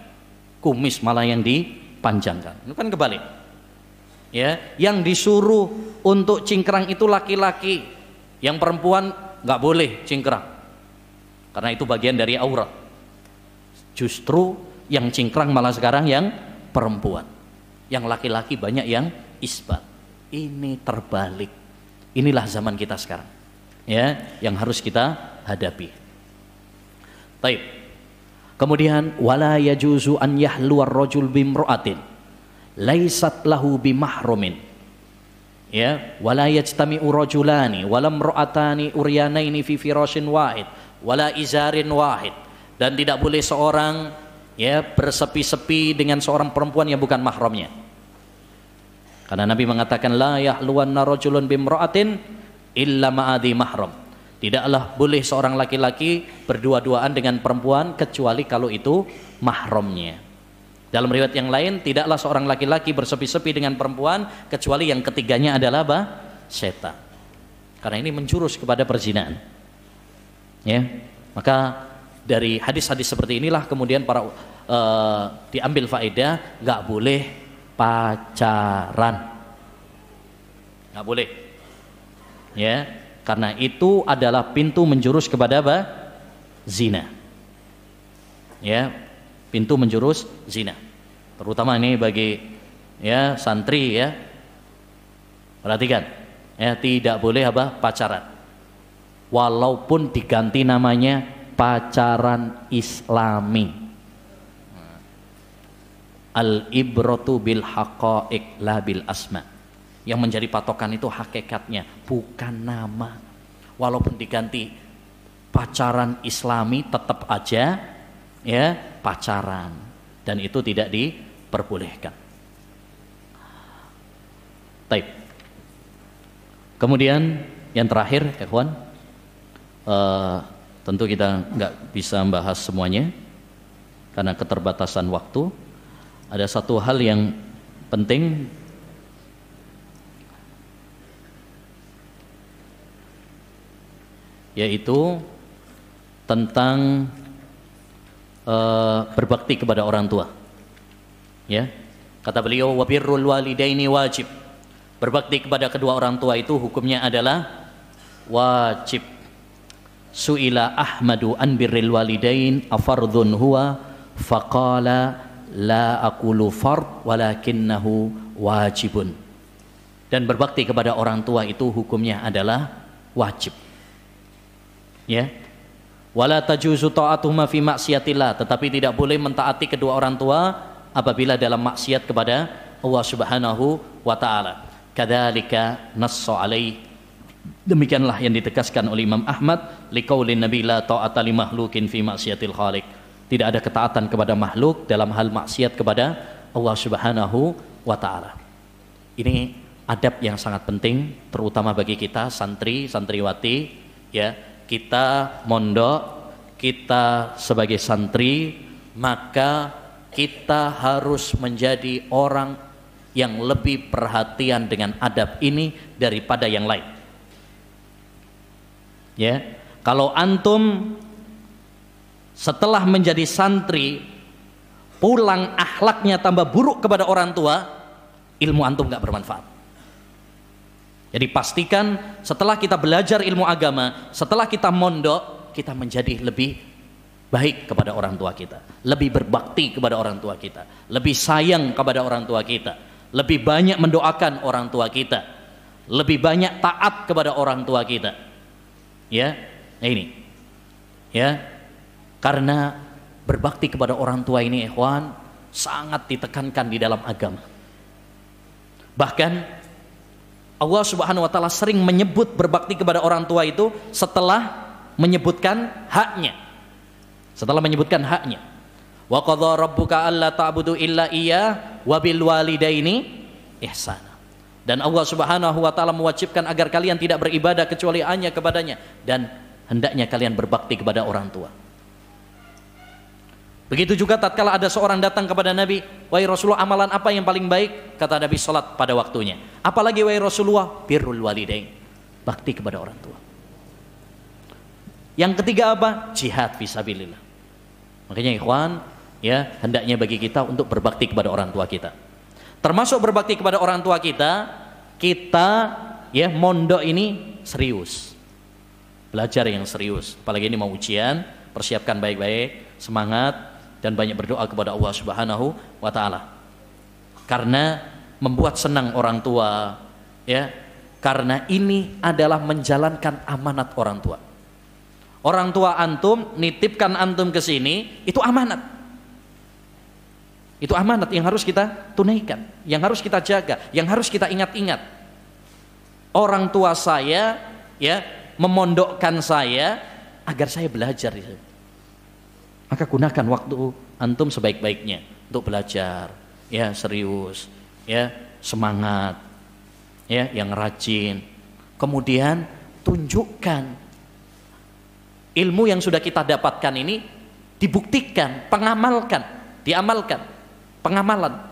Kumis malah yang dipanjangkan. Itu kan kebalik. Ya, yang disuruh untuk cingkrang itu laki-laki, yang perempuan nggak boleh cingkrang. Karena itu bagian dari aura. Justru yang cingkrang malah sekarang yang perempuan. Yang laki-laki banyak yang isbat ini terbalik. Inilah zaman kita sekarang. Ya, yang harus kita hadapi. Taib. Kemudian wala yajuzu an yahluar rajul bimra'atin laisat lahu bimahrumin. Ya, wala yajtami'u rajulani wala imra'atani uryanaini fi firasyin wahid wala izarin wahid dan tidak boleh seorang ya bersepi-sepi dengan seorang perempuan yang bukan mahramnya. Karena Nabi mengatakan la yahluwanna rajulun bimra'atin illa ma'adhi mahram. Tidaklah boleh seorang laki-laki berdua-duaan dengan perempuan kecuali kalau itu mahramnya. Dalam riwayat yang lain, tidaklah seorang laki-laki bersepi-sepi dengan perempuan kecuali yang ketiganya adalah apa? Setan. Karena ini menjurus kepada perzinaan. Ya. Maka dari hadis-hadis seperti inilah kemudian para uh, diambil faedah nggak boleh pacaran. Nggak boleh. Ya, karena itu adalah pintu menjurus kepada apa? Zina. Ya, pintu menjurus zina. Terutama ini bagi ya santri ya. Perhatikan, ya tidak boleh apa? pacaran. Walaupun diganti namanya pacaran islami al ibrotu bil haqaiq la bil asma yang menjadi patokan itu hakikatnya bukan nama walaupun diganti pacaran islami tetap aja ya pacaran dan itu tidak diperbolehkan Taib. Kemudian yang terakhir, ikhwan, uh, tentu kita nggak bisa membahas semuanya karena keterbatasan waktu ada satu hal yang penting yaitu tentang uh, berbakti kepada orang tua. Ya. Kata beliau wabirrul walidaini wajib. Berbakti kepada kedua orang tua itu hukumnya adalah wajib. Su'ila Ahmadu an birril walidain afardun huwa faqala la akulu fard walakinnahu wajibun. Dan berbakti kepada orang tua itu hukumnya adalah wajib. Ya. Wala tajuzu ta'atuhuma fi maksiatillah, tetapi tidak boleh mentaati kedua orang tua apabila dalam maksiat kepada Allah Subhanahu wa taala. Kadzalika nassu alaih Demikianlah yang ditegaskan oleh Imam Ahmad liqaulin Nabi la ta'ata li makhluqin fi maksiatil khaliq tidak ada ketaatan kepada makhluk dalam hal maksiat kepada Allah Subhanahu wa taala. Ini adab yang sangat penting terutama bagi kita santri, santriwati ya. Kita mondok, kita sebagai santri maka kita harus menjadi orang yang lebih perhatian dengan adab ini daripada yang lain. Ya. Kalau antum setelah menjadi santri pulang akhlaknya tambah buruk kepada orang tua ilmu antum nggak bermanfaat jadi pastikan setelah kita belajar ilmu agama setelah kita mondok kita menjadi lebih baik kepada orang tua kita lebih berbakti kepada orang tua kita lebih sayang kepada orang tua kita lebih banyak mendoakan orang tua kita lebih banyak taat kepada orang tua kita ya nah ini ya karena berbakti kepada orang tua ini ikhwan sangat ditekankan di dalam agama. Bahkan Allah Subhanahu wa taala sering menyebut berbakti kepada orang tua itu setelah menyebutkan haknya. Setelah menyebutkan haknya. Wa qadha rabbuka alla ta'budu illa iya wa bil walidaini ihsana dan Allah Subhanahu wa taala mewajibkan agar kalian tidak beribadah kecuali hanya kepadanya dan hendaknya kalian berbakti kepada orang tua. Begitu juga tatkala ada seorang datang kepada Nabi, "Wahai Rasulullah, amalan apa yang paling baik?" Kata Nabi, "Salat pada waktunya." Apalagi wahai Rasulullah, birrul walidain. Bakti kepada orang tua. Yang ketiga apa? Jihad fisabilillah. Makanya ikhwan, ya, hendaknya bagi kita untuk berbakti kepada orang tua kita. Termasuk berbakti kepada orang tua kita, kita ya mondok ini serius. Belajar yang serius. Apalagi ini mau ujian, persiapkan baik-baik, semangat, dan banyak berdoa kepada Allah Subhanahu wa taala. Karena membuat senang orang tua ya, karena ini adalah menjalankan amanat orang tua. Orang tua antum nitipkan antum ke sini itu amanat. Itu amanat yang harus kita tunaikan, yang harus kita jaga, yang harus kita ingat-ingat. Orang tua saya ya memondokkan saya agar saya belajar maka gunakan waktu antum sebaik-baiknya untuk belajar, ya serius, ya semangat, ya yang rajin. Kemudian tunjukkan ilmu yang sudah kita dapatkan ini dibuktikan, pengamalkan, diamalkan, pengamalan.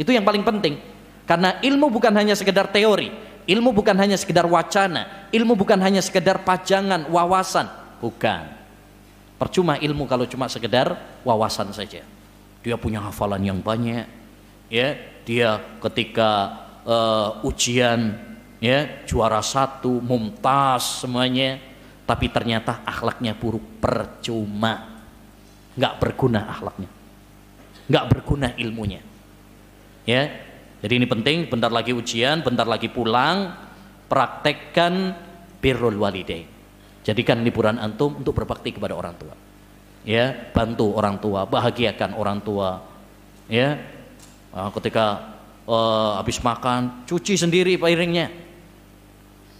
Itu yang paling penting. Karena ilmu bukan hanya sekedar teori, ilmu bukan hanya sekedar wacana, ilmu bukan hanya sekedar pajangan, wawasan, bukan Percuma ilmu kalau cuma sekedar wawasan saja. Dia punya hafalan yang banyak, ya. Dia ketika uh, ujian, ya juara satu, mumtaz semuanya, tapi ternyata akhlaknya buruk, percuma. Nggak berguna akhlaknya, nggak berguna ilmunya, ya. Jadi ini penting. Bentar lagi ujian, bentar lagi pulang. Praktekkan birrul walidain Jadikan liburan antum untuk berbakti kepada orang tua. Ya, bantu orang tua, bahagiakan orang tua. Ya. Nah, ketika uh, habis makan, cuci sendiri piringnya.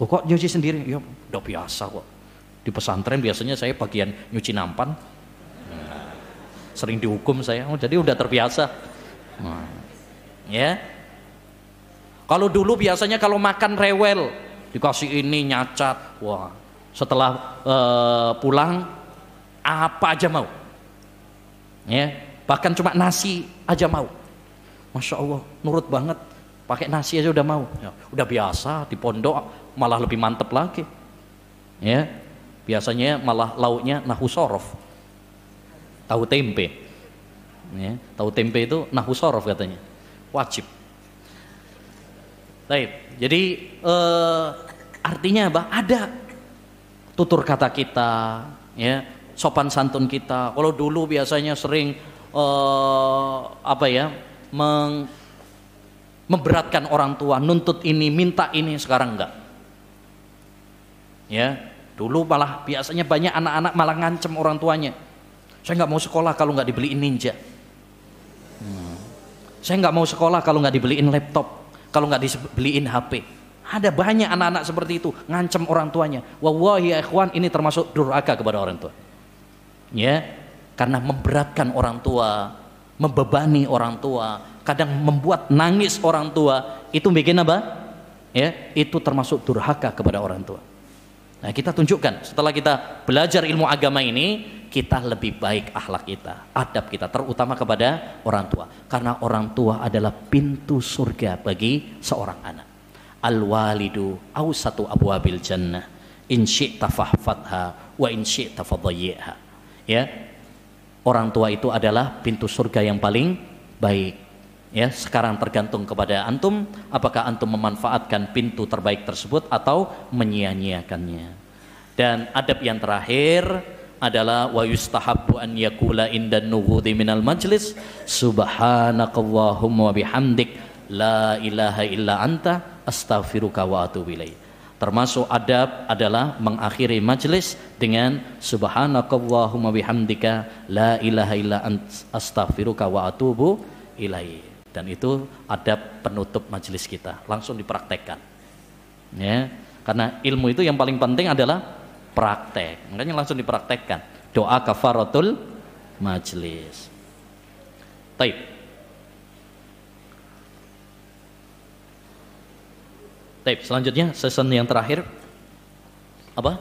Oh, kok nyuci sendiri? Ya, udah biasa kok. Di pesantren biasanya saya bagian nyuci nampan. Nah, sering dihukum saya, oh, jadi udah terbiasa. Nah, ya. Kalau dulu biasanya kalau makan rewel, dikasih ini nyacat, wah setelah uh, pulang apa aja mau ya bahkan cuma nasi aja mau masya allah nurut banget pakai nasi aja udah mau ya, udah biasa di pondok malah lebih mantep lagi ya biasanya malah lauknya nahu sorof tahu tempe ya, tahu tempe itu nahu sorof katanya wajib Baik, jadi eh, artinya apa? Ada tutur kata kita, ya, sopan santun kita. Kalau dulu biasanya sering uh, apa ya, meng, memberatkan orang tua, nuntut ini, minta ini, sekarang enggak. Ya, dulu malah biasanya banyak anak-anak malah ngancem orang tuanya. Saya enggak mau sekolah kalau enggak dibeliin ninja. Hmm. Saya enggak mau sekolah kalau enggak dibeliin laptop, kalau enggak dibeliin HP ada banyak anak-anak seperti itu ngancam orang tuanya. Wallahi ya ikhwan ini termasuk durhaka kepada orang tua. Ya, karena memberatkan orang tua, membebani orang tua, kadang membuat nangis orang tua, itu bikin apa? Ya, itu termasuk durhaka kepada orang tua. Nah, kita tunjukkan setelah kita belajar ilmu agama ini, kita lebih baik akhlak kita, adab kita terutama kepada orang tua. Karena orang tua adalah pintu surga bagi seorang anak al-walidu au satu abil jannah in syi'ta fahfadha wa in syi'ta fadayyi'ha ya orang tua itu adalah pintu surga yang paling baik ya sekarang tergantung kepada antum apakah antum memanfaatkan pintu terbaik tersebut atau menyia-nyiakannya dan adab yang terakhir adalah wa yustahabbu an yakula indan nuhudi minal majlis subhanakallahumma wa bihamdik La ilaha illa anta astaghfiruka wa atubu ilaih. Termasuk adab adalah mengakhiri majelis dengan subhanakallahumma bihamdika la ilaha illa anta astaghfiruka wa atubu ilaih. Dan itu adab penutup majelis kita, langsung dipraktekkan. Ya, karena ilmu itu yang paling penting adalah praktek. Makanya langsung dipraktekkan. Doa kafaratul majelis. Baik. Taip, selanjutnya season yang terakhir apa?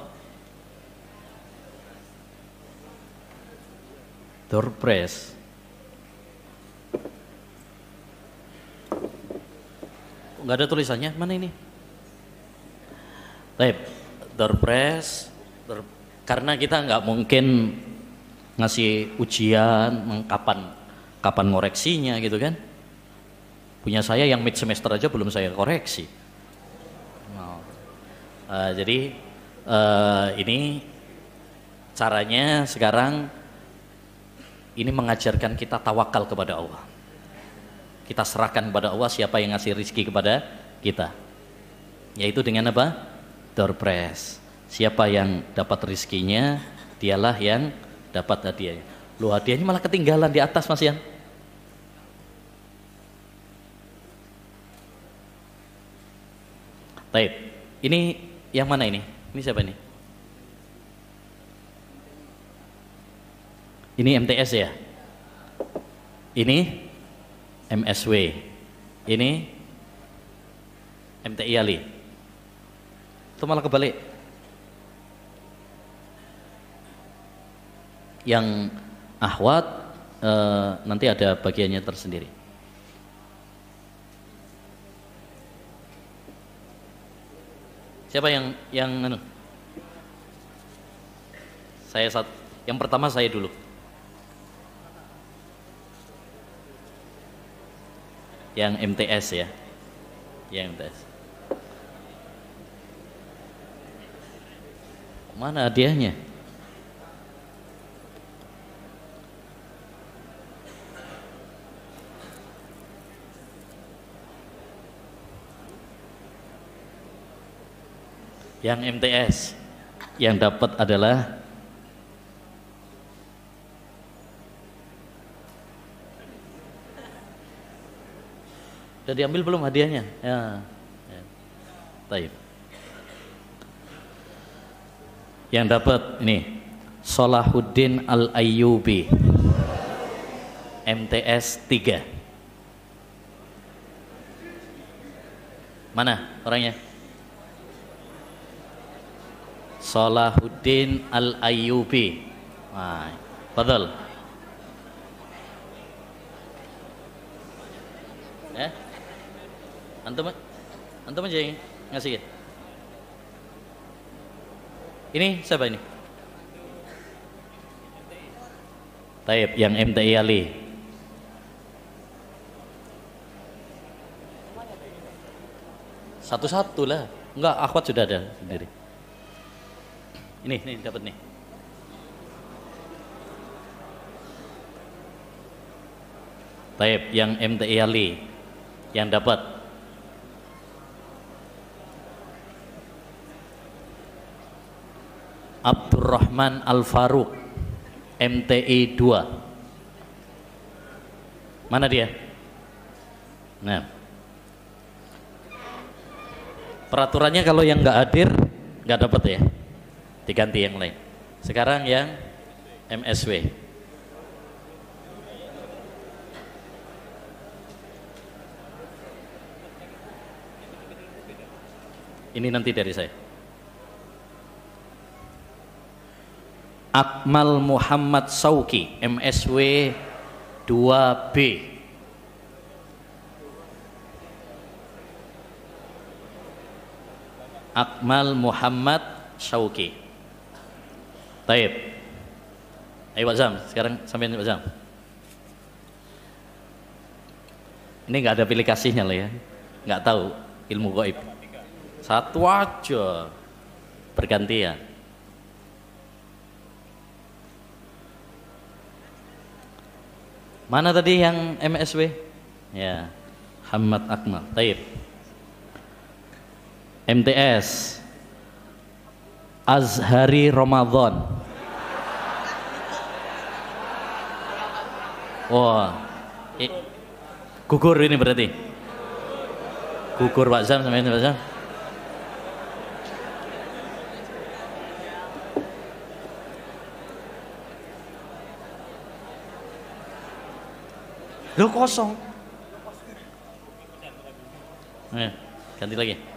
Door press. Enggak ada tulisannya. Mana ini? Taip, door press. Door... Karena kita nggak mungkin ngasih ujian kapan kapan ngoreksinya gitu kan. Punya saya yang mid semester aja belum saya koreksi Uh, jadi uh, ini caranya sekarang ini mengajarkan kita tawakal kepada Allah. Kita serahkan kepada Allah siapa yang ngasih rizki kepada kita. Yaitu dengan apa? Doorpress. Siapa yang dapat rizkinya, dialah yang dapat hadiahnya. Lu hadiahnya malah ketinggalan di atas Mas Yan. Baik, ini yang mana ini? Ini siapa ini? Ini MTS ya? Ini MSW. Ini MTI Ali. Itu malah kebalik. Yang ahwat e, nanti ada bagiannya tersendiri. Siapa yang yang anu? Saya saat yang pertama saya dulu. Yang MTS ya. Yang MTS. Mana hadiahnya? yang MTS yang dapat adalah sudah diambil belum hadiahnya? Ya. ya. Yang dapat ini Solahuddin Al Ayyubi. MTS 3. Mana orangnya? Salahuddin Al-Ayyubi. Nah, betul. Ya. Antum antum aja ngasih ya. Ini siapa ini? Taib yang MTI Ali. Satu-satu lah. Enggak, akhwat sudah ada sendiri. Ini, ini dapat nih. Taib yang MTI Ali yang dapat Abdurrahman Al Faruq MTI 2 mana dia nah peraturannya kalau yang nggak hadir nggak dapat ya diganti yang lain sekarang yang MSW ini nanti dari saya Akmal Muhammad Sauki MSW 2B Akmal Muhammad Sauki Taib. Ayo Pak Zam, sekarang sampai Pak Zam. Ini nggak ada pilih kasihnya loh ya. Nggak tahu ilmu goib. Satu aja. Bergantian. Mana tadi yang MSW? Ya. Hamad Akmal. Taib. MTS. Azhari Ramadan. Wah. Wow. gugur ini berarti. Gugur Pak Sam sampai Pak Sam. Loh kosong. Eh, ganti lagi.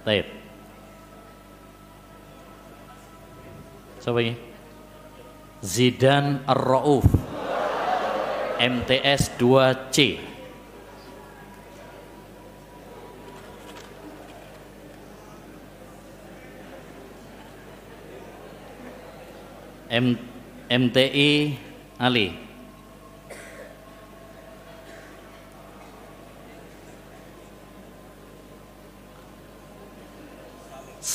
Taib. Siapa ini? Zidan Ar-Rauf. MTS 2C. M MTI Ali.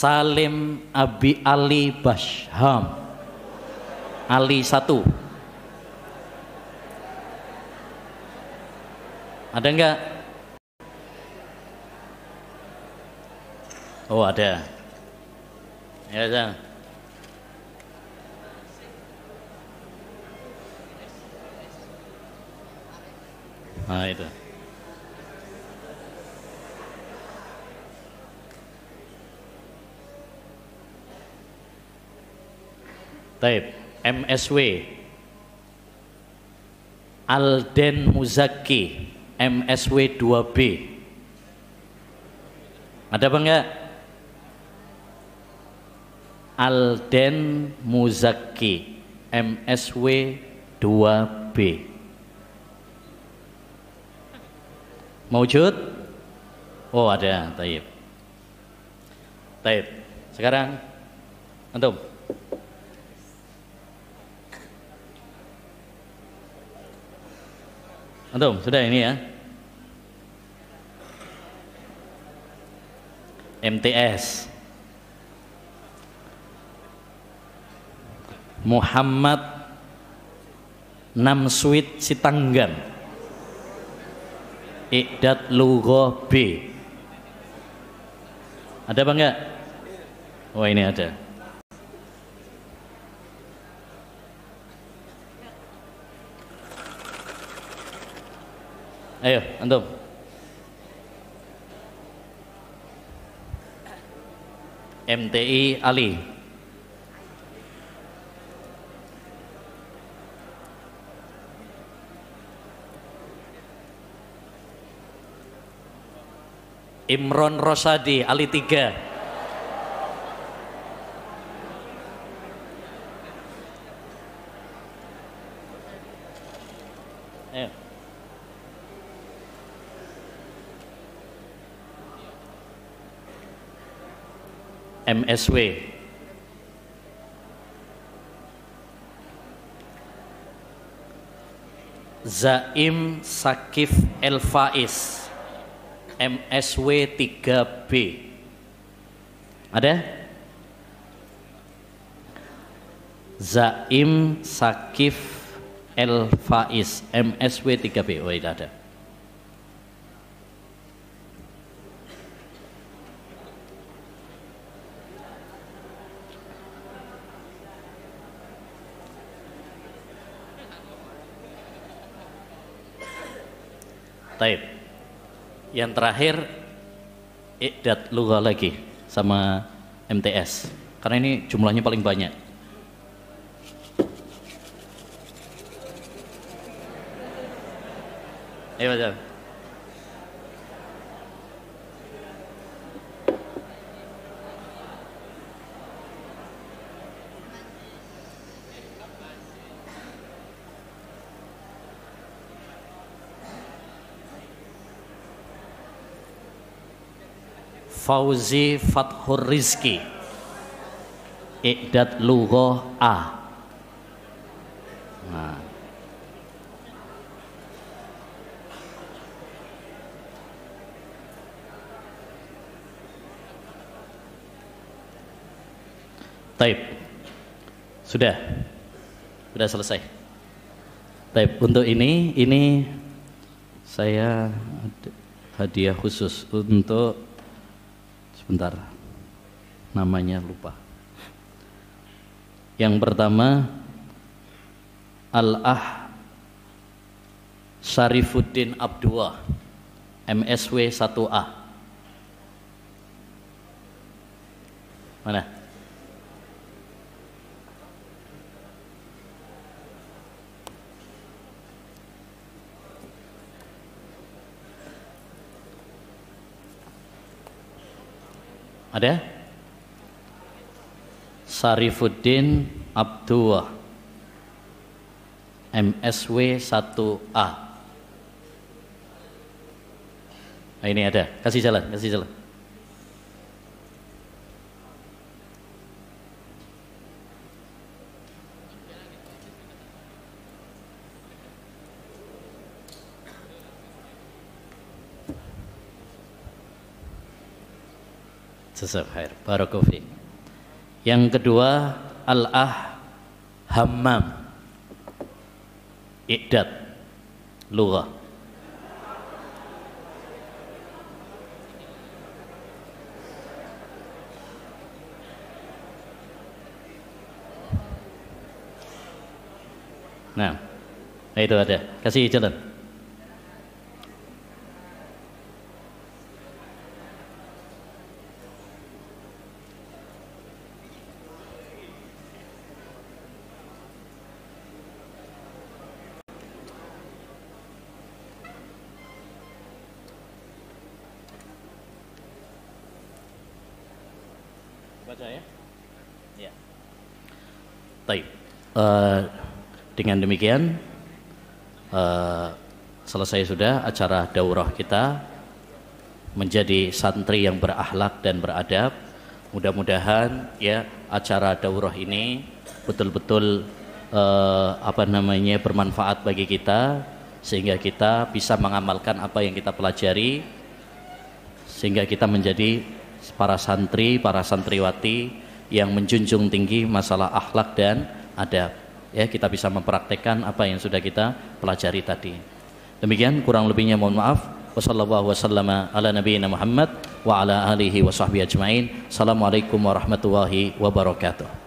Salim Abi Ali Basham Ali satu ada enggak oh ada ya ada nah itu Taib. MSW. Alden Muzaki. MSW 2B. Ada apa enggak? Alden Muzaki. MSW 2B. Maujud? Oh ada, taib. Taib. Sekarang, antum. Antum, sudah ini ya. MTS. Muhammad Namsuit Sitanggan. Iqdat Lugo B. Ada apa enggak? Oh ini ada. Ayo, antum. MTI Ali. Imron Rosadi Ali 3 MSW. Zaim Sakif El Faiz MSW 3B ada Zaim Sakif El Faiz MSW 3B oh tidak ada Taib. Yang terakhir Iqdat Lugha lagi sama MTS. Karena ini jumlahnya paling banyak. Ayo, Pak Fauzi Fathur Rizki Iqdat Lugo A nah. Taib Sudah Sudah selesai Taib untuk ini Ini saya hadiah khusus untuk sebentar namanya lupa yang pertama Al-Ah Sarifuddin Abdullah MSW 1A mana Ada? Sarifuddin Abdullah MSW 1A. Nah, ini ada. Kasih jalan, kasih jalan. jazakallahu khair. barakallahu Yang kedua al-ah hammam. iddat Lugah nah, nah, itu ada. Kasih jalan. Eh, dengan demikian uh, selesai sudah acara daurah kita menjadi santri yang berakhlak dan beradab. Mudah-mudahan ya acara daurah ini betul-betul uh, apa namanya bermanfaat bagi kita sehingga kita bisa mengamalkan apa yang kita pelajari sehingga kita menjadi para santri, para santriwati yang menjunjung tinggi masalah akhlak dan ada ya kita bisa mempraktekkan apa yang sudah kita pelajari tadi demikian kurang lebihnya mohon maaf wassalamualaikum wasallama ala wa ala alihi wa sahbihi ajmain assalamualaikum warahmatullahi wabarakatuh